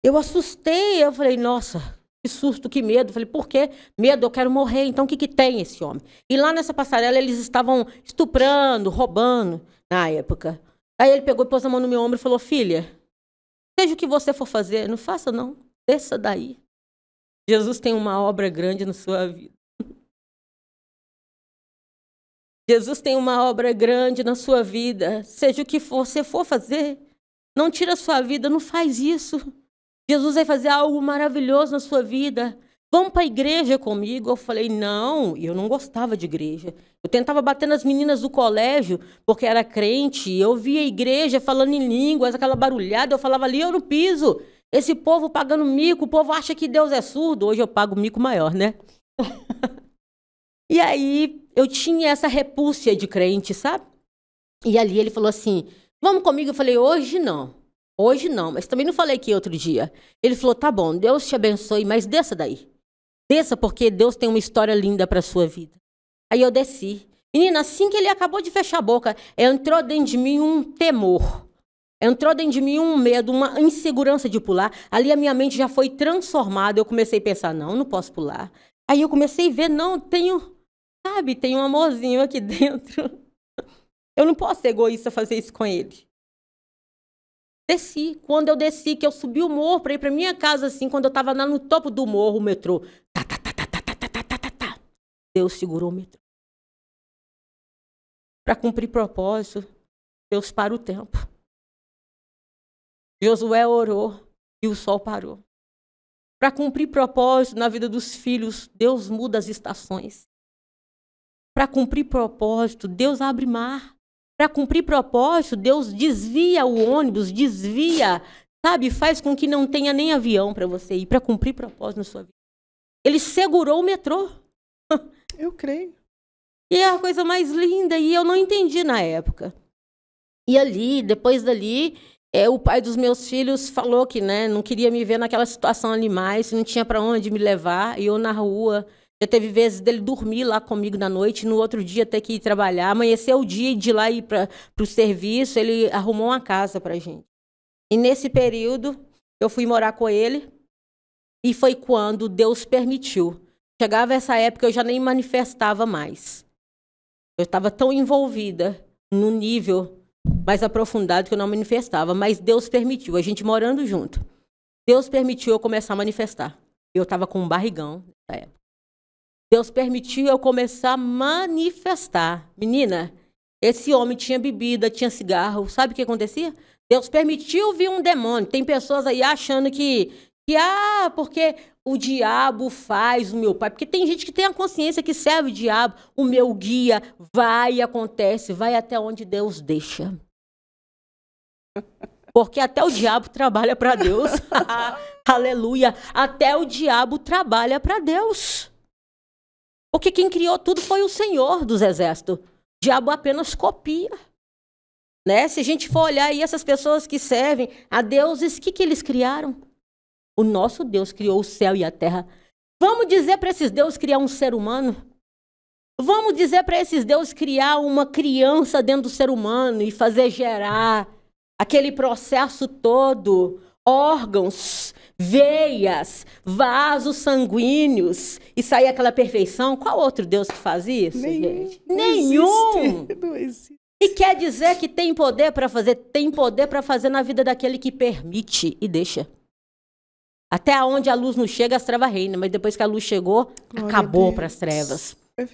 Eu assustei, eu falei, nossa, que susto, que medo. Eu falei, por quê? Medo, eu quero morrer. Então, o que, que tem esse homem? E lá nessa passarela, eles estavam estuprando, roubando na época. Aí ele pegou e pôs a mão no meu ombro e falou: Filha, seja o que você for fazer, não faça não, desça daí. Jesus tem uma obra grande na sua vida. Jesus tem uma obra grande na sua vida. Seja o que você for fazer, não tira a sua vida, não faz isso. Jesus vai fazer algo maravilhoso na sua vida. Vamos para a igreja comigo? Eu falei, não, eu não gostava de igreja. Eu tentava bater nas meninas do colégio, porque era crente. Eu via a igreja falando em línguas, aquela barulhada. Eu falava ali, eu não piso. Esse povo pagando mico, o povo acha que Deus é surdo. Hoje eu pago mico maior, né? e aí eu tinha essa repúcia de crente, sabe? E ali ele falou assim: Vamos comigo? Eu falei: Hoje não. Hoje não. Mas também não falei que outro dia. Ele falou: Tá bom, Deus te abençoe, mas desça daí. Desça porque Deus tem uma história linda para sua vida. Aí eu desci. Menina, assim que ele acabou de fechar a boca, entrou dentro de mim um temor. Entrou dentro de mim um medo, uma insegurança de pular. Ali a minha mente já foi transformada. Eu comecei a pensar, não, não posso pular. Aí eu comecei a ver, não, tenho, sabe, tem um amorzinho aqui dentro. Eu não posso ser egoísta fazer isso com ele. Desci. Quando eu desci, que eu subi o morro para ir para minha casa, assim, quando eu estava lá no topo do morro, o metrô. Tá, tá, tá, tá, tá, tá, tá, tá, tá, tá. tá. Deus segurou o metrô. Para cumprir propósito, Deus para o tempo. Josué orou e o sol parou. Para cumprir propósito na vida dos filhos, Deus muda as estações. Para cumprir propósito, Deus abre mar para cumprir propósito, Deus desvia o ônibus, desvia, sabe? Faz com que não tenha nem avião para você ir, para cumprir propósito na sua vida. Ele segurou o metrô. Eu creio. E é a coisa mais linda, e eu não entendi na época. E ali, depois dali, é, o pai dos meus filhos falou que né, não queria me ver naquela situação ali mais, não tinha para onde me levar, e eu na rua já teve vezes dele dormir lá comigo na noite, no outro dia ter que ir trabalhar. Amanheceu o dia de ir lá ir para o serviço, ele arrumou uma casa para gente. E nesse período, eu fui morar com ele e foi quando Deus permitiu. Chegava essa época, eu já nem manifestava mais. Eu estava tão envolvida no nível mais aprofundado que eu não manifestava, mas Deus permitiu, a gente morando junto. Deus permitiu eu começar a manifestar. Eu estava com um barrigão na época. Deus permitiu eu começar a manifestar. Menina, esse homem tinha bebida, tinha cigarro. Sabe o que acontecia? Deus permitiu vir um demônio. Tem pessoas aí achando que, que ah, porque o diabo faz o meu pai. Porque tem gente que tem a consciência que serve o diabo, o meu guia vai, acontece, vai até onde Deus deixa. Porque até o diabo trabalha para Deus. Aleluia. Até o diabo trabalha para Deus. Porque quem criou tudo foi o Senhor dos exércitos. O diabo apenas copia. Né? Se a gente for olhar aí essas pessoas que servem a deuses, o que, que eles criaram? O nosso Deus criou o céu e a terra. Vamos dizer para esses deuses criar um ser humano? Vamos dizer para esses deuses criar uma criança dentro do ser humano e fazer gerar aquele processo todo, órgãos, veias, vasos sanguíneos e sair aquela perfeição. Qual outro Deus que faz isso, Nenhum, gente? Nenhum! Existe, não existe. E quer dizer que tem poder para fazer? Tem poder para fazer na vida daquele que permite e deixa. Até onde a luz não chega, as trevas reinam. Mas depois que a luz chegou, Glória acabou para as trevas. É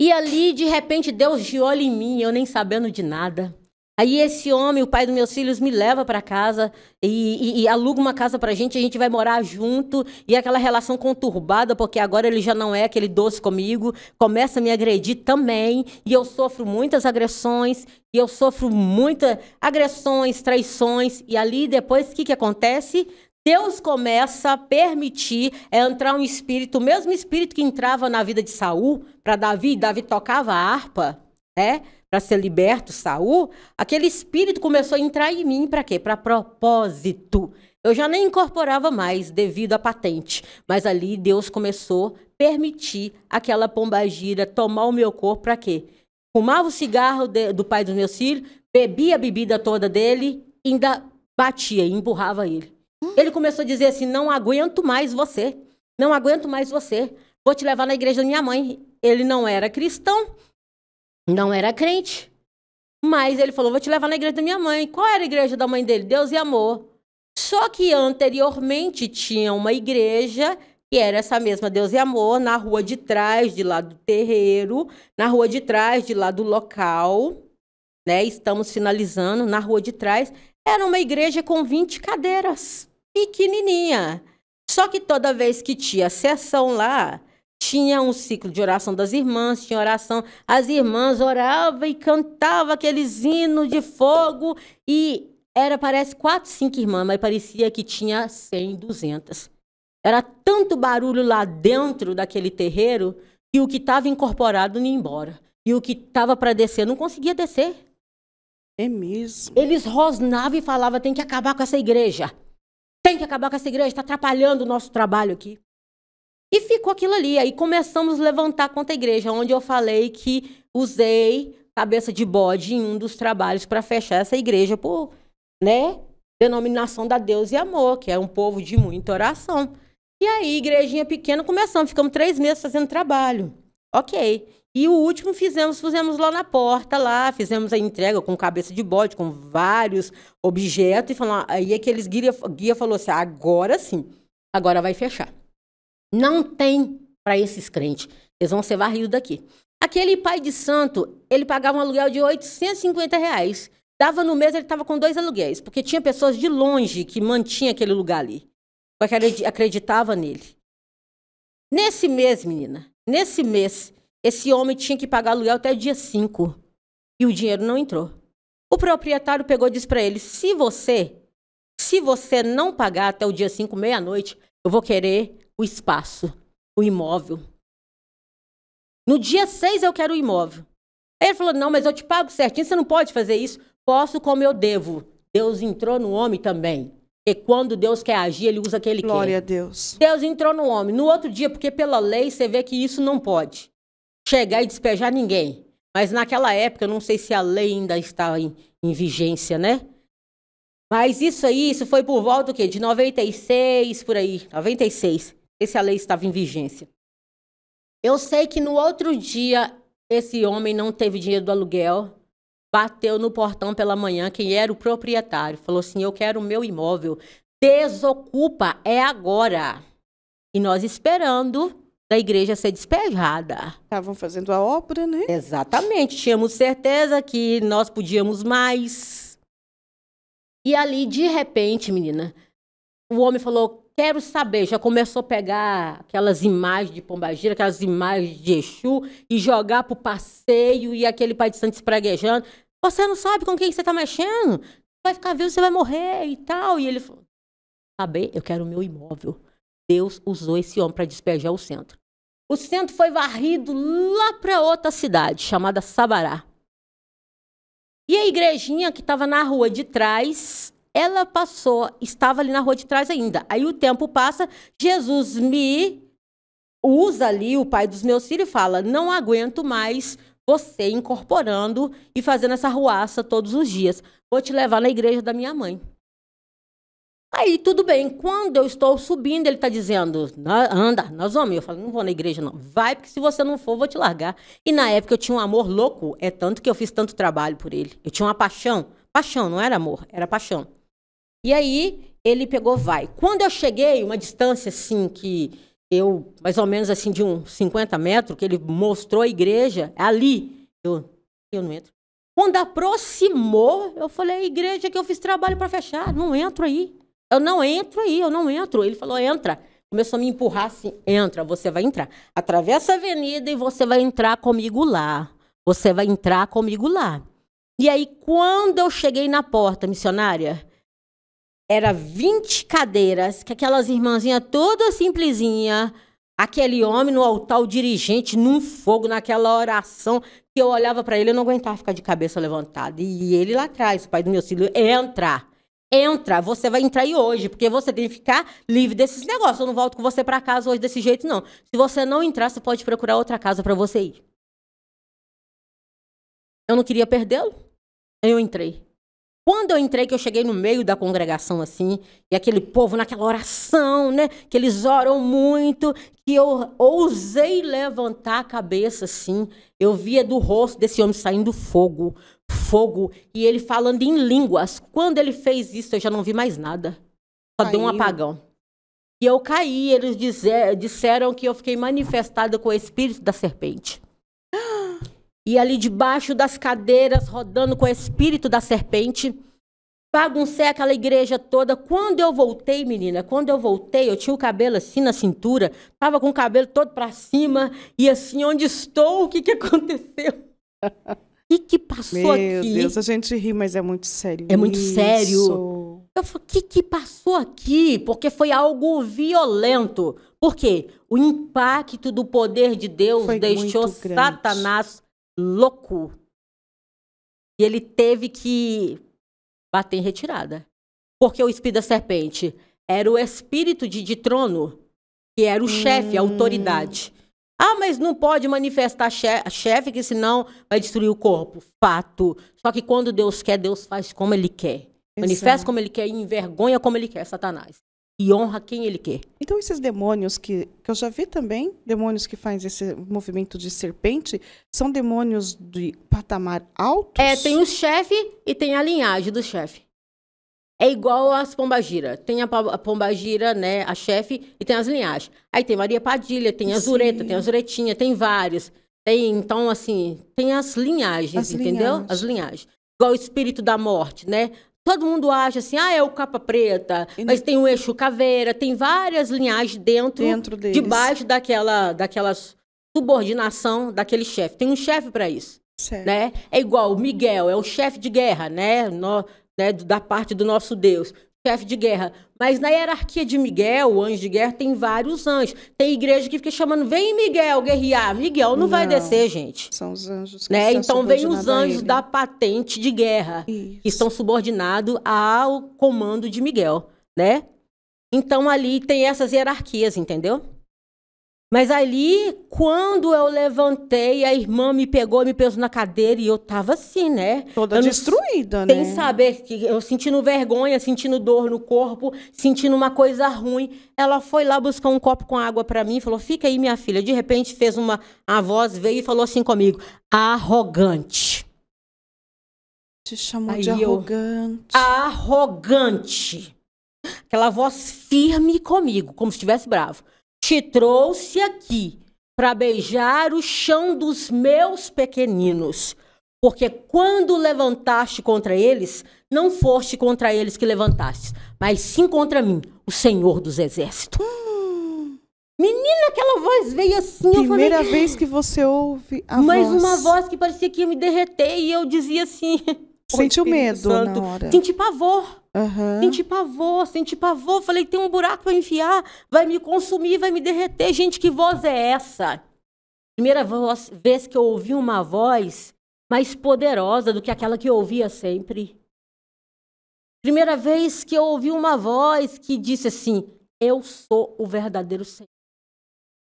e ali, de repente, Deus de olho em mim, eu nem sabendo de nada. Aí esse homem, o pai dos meus filhos, me leva para casa e, e, e, aluga uma casa para a gente, a gente vai morar junto. E é aquela relação conturbada, porque agora ele já não é aquele doce comigo, começa a me agredir também. E eu sofro muitas agressões, e eu sofro muitas agressões, traições. E ali depois, o que, que acontece? Deus começa a permitir é, entrar um espírito, o mesmo espírito que entrava na vida de Saul, para Davi, Davi tocava a harpa, né? para ser liberto, Saul, aquele espírito começou a entrar em mim para quê? Para propósito. Eu já nem incorporava mais devido à patente, mas ali Deus começou a permitir aquela pombagira tomar o meu corpo para quê? Fumava o cigarro de, do pai dos meus filhos, bebia a bebida toda dele, ainda batia e empurrava ele. Hum. Ele começou a dizer assim: "Não aguento mais você. Não aguento mais você. Vou te levar na igreja da minha mãe." Ele não era cristão, não era crente. Mas ele falou: vou te levar na igreja da minha mãe. Qual era a igreja da mãe dele? Deus e amor. Só que anteriormente tinha uma igreja que era essa mesma Deus e Amor, na rua de trás, de lá do terreiro, na rua de trás, de lá do local, né? Estamos finalizando, na rua de trás. Era uma igreja com 20 cadeiras, pequenininha. Só que toda vez que tinha sessão lá, tinha um ciclo de oração das irmãs, tinha oração. As irmãs oravam e cantavam aqueles hinos de fogo. E era, parece, quatro, cinco irmãs, mas parecia que tinha cem, duzentas. Era tanto barulho lá dentro daquele terreiro que o que estava incorporado não ia embora. E o que estava para descer não conseguia descer. É mesmo. Eles rosnavam e falavam: tem que acabar com essa igreja. Tem que acabar com essa igreja, está atrapalhando o nosso trabalho aqui. E ficou aquilo ali. Aí começamos a levantar contra a igreja, onde eu falei que usei cabeça de bode em um dos trabalhos para fechar essa igreja por, né, denominação da Deus e Amor, que é um povo de muita oração. E aí, igrejinha pequena, começamos, ficamos três meses fazendo trabalho. Ok. E o último fizemos, fizemos lá na porta, lá, fizemos a entrega com cabeça de bode, com vários objetos, e falamos, aí aqueles guia, guia falou assim, agora sim, agora vai fechar. Não tem para esses crentes. Eles vão ser varridos daqui. Aquele pai de santo, ele pagava um aluguel de 850 reais. Dava no mês, ele estava com dois aluguéis, porque tinha pessoas de longe que mantinha aquele lugar ali, porque acreditava nele. Nesse mês, menina, nesse mês, esse homem tinha que pagar aluguel até o dia 5 e o dinheiro não entrou. O proprietário pegou e disse para ele: "Se você, se você não pagar até o dia 5, meia-noite, eu vou querer o espaço, o imóvel. No dia 6 eu quero o imóvel. Ele falou: Não, mas eu te pago certinho, você não pode fazer isso. Posso como eu devo. Deus entrou no homem também. E quando Deus quer agir, ele usa aquele que é. Glória quer. a Deus. Deus entrou no homem. No outro dia, porque pela lei você vê que isso não pode chegar e despejar ninguém. Mas naquela época, eu não sei se a lei ainda estava em, em vigência, né? Mas isso aí, isso foi por volta do quê? De 96, por aí, 96 a lei estava em vigência. Eu sei que no outro dia esse homem não teve dinheiro do aluguel, bateu no portão pela manhã quem era o proprietário, falou assim: "Eu quero o meu imóvel, desocupa é agora". E nós esperando da igreja ser despejada. Estavam fazendo a obra, né? Exatamente. Tínhamos certeza que nós podíamos mais. E ali, de repente, menina, o homem falou: quero saber, já começou a pegar aquelas imagens de Pombagira, aquelas imagens de Exu e jogar pro passeio e aquele pai de santo espraguejando. Você não sabe com quem você tá mexendo? Vai ficar vivo, você vai morrer e tal. E ele falou, saber, eu quero o meu imóvel. Deus usou esse homem para despejar o centro. O centro foi varrido lá para outra cidade, chamada Sabará. E a igrejinha que estava na rua de trás ela passou, estava ali na rua de trás ainda. Aí o tempo passa, Jesus me usa ali, o pai dos meus filhos, e fala: Não aguento mais você incorporando e fazendo essa ruaça todos os dias. Vou te levar na igreja da minha mãe. Aí, tudo bem. Quando eu estou subindo, ele está dizendo, anda, nós vamos. Eu falo, não vou na igreja, não. Vai, porque se você não for, vou te largar. E na época eu tinha um amor louco. É tanto que eu fiz tanto trabalho por ele. Eu tinha uma paixão. Paixão, não era amor, era paixão. E aí ele pegou, vai. Quando eu cheguei, uma distância assim que eu, mais ou menos assim, de uns 50 metros, que ele mostrou a igreja, é ali, eu, eu não entro. Quando aproximou, eu falei, igreja que eu fiz trabalho para fechar, não entro aí. Eu não entro aí, eu não entro. Ele falou, entra. Começou a me empurrar assim, entra, você vai entrar. Atravessa a avenida e você vai entrar comigo lá. Você vai entrar comigo lá. E aí, quando eu cheguei na porta, missionária, era 20 cadeiras, que aquelas irmãzinhas todas simplesinha, aquele homem no altar, o dirigente, num fogo, naquela oração, que eu olhava para ele, eu não aguentava ficar de cabeça levantada. E ele lá atrás, o pai do meu filho, entra. Entra, você vai entrar aí hoje, porque você tem que ficar livre desses negócios. Eu não volto com você para casa hoje desse jeito, não. Se você não entrar, você pode procurar outra casa para você ir. Eu não queria perdê-lo. Eu entrei. Quando eu entrei, que eu cheguei no meio da congregação assim, e aquele povo naquela oração, né? Que eles oram muito, que eu ousei levantar a cabeça assim. Eu via do rosto desse homem saindo fogo, fogo, e ele falando em línguas. Quando ele fez isso, eu já não vi mais nada. Só Caiu. deu um apagão. E eu caí, eles dizer, disseram que eu fiquei manifestada com o espírito da serpente e ali debaixo das cadeiras, rodando com o espírito da serpente. Baguncei aquela igreja toda. Quando eu voltei, menina, quando eu voltei, eu tinha o cabelo assim na cintura, tava com o cabelo todo para cima, e assim, onde estou? O que, que aconteceu? O que, que passou Meu aqui? Meu Deus, a gente ri, mas é muito sério. É muito isso. sério. Eu falei, o que, que passou aqui? Porque foi algo violento. Por quê? O impacto do poder de Deus foi deixou Satanás louco. E ele teve que bater em retirada. Porque o espírito da serpente era o espírito de, de trono, que era o hum. chefe, a hum. autoridade. Ah, mas não pode manifestar chefe, que senão vai destruir o corpo. Fato. Só que quando Deus quer, Deus faz como ele quer. Manifesta como ele quer e envergonha como ele quer, Satanás e honra quem ele quer. Então esses demônios que, que eu já vi também, demônios que fazem esse movimento de serpente, são demônios de patamar alto? É, tem o chefe e tem a linhagem do chefe. É igual às pombagira. Tem a, pombagira, né, a chefe, e tem as linhagens. Aí tem Maria Padilha, tem a Zureta, tem a Zuretinha, tem vários. Tem, então, assim, tem as linhagens, as entendeu? Linhagens. As linhagens. Igual o espírito da morte, né? Todo mundo acha assim, ah, é o capa preta, e mas tem o eixo caveira, tem várias linhagens dentro, dentro debaixo daquela, daquela subordinação daquele chefe. Tem um chefe para isso. Certo. Né? É igual o Miguel, é o chefe de guerra, né? No, né? Da parte do nosso Deus. Chefe de guerra. Mas na hierarquia de Miguel, o anjo de guerra, tem vários anjos. Tem igreja que fica chamando, vem Miguel guerrear. Miguel não, não vai descer, gente. São os anjos que né? Então vem os anjos da patente de guerra, Isso. que estão subordinados ao comando de Miguel, né? Então ali tem essas hierarquias, entendeu? Mas ali, quando eu levantei, a irmã me pegou, me pegou na cadeira e eu tava assim, né? Toda eu destruída, não... né? Sem saber, que eu sentindo vergonha, sentindo dor no corpo, sentindo uma coisa ruim. Ela foi lá buscar um copo com água para mim e falou: Fica aí, minha filha. De repente, fez uma. A voz veio e falou assim comigo: Arrogante. Te chamou aí de arrogante. Eu, arrogante. Aquela voz firme comigo, como se estivesse bravo. Te trouxe aqui para beijar o chão dos meus pequeninos. Porque quando levantaste contra eles, não foste contra eles que levantaste, mas sim contra mim, o Senhor dos Exércitos. Hum. Menina, aquela voz veio assim. Primeira falei, vez que você ouve a mas voz. Mas uma voz que parecia que ia me derreter e eu dizia assim. Sentiu medo Santo, na hora. Senti pavor. Uhum. Senti pavor, senti pavor. Falei, tem um buraco para enfiar, vai me consumir, vai me derreter. Gente, que voz é essa? Primeira voz, vez que eu ouvi uma voz mais poderosa do que aquela que eu ouvia sempre. Primeira vez que eu ouvi uma voz que disse assim: Eu sou o verdadeiro Senhor.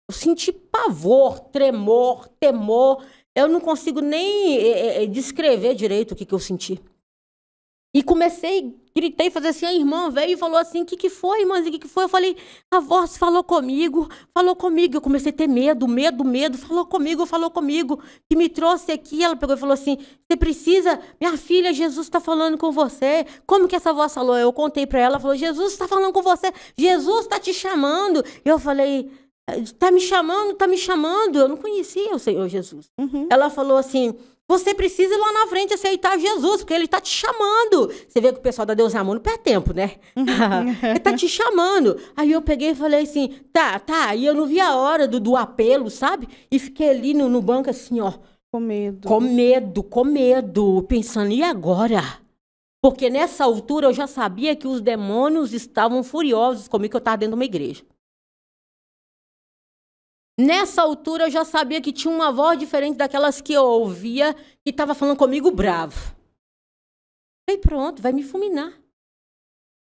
Eu senti pavor, tremor, temor. Eu não consigo nem eh, eh, descrever direito o que, que eu senti. E comecei gritei, fazer assim, a irmã veio e falou assim, o que, que foi, irmãzinha, o que, que foi? Eu falei, a voz falou comigo, falou comigo. Eu comecei a ter medo, medo, medo, falou comigo, falou comigo, que me trouxe aqui. Ela pegou e falou assim, você precisa, minha filha, Jesus está falando com você. Como que essa voz falou? Eu contei para ela, falou, Jesus está falando com você, Jesus está te chamando. Eu falei, tá me chamando, tá me chamando. Eu não conhecia o Senhor Jesus. Uhum. Ela falou assim, você precisa ir lá na frente aceitar Jesus, porque ele está te chamando. Você vê que o pessoal da Deus Amor não perde tempo, né? Uhum. ele está te chamando. Aí eu peguei e falei assim, tá, tá. E eu não vi a hora do, do apelo, sabe? E fiquei ali no, no banco assim, ó. Com medo. Com medo, com medo. Pensando, e agora? Porque nessa altura eu já sabia que os demônios estavam furiosos comigo, que eu estava dentro de uma igreja. Nessa altura eu já sabia que tinha uma voz diferente daquelas que eu ouvia e estava falando comigo bravo. Falei, pronto, vai me fulminar.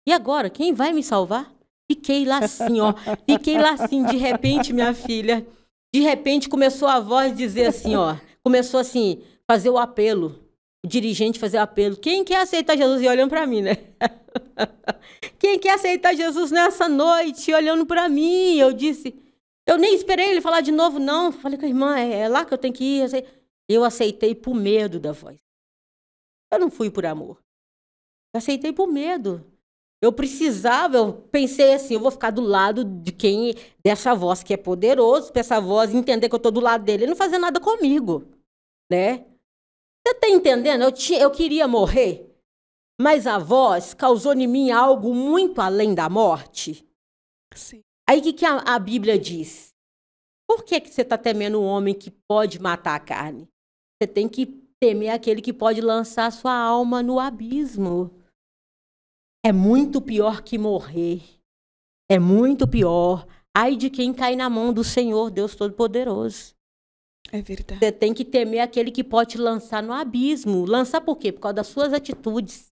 E agora, quem vai me salvar? Fiquei lá assim, ó. Fiquei lá assim, de repente, minha filha. De repente começou a voz dizer assim, ó. Começou assim, fazer o apelo. O dirigente fazer o apelo. Quem quer aceitar Jesus? E olhando para mim, né? Quem quer aceitar Jesus nessa noite? Olhando para mim. Eu disse, eu nem esperei ele falar de novo, não. Falei com a irmã, é, é lá que eu tenho que ir. Eu aceitei por medo da voz. Eu não fui por amor. Eu aceitei por medo. Eu precisava, eu pensei assim, eu vou ficar do lado de quem, dessa voz que é poderoso, pra essa voz entender que eu tô do lado dele e não fazer nada comigo, né? Você tá entendendo? Eu, tinha, eu queria morrer, mas a voz causou em mim algo muito além da morte. Sim. Aí o que, que a, a Bíblia diz? Por que, que você está temendo o homem que pode matar a carne? Você tem que temer aquele que pode lançar sua alma no abismo. É muito pior que morrer. É muito pior. Ai de quem cai na mão do Senhor, Deus Todo-Poderoso. É verdade. Você tem que temer aquele que pode lançar no abismo. Lançar por quê? Por causa das suas atitudes.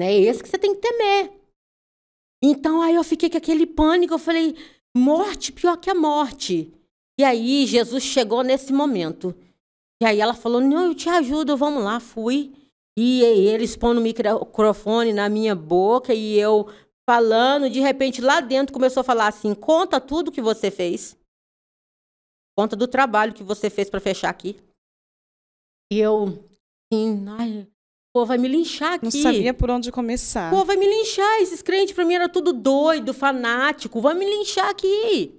É esse que você tem que temer. Então aí eu fiquei com aquele pânico, eu falei, morte pior que a morte. E aí Jesus chegou nesse momento. E aí ela falou, não, eu te ajudo, vamos lá, fui. E eles pondo o microfone na minha boca e eu falando, de repente lá dentro começou a falar assim: conta tudo que você fez. Conta do trabalho que você fez para fechar aqui. E eu, sim, ai, Pô, vai me linchar aqui. Não sabia por onde começar. Pô, vai me linchar. Esses crentes pra mim era tudo doido, fanático. Vai me linchar aqui.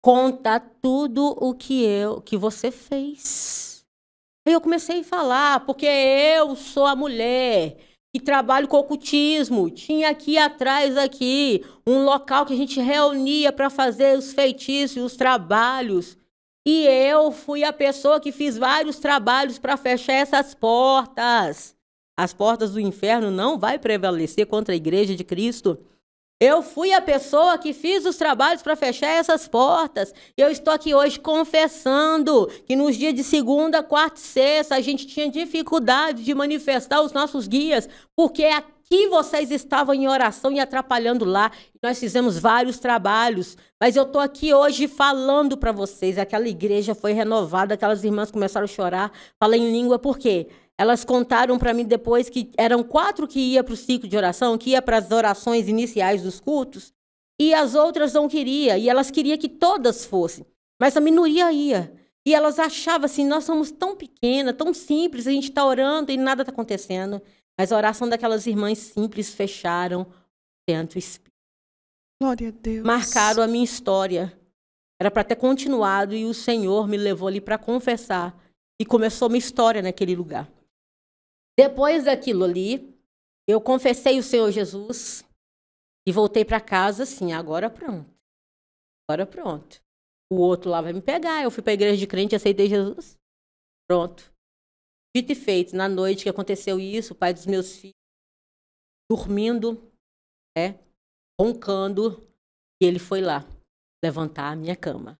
Conta tudo o que eu, que você fez. Aí eu comecei a falar, porque eu sou a mulher que trabalho com ocultismo. Tinha aqui atrás aqui um local que a gente reunia para fazer os feitiços, os trabalhos. E eu fui a pessoa que fiz vários trabalhos para fechar essas portas. As portas do inferno não vai prevalecer contra a igreja de Cristo. Eu fui a pessoa que fiz os trabalhos para fechar essas portas. Eu estou aqui hoje confessando que nos dias de segunda, quarta e sexta a gente tinha dificuldade de manifestar os nossos guias, porque que vocês estavam em oração e atrapalhando lá. Nós fizemos vários trabalhos, mas eu estou aqui hoje falando para vocês. Aquela igreja foi renovada, aquelas irmãs começaram a chorar, falei em língua, por quê? Elas contaram para mim depois que eram quatro que ia para o ciclo de oração, que ia para as orações iniciais dos cultos, e as outras não queria, e elas queriam que todas fossem, mas a minoria ia. E elas achavam assim, nós somos tão pequena, tão simples, a gente está orando e nada está acontecendo. Mas a oração daquelas irmãs simples fecharam o Santo Espírito. Glória a Deus. Marcaram a minha história. Era para ter continuado e o Senhor me levou ali para confessar. E começou minha história naquele lugar. Depois daquilo ali, eu confessei o Senhor Jesus e voltei para casa assim, agora pronto. Agora pronto. O outro lá vai me pegar. Eu fui para a igreja de crente, aceitei Jesus. Pronto. Dito e feito, na noite que aconteceu isso, o pai dos meus filhos dormindo, né, roncando, e ele foi lá levantar a minha cama.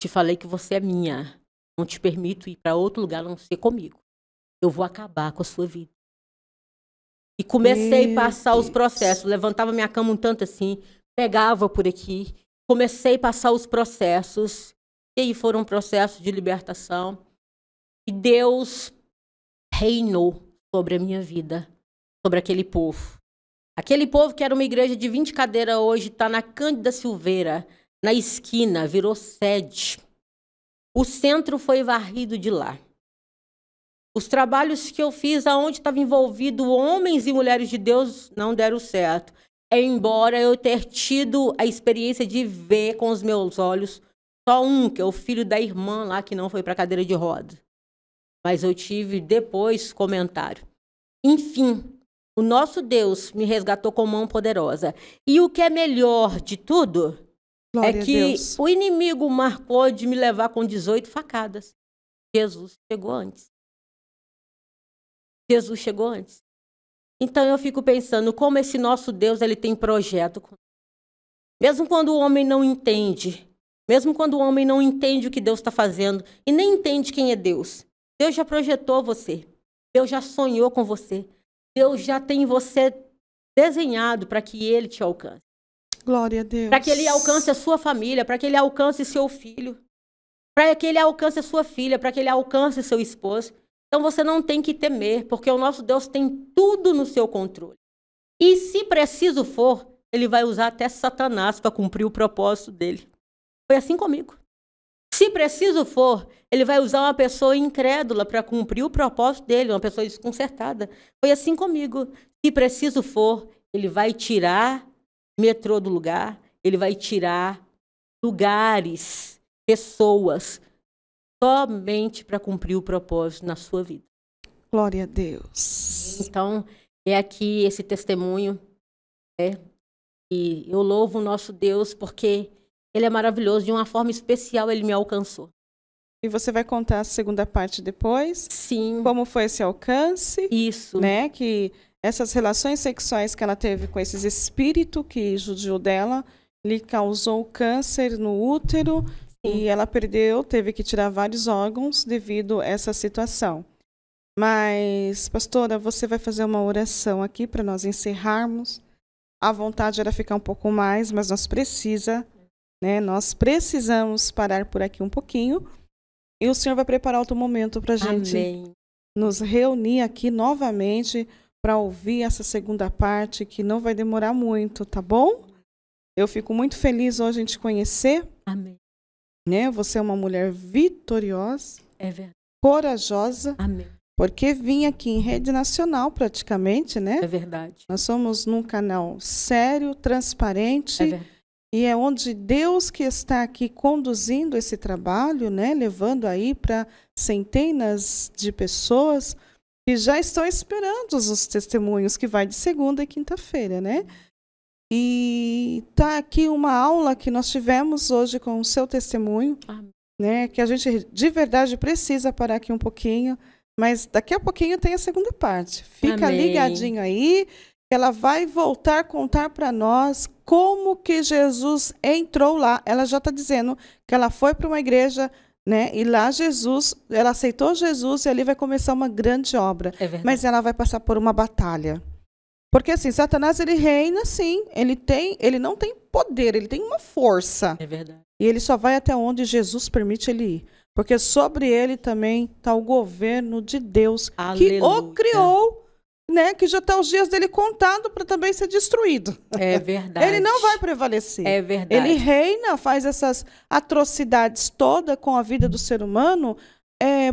Te falei que você é minha. Não te permito ir para outro lugar a não ser comigo. Eu vou acabar com a sua vida. E comecei a passar os processos. Levantava minha cama um tanto assim, pegava por aqui. Comecei a passar os processos. E aí foram processos de libertação. E Deus reinou sobre a minha vida, sobre aquele povo. Aquele povo que era uma igreja de 20 cadeiras hoje está na Cândida Silveira, na esquina, virou sede. O centro foi varrido de lá. Os trabalhos que eu fiz, aonde estava envolvido homens e mulheres de Deus, não deram certo. É embora eu ter tido a experiência de ver com os meus olhos só um, que é o filho da irmã lá que não foi para cadeira de roda mas eu tive depois comentário. Enfim, o nosso Deus me resgatou com mão poderosa. E o que é melhor de tudo Glória é que o inimigo marcou de me levar com 18 facadas. Jesus chegou antes. Jesus chegou antes. Então eu fico pensando como esse nosso Deus ele tem projeto. Mesmo quando o homem não entende, mesmo quando o homem não entende o que Deus está fazendo e nem entende quem é Deus, Deus já projetou você. Deus já sonhou com você. Deus já tem você desenhado para que ele te alcance. Glória a Deus. Para que ele alcance a sua família, para que ele alcance seu filho, para que ele alcance a sua filha, para que ele alcance seu esposo. Então você não tem que temer, porque o nosso Deus tem tudo no seu controle. E se preciso for, ele vai usar até Satanás para cumprir o propósito dele. Foi assim comigo. Se preciso for, ele vai usar uma pessoa incrédula para cumprir o propósito dele, uma pessoa desconcertada. Foi assim comigo. Se preciso for, ele vai tirar metrô do lugar, ele vai tirar lugares, pessoas, somente para cumprir o propósito na sua vida. Glória a Deus. Então, é aqui esse testemunho. Né, e eu louvo o nosso Deus porque ele é maravilhoso. De uma forma especial, ele me alcançou. E você vai contar a segunda parte depois? Sim. Como foi esse alcance? Isso. Né? Que essas relações sexuais que ela teve com esses espíritos que judiou dela lhe causou câncer no útero Sim. e ela perdeu, teve que tirar vários órgãos devido a essa situação. Mas, pastora, você vai fazer uma oração aqui para nós encerrarmos. A vontade era ficar um pouco mais, mas nós precisa né? Nós precisamos parar por aqui um pouquinho e o Senhor vai preparar outro momento para a gente Amém. nos reunir aqui novamente para ouvir essa segunda parte que não vai demorar muito, tá bom? Eu fico muito feliz hoje em te conhecer. Amém. Né? Você é uma mulher vitoriosa. É verdade. Corajosa. Amém. Porque vim aqui em rede nacional praticamente, né? É verdade. Nós somos num canal sério, transparente. É verdade. E é onde Deus que está aqui conduzindo esse trabalho, né, levando aí para centenas de pessoas que já estão esperando os testemunhos que vai de segunda e quinta-feira, né? E tá aqui uma aula que nós tivemos hoje com o seu testemunho, né? Que a gente de verdade precisa parar aqui um pouquinho, mas daqui a pouquinho tem a segunda parte. Fica Amém. ligadinho aí ela vai voltar contar para nós como que Jesus entrou lá. Ela já está dizendo que ela foi para uma igreja, né? E lá Jesus, ela aceitou Jesus e ali vai começar uma grande obra. É mas ela vai passar por uma batalha. Porque assim, Satanás ele reina sim, ele tem, ele não tem poder, ele tem uma força. É verdade. E ele só vai até onde Jesus permite ele ir. Porque sobre ele também está o governo de Deus Aleluia. que o criou né, que já está os dias dele contado para também ser destruído. É verdade. Ele não vai prevalecer. É verdade. Ele reina, faz essas atrocidades toda com a vida do ser humano é,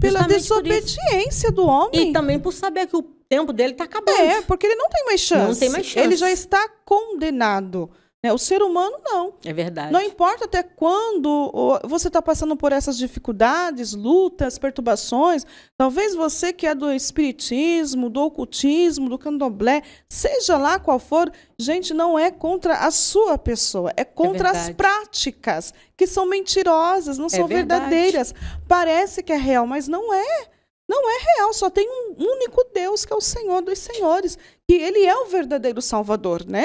pela desobediência do homem. E também por saber que o tempo dele está acabando. É, porque ele não tem mais chance. Não tem mais chance. Ele já está condenado. Né? O ser humano não. É verdade. Não importa até quando você está passando por essas dificuldades, lutas, perturbações. Talvez você que é do espiritismo, do ocultismo, do candomblé, seja lá qual for, gente, não é contra a sua pessoa, é contra é as práticas que são mentirosas, não é são verdade. verdadeiras. Parece que é real, mas não é. Não é real, só tem um único Deus que é o Senhor dos Senhores, que ele é o verdadeiro Salvador, né?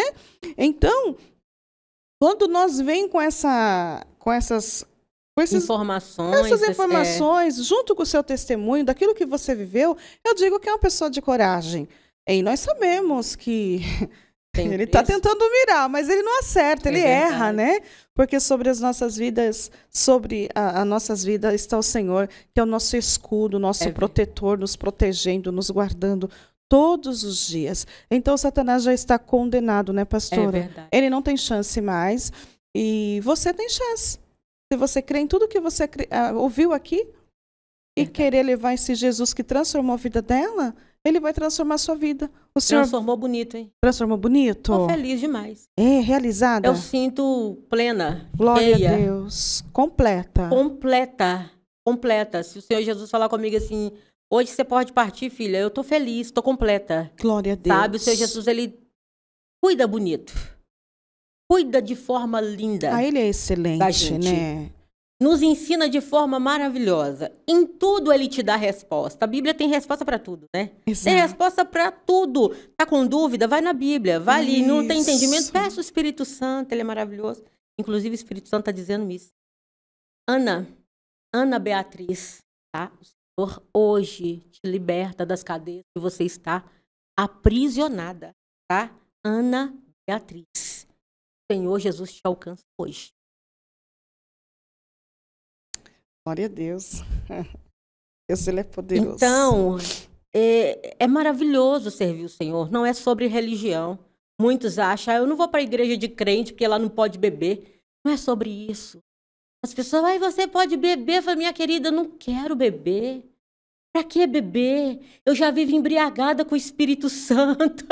Então, quando nós vem com, essa, com essas com informações, essas é, informações é... junto com o seu testemunho, daquilo que você viveu, eu digo que é uma pessoa de coragem. E nós sabemos que Tem ele está tentando mirar, mas ele não acerta, ele é erra, né? Porque sobre as nossas vidas, sobre a, nossas vidas está o Senhor, que é o nosso escudo, nosso é protetor, nos protegendo, nos guardando, todos os dias. Então, Satanás já está condenado, né, pastora? É verdade. Ele não tem chance mais. E você tem chance. Se você crê em tudo que você uh, ouviu aqui e querer levar esse Jesus que transformou a vida dela, ele vai transformar a sua vida. O senhor transformou bonito, hein? Transformou bonito. Tô feliz demais. É, realizada. Eu sinto plena. Glória cheia. a Deus. Completa. Completa. Completa. Se o Senhor Jesus falar comigo assim, Hoje você pode partir, filha. Eu tô feliz, tô completa. Glória a Deus. Sabe, o Senhor Jesus, ele cuida bonito. Cuida de forma linda. Ah, ele é excelente, né? Nos ensina de forma maravilhosa. Em tudo ele te dá resposta. A Bíblia tem resposta para tudo, né? Exato. Tem resposta para tudo. Tá com dúvida? Vai na Bíblia, vai isso. ali. Não tem entendimento? Peça o Espírito Santo, ele é maravilhoso. Inclusive, o Espírito Santo tá dizendo isso. Ana, Ana Beatriz, tá? Senhor hoje te liberta das cadeias que você está aprisionada, tá? Ana Beatriz. O Senhor Jesus te alcança hoje. Glória a Deus. Deus ele é poderoso. Então, é, é, maravilhoso servir o Senhor. Não é sobre religião. Muitos acham, ah, eu não vou para a igreja de crente porque lá não pode beber. Não é sobre isso. As pessoas, aí ah, você pode beber. Eu minha querida, não quero beber. Para que beber? Eu já vivo embriagada com o Espírito Santo.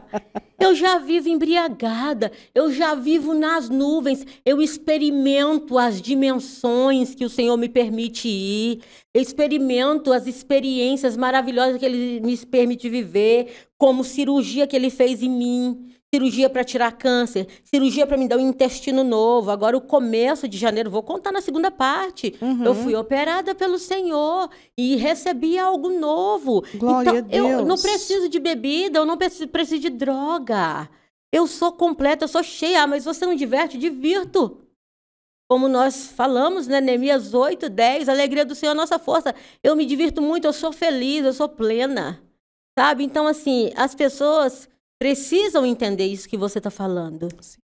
eu já vivo embriagada. Eu já vivo nas nuvens. Eu experimento as dimensões que o Senhor me permite ir. Eu experimento as experiências maravilhosas que Ele me permite viver, como cirurgia que Ele fez em mim cirurgia para tirar câncer, cirurgia para me dar um intestino novo. Agora, o começo de janeiro, vou contar na segunda parte. Uhum. Eu fui operada pelo Senhor e recebi algo novo. Glória então, a Deus. eu não preciso de bebida, eu não preciso, preciso de droga. Eu sou completa, eu sou cheia. Ah, mas você não diverte? Divirto. Como nós falamos, né? Neemias 8, 10, alegria do Senhor é nossa força. Eu me divirto muito, eu sou feliz, eu sou plena. Sabe? Então, assim, as pessoas precisam entender isso que você está falando.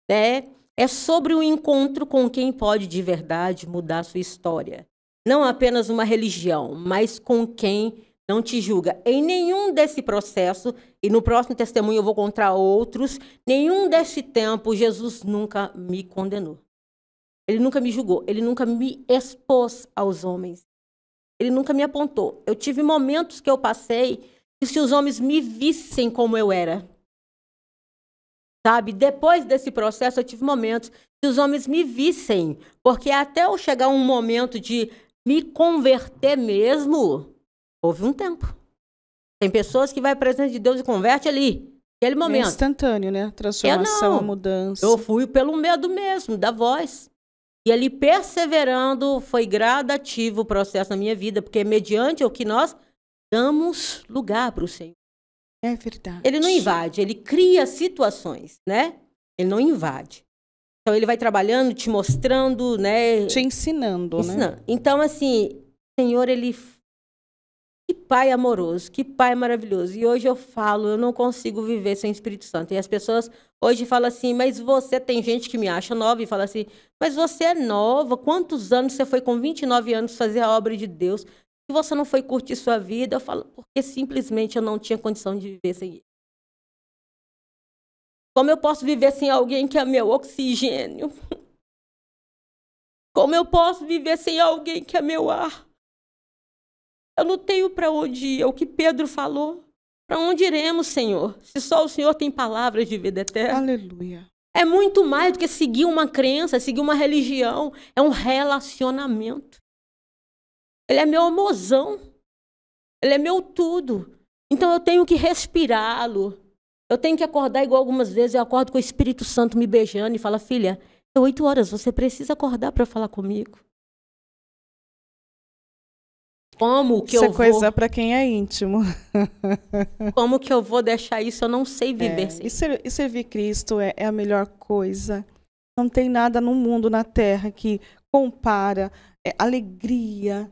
Né? É sobre o um encontro com quem pode de verdade mudar sua história. Não apenas uma religião, mas com quem não te julga. Em nenhum desse processo, e no próximo testemunho eu vou contar outros, nenhum desse tempo Jesus nunca me condenou. Ele nunca me julgou, ele nunca me expôs aos homens. Ele nunca me apontou. Eu tive momentos que eu passei que se os homens me vissem como eu era, sabe? Depois desse processo, eu tive momentos que os homens me vissem, porque até eu chegar um momento de me converter mesmo, houve um tempo. Tem pessoas que vai à presença de Deus e converte ali, aquele é momento. É instantâneo, né? Transformação, eu é, mudança. Eu fui pelo medo mesmo, da voz. E ali perseverando, foi gradativo o processo na minha vida, porque mediante o que nós damos lugar para o Senhor. É verdade. Ele não invade, ele cria situações, né? Ele não invade. Então ele vai trabalhando, te mostrando, né? Te ensinando, né? ensinando. né? Então assim, Senhor, ele que pai amoroso, que pai maravilhoso. E hoje eu falo, eu não consigo viver sem Espírito Santo. E as pessoas hoje falam assim, mas você tem gente que me acha nova e fala assim, mas você é nova, quantos anos você foi com 29 anos fazer a obra de Deus? que você não foi curtir sua vida? Eu falo, porque simplesmente eu não tinha condição de viver sem ele. Como eu posso viver sem alguém que é meu oxigênio? Como eu posso viver sem alguém que é meu ar? Eu não tenho para onde ir, é o que Pedro falou. Para onde iremos, Senhor? Se só o Senhor tem palavras de vida eterna. Aleluia. É muito mais do que seguir uma crença, seguir uma religião. É um relacionamento. Ele é meu mozão. Ele é meu tudo. Então eu tenho que respirá-lo. Eu tenho que acordar igual algumas vezes eu acordo com o Espírito Santo me beijando e fala: "Filha, é oito horas, você precisa acordar para falar comigo". Como que isso é eu é coisa vou... para quem é íntimo. Como que eu vou deixar isso? Eu não sei viver é, sem. E, servir Cristo é, é a melhor coisa. Não tem nada no mundo, na terra, que compara é, alegria,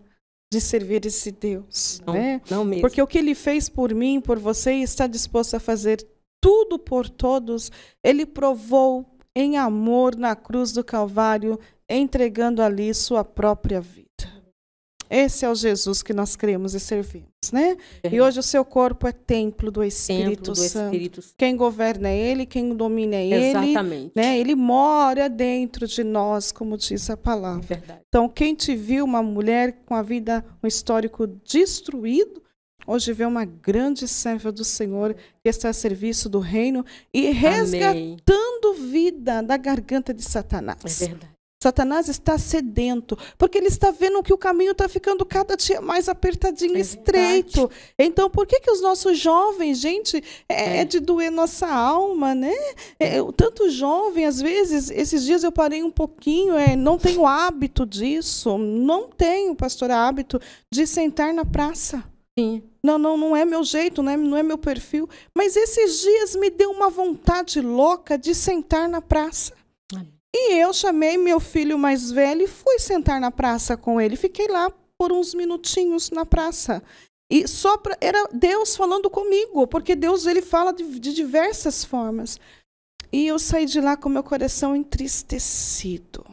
de servir esse Deus, não, né? Não mesmo. Porque o que ele fez por mim, por você, está disposto a fazer tudo por todos. Ele provou em amor na cruz do Calvário, entregando ali sua própria vida. Esse é o Jesus que nós cremos e servimos, né? E hoje o seu corpo é templo do Espírito, templo Santo. Do Espírito. Quem governa é ele, quem domina é ele. Exatamente. Né? Ele mora dentro de nós, como diz a palavra. Verdade. Então, quem te viu uma mulher com a vida, um histórico destruído, Hoje vê uma grande serva do Senhor que está a serviço do reino e resgatando Amém. vida da garganta de Satanás. É verdade. Satanás está sedento, porque ele está vendo que o caminho está ficando cada dia mais apertadinho, é estreito. Verdade. Então, por que, que os nossos jovens, gente, é, é. é de doer nossa alma, né? É, tanto jovem, às vezes, esses dias eu parei um pouquinho, é, não tenho hábito disso, não tenho, pastora, hábito de sentar na praça. Sim. Não, não, não é meu jeito, não é, não é meu perfil. Mas esses dias me deu uma vontade louca de sentar na praça. E eu chamei meu filho mais velho e fui sentar na praça com ele. Fiquei lá por uns minutinhos na praça. E só pra, era Deus falando comigo, porque Deus ele fala de, de diversas formas. E eu saí de lá com meu coração entristecido.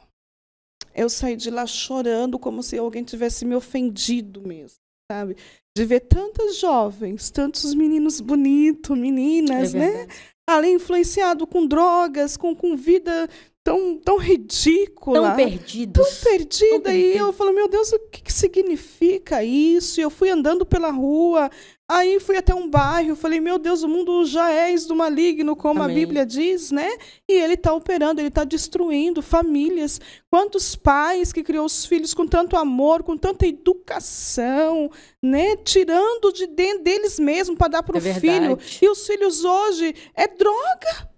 Eu saí de lá chorando como se alguém tivesse me ofendido mesmo, sabe? De ver tantas jovens, tantos meninos bonitos, meninas, é né? ali influenciado com drogas, com, com vida tão, tão ridícula. Tão perdidos. Tão perdida. Tão e eu falo, meu Deus, o que, que significa isso? E eu fui andando pela rua, aí fui até um bairro, falei, meu Deus, o mundo já é do maligno, como Amém. a Bíblia diz, né? E ele está operando, ele está destruindo famílias. Quantos pais que criou os filhos com tanto amor, com tanta educação, né? Tirando de dentro deles mesmo para dar para o é filho. E os filhos hoje é droga.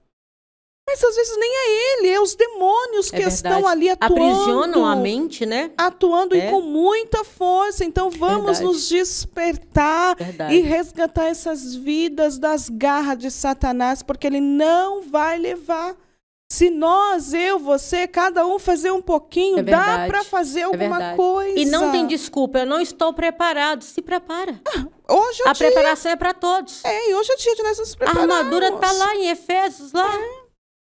Mas às vezes nem é ele, é os demônios é que verdade. estão ali atuando. Aprisionam a mente, né? Atuando é. e com muita força. Então vamos verdade. nos despertar verdade. e resgatar essas vidas das garras de Satanás, porque ele não vai levar. Se nós, eu, você, cada um fazer um pouquinho, é dá para fazer é alguma é coisa. E não tem desculpa, eu não estou preparado. Se prepara. Ah, hoje é o A dia. preparação é para todos. É, e hoje é dia de nós nos prepararmos. A armadura está lá em Efésios, lá. É.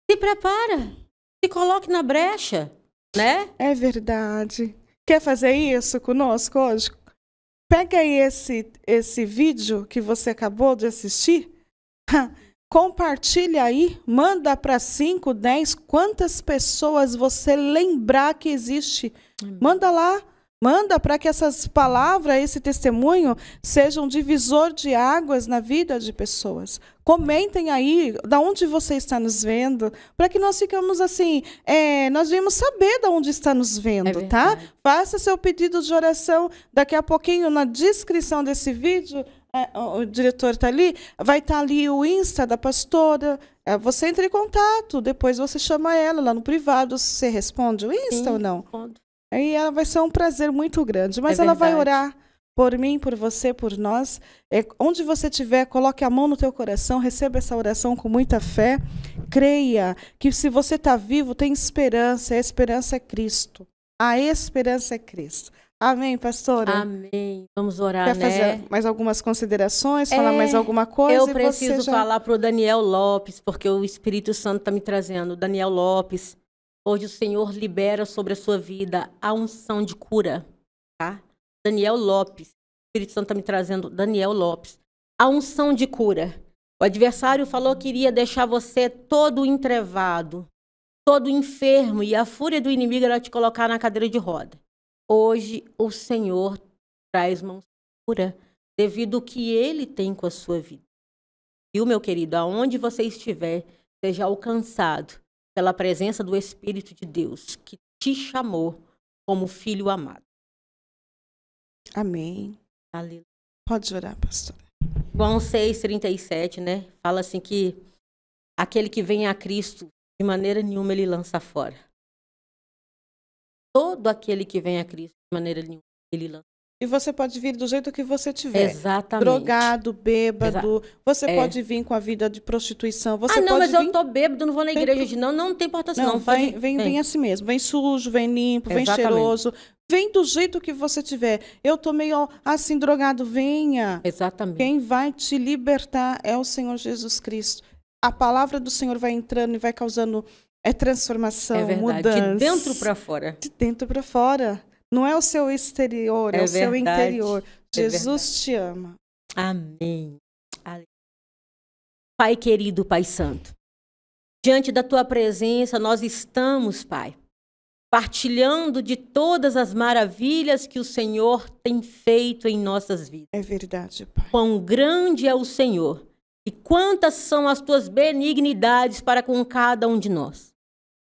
Se prepara. Se coloque na brecha, né? É verdade. Quer fazer isso conosco hoje? Pega aí esse, esse vídeo que você acabou de assistir. Compartilha aí, manda para 5, 10, quantas pessoas você lembrar que existe. Manda lá Manda para que essas palavras, esse testemunho, sejam um divisor de águas na vida de pessoas. Comentem aí da onde você está nos vendo, para que nós ficamos assim, é, nós viemos saber da onde está nos vendo, é tá? Faça seu pedido de oração. Daqui a pouquinho, na descrição desse vídeo, é, o diretor está ali, vai estar tá ali o Insta da pastora. É, você entra em contato, depois você chama ela lá no privado. Você responde o Insta Sim, ou não? Respondo. E ela vai ser um prazer muito grande. Mas é ela vai orar por mim, por você, por nós. É, onde você estiver, coloque a mão no teu coração, receba essa oração com muita fé. Creia que se você está vivo, tem esperança. A esperança é Cristo. A esperança é Cristo. Amém, pastora? Amém. Vamos orar, Quer né? fazer mais algumas considerações, é, falar mais é, alguma coisa? Eu preciso já... falar para o Daniel Lopes, porque o Espírito Santo está me trazendo. Daniel Lopes, Hoje o Senhor libera sobre a sua vida a unção de cura, tá? Daniel Lopes, o Espírito Santo está me trazendo Daniel Lopes. A unção de cura. O adversário falou que iria deixar você todo entrevado, todo enfermo, e a fúria do inimigo era te colocar na cadeira de roda. Hoje o Senhor traz mão cura devido ao que ele tem com a sua vida. Viu, meu querido? Aonde você estiver, seja alcançado pela presença do Espírito de Deus, que te chamou como filho amado. Amém. Aleluia. Pode orar, pastor. João 6,37, né? Fala assim que aquele que vem a Cristo, de maneira nenhuma ele lança fora. Todo aquele que vem a Cristo, de maneira nenhuma ele lança e você pode vir do jeito que você tiver. Exatamente. Drogado, bêbado. Exa você é. pode vir com a vida de prostituição. Você ah, não, mas vir... eu tô bêbado, não vou na igreja. Vem... Não, não tem importância, não. não. Vem, vem, vem, vem assim mesmo. Vem sujo, vem limpo, Exatamente. vem cheiroso. Vem do jeito que você tiver. Eu tô meio ah, assim, drogado, venha. Exatamente. Quem vai te libertar é o Senhor Jesus Cristo. A palavra do Senhor vai entrando e vai causando é transformação, é verdade. mudança. De dentro para fora. De dentro para fora. Não é o seu exterior, é, é o seu interior. É Jesus verdade. te ama. Amém. Pai querido, Pai Santo, diante da tua presença nós estamos, Pai, partilhando de todas as maravilhas que o Senhor tem feito em nossas vidas. É verdade, Pai. Quão grande é o Senhor e quantas são as tuas benignidades para com cada um de nós.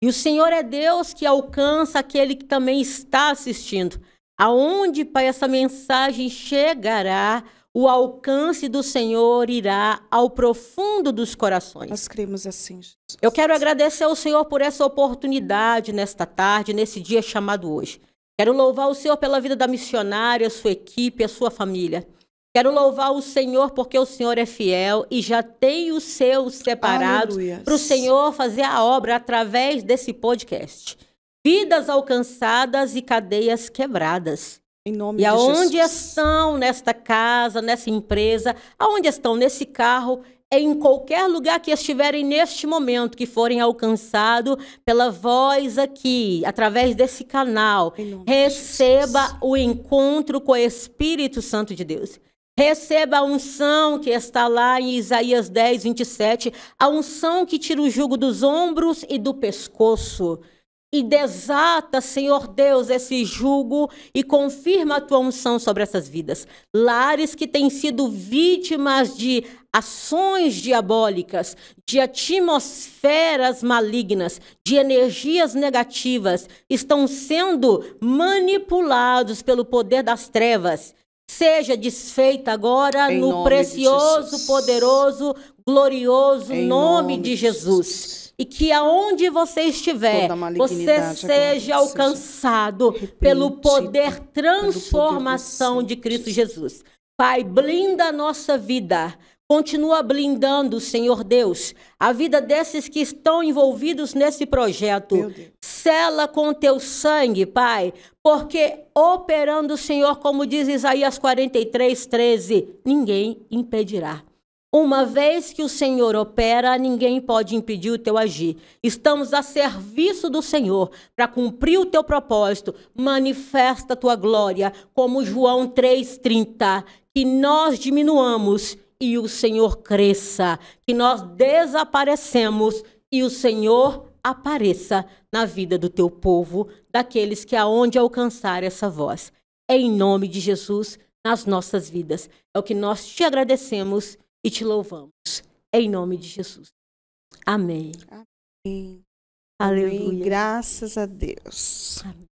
E o Senhor é Deus que alcança aquele que também está assistindo. Aonde, Pai, essa mensagem chegará, o alcance do Senhor irá ao profundo dos corações. Nós cremos assim. Jesus. Eu quero agradecer ao Senhor por essa oportunidade nesta tarde, nesse dia chamado hoje. Quero louvar o Senhor pela vida da missionária, sua equipe, a sua família. Quero louvar o Senhor porque o Senhor é fiel e já tem os seus separados para o Senhor fazer a obra através desse podcast. Vidas alcançadas e cadeias quebradas. Em nome e aonde Jesus. estão nesta casa, nessa empresa, aonde estão nesse carro, é em qualquer lugar que estiverem neste momento, que forem alcançados pela voz aqui, através desse canal, receba o encontro com o Espírito Santo de Deus. Receba a unção que está lá em Isaías 10, 27, a unção que tira o jugo dos ombros e do pescoço. E desata, Senhor Deus, esse jugo e confirma a tua unção sobre essas vidas. Lares que têm sido vítimas de ações diabólicas, de atmosferas malignas, de energias negativas, estão sendo manipulados pelo poder das trevas seja desfeita agora em no precioso, poderoso, glorioso nome, nome, de Jesus. Jesus. E que aonde você estiver, você seja alcançado seja pelo poder transformação pelo poder de Cristo Jesus. Pai, blinda a nossa vida Continua blindando, Senhor Deus, a vida desses que estão envolvidos nesse projeto. Sela com teu sangue, Pai, porque operando o Senhor, como diz Isaías 43, 13, ninguém impedirá. Uma vez que o Senhor opera, ninguém pode impedir o teu agir. Estamos a serviço do Senhor para cumprir o teu propósito. Manifesta a tua glória, como João 3,30, que nós diminuamos e o Senhor cresça, que nós desaparecemos e o Senhor apareça na vida do teu povo, daqueles que aonde alcançar essa voz. É em nome de Jesus, nas nossas vidas. É o que nós te agradecemos e te louvamos. É em nome de Jesus. Amém. Amém. Aleluia. Amém. Graças a Deus. Amém.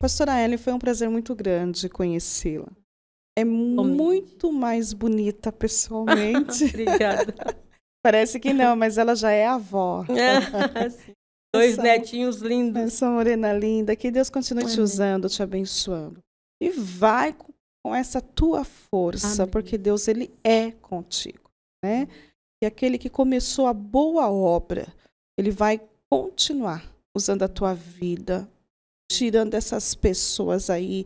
Pastora Ellen, foi um prazer muito grande conhecê-la é muito mais bonita pessoalmente. Obrigada. Parece que não, mas ela já é avó. É, assim. Dois essa, netinhos lindos. Essa morena linda, que Deus continue Amém. te usando, te abençoando. E vai com, com essa tua força, Amém. porque Deus ele é contigo, né? E aquele que começou a boa obra, ele vai continuar usando a tua vida, tirando essas pessoas aí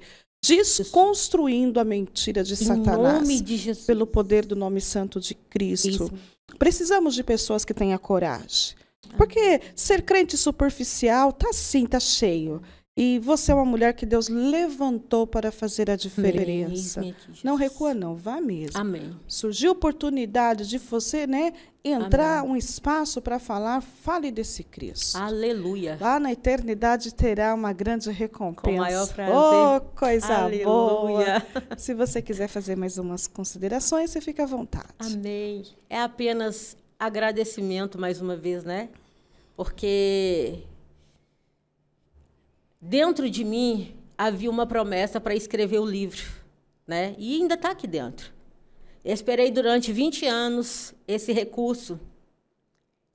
desconstruindo a mentira de Satanás de pelo poder do nome santo de Cristo. Isso. Precisamos de pessoas que tenham coragem. Porque ser crente superficial tá sim, tá cheio. E você é uma mulher que Deus levantou para fazer a é diferença. Não recua, não, vá mesmo. Amém. Surgiu a oportunidade de você, né, entrar Amém. um espaço para falar, fale desse Cristo. Aleluia. Lá na eternidade terá uma grande recompensa. Com maior prazer. Oh, coisa Aleluia. boa. Se você quiser fazer mais umas considerações, você fica à vontade. Amém. É apenas agradecimento mais uma vez, né? Porque dentro de mim havia uma promessa para escrever o livro, né? E ainda está aqui dentro. Esperei durante 20 anos esse recurso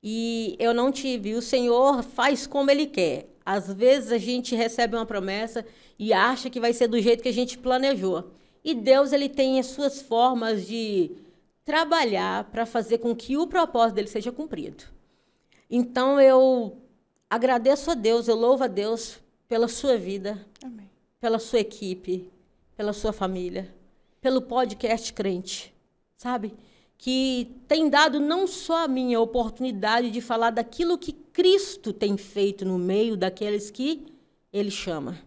e eu não tive. O Senhor faz como Ele quer. Às vezes a gente recebe uma promessa e acha que vai ser do jeito que a gente planejou. E Deus ele tem as suas formas de trabalhar para fazer com que o propósito dele seja cumprido. Então eu agradeço a Deus, eu louvo a Deus pela sua vida, Amém. pela sua equipe, pela sua família, pelo podcast crente sabe? Que tem dado não só a minha oportunidade de falar daquilo que Cristo tem feito no meio daqueles que Ele chama.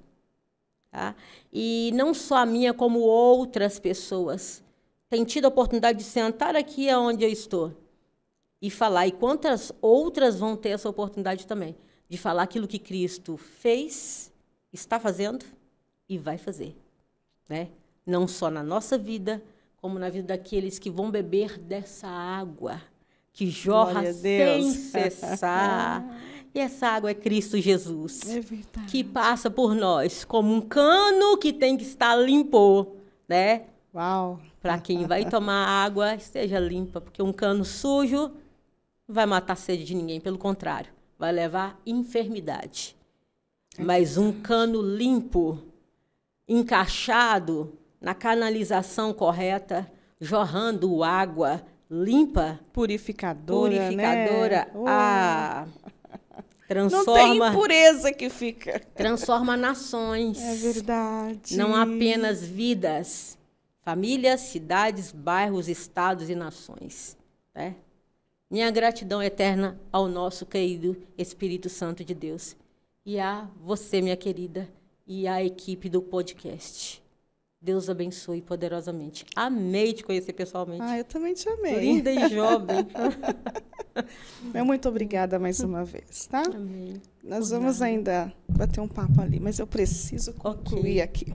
Tá? E não só a minha, como outras pessoas têm tido a oportunidade de sentar aqui onde eu estou e falar. E quantas outras vão ter essa oportunidade também? De falar aquilo que Cristo fez, está fazendo e vai fazer. Né? Não só na nossa vida, como na vida daqueles que vão beber dessa água que jorra sem cessar. e essa água é Cristo Jesus, é que passa por nós como um cano que tem que estar limpo, né? Uau! Para quem vai tomar água, esteja limpa, porque um cano sujo não vai matar a sede de ninguém, pelo contrário, vai levar enfermidade. É Mas um cano limpo, encaixado, na canalização correta, jorrando água limpa, purificadora, né? purificadora, né? a transforma. Não tem impureza que fica. Transforma nações. É verdade. Não apenas vidas, famílias, cidades, bairros, estados e nações. Né? Minha gratidão eterna ao nosso querido Espírito Santo de Deus e a você, minha querida, e a equipe do podcast. Deus abençoe poderosamente. Amei te conhecer pessoalmente. Ah, eu também te amei. Linda e jovem. Meu muito obrigada mais uma vez, tá? Amém. Nós Por vamos nada. ainda bater um papo ali, mas eu preciso concluir okay. aqui.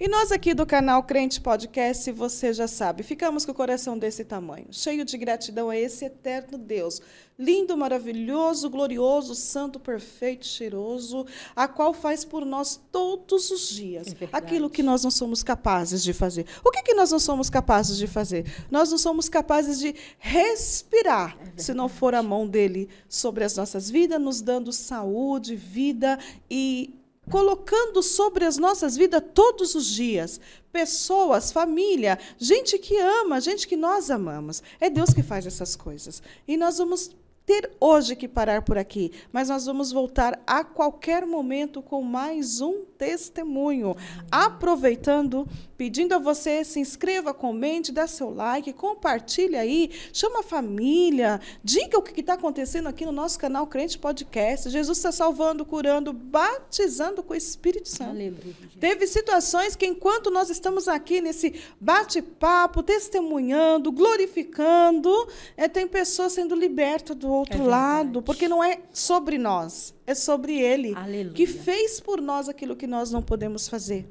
E nós aqui do canal Crente Podcast, você já sabe, ficamos com o coração desse tamanho, cheio de gratidão a esse eterno Deus, lindo, maravilhoso, glorioso, santo, perfeito, cheiroso, a qual faz por nós todos os dias é aquilo que nós não somos capazes de fazer. O que, que nós não somos capazes de fazer? Nós não somos capazes de respirar é se não for a mão dele sobre as nossas vidas, nos dando saúde, vida e colocando sobre as nossas vidas todos os dias. Pessoas, família, gente que ama, gente que nós amamos. É Deus que faz essas coisas. E nós vamos ter hoje que parar por aqui, mas nós vamos voltar a qualquer momento com mais um testemunho. Aproveitando, pedindo a você se inscreva, comente, dá seu like, compartilhe aí, chama a família, diga o que está acontecendo aqui no nosso canal Crente Podcast. Jesus está salvando, curando, batizando com o Espírito Santo. Teve situações que enquanto nós estamos aqui nesse bate-papo, testemunhando, glorificando, é, tem pessoas sendo libertas do outro é lado, porque não é sobre nós, é sobre Ele, Aleluia. que fez por nós aquilo que nós não podemos fazer.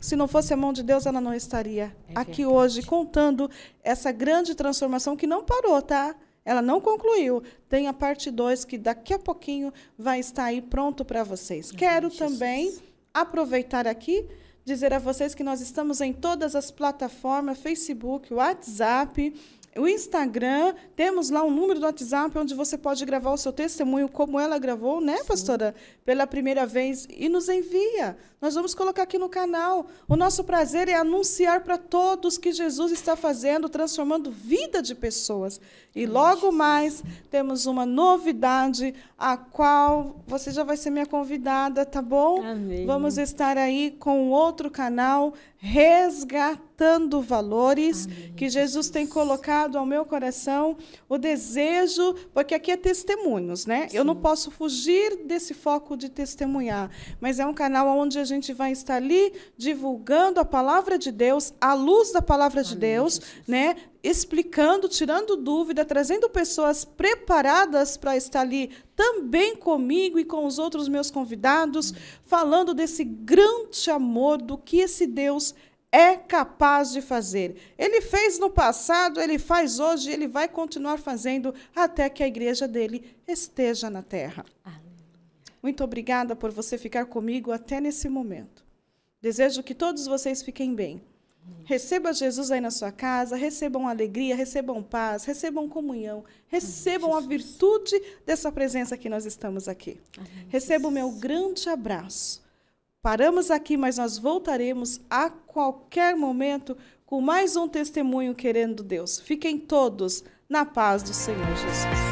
Se não fosse a mão de Deus, ela não estaria é aqui verdade. hoje contando essa grande transformação que não parou, tá? Ela não concluiu. Tem a parte 2 que daqui a pouquinho vai estar aí pronto para vocês. Ai, Quero Jesus. também aproveitar aqui dizer a vocês que nós estamos em todas as plataformas, Facebook, WhatsApp, o Instagram, temos lá um número do WhatsApp onde você pode gravar o seu testemunho, como ela gravou, né, pastora? Pela primeira vez, e nos envia. Nós vamos colocar aqui no canal. O nosso prazer é anunciar para todos que Jesus está fazendo, transformando vida de pessoas. E logo mais temos uma novidade, a qual você já vai ser minha convidada, tá bom? Amém. Vamos estar aí com outro canal resgatando valores Amém. que Jesus tem colocado ao meu coração, o desejo, porque aqui é testemunhos, né? Sim. Eu não posso fugir desse foco de testemunhar, mas é um canal onde a gente vai estar ali divulgando a palavra de Deus, a luz da palavra Amém. de Deus, né? explicando, tirando dúvida, trazendo pessoas preparadas para estar ali também comigo e com os outros meus convidados, falando desse grande amor do que esse Deus é capaz de fazer. Ele fez no passado, ele faz hoje, ele vai continuar fazendo até que a igreja dele esteja na terra. Muito obrigada por você ficar comigo até nesse momento. Desejo que todos vocês fiquem bem. Receba Jesus aí na sua casa, recebam alegria, recebam paz, recebam comunhão, recebam a virtude dessa presença que nós estamos aqui. Receba o meu grande abraço. Paramos aqui, mas nós voltaremos a qualquer momento com mais um testemunho querendo Deus. Fiquem todos na paz do Senhor Jesus.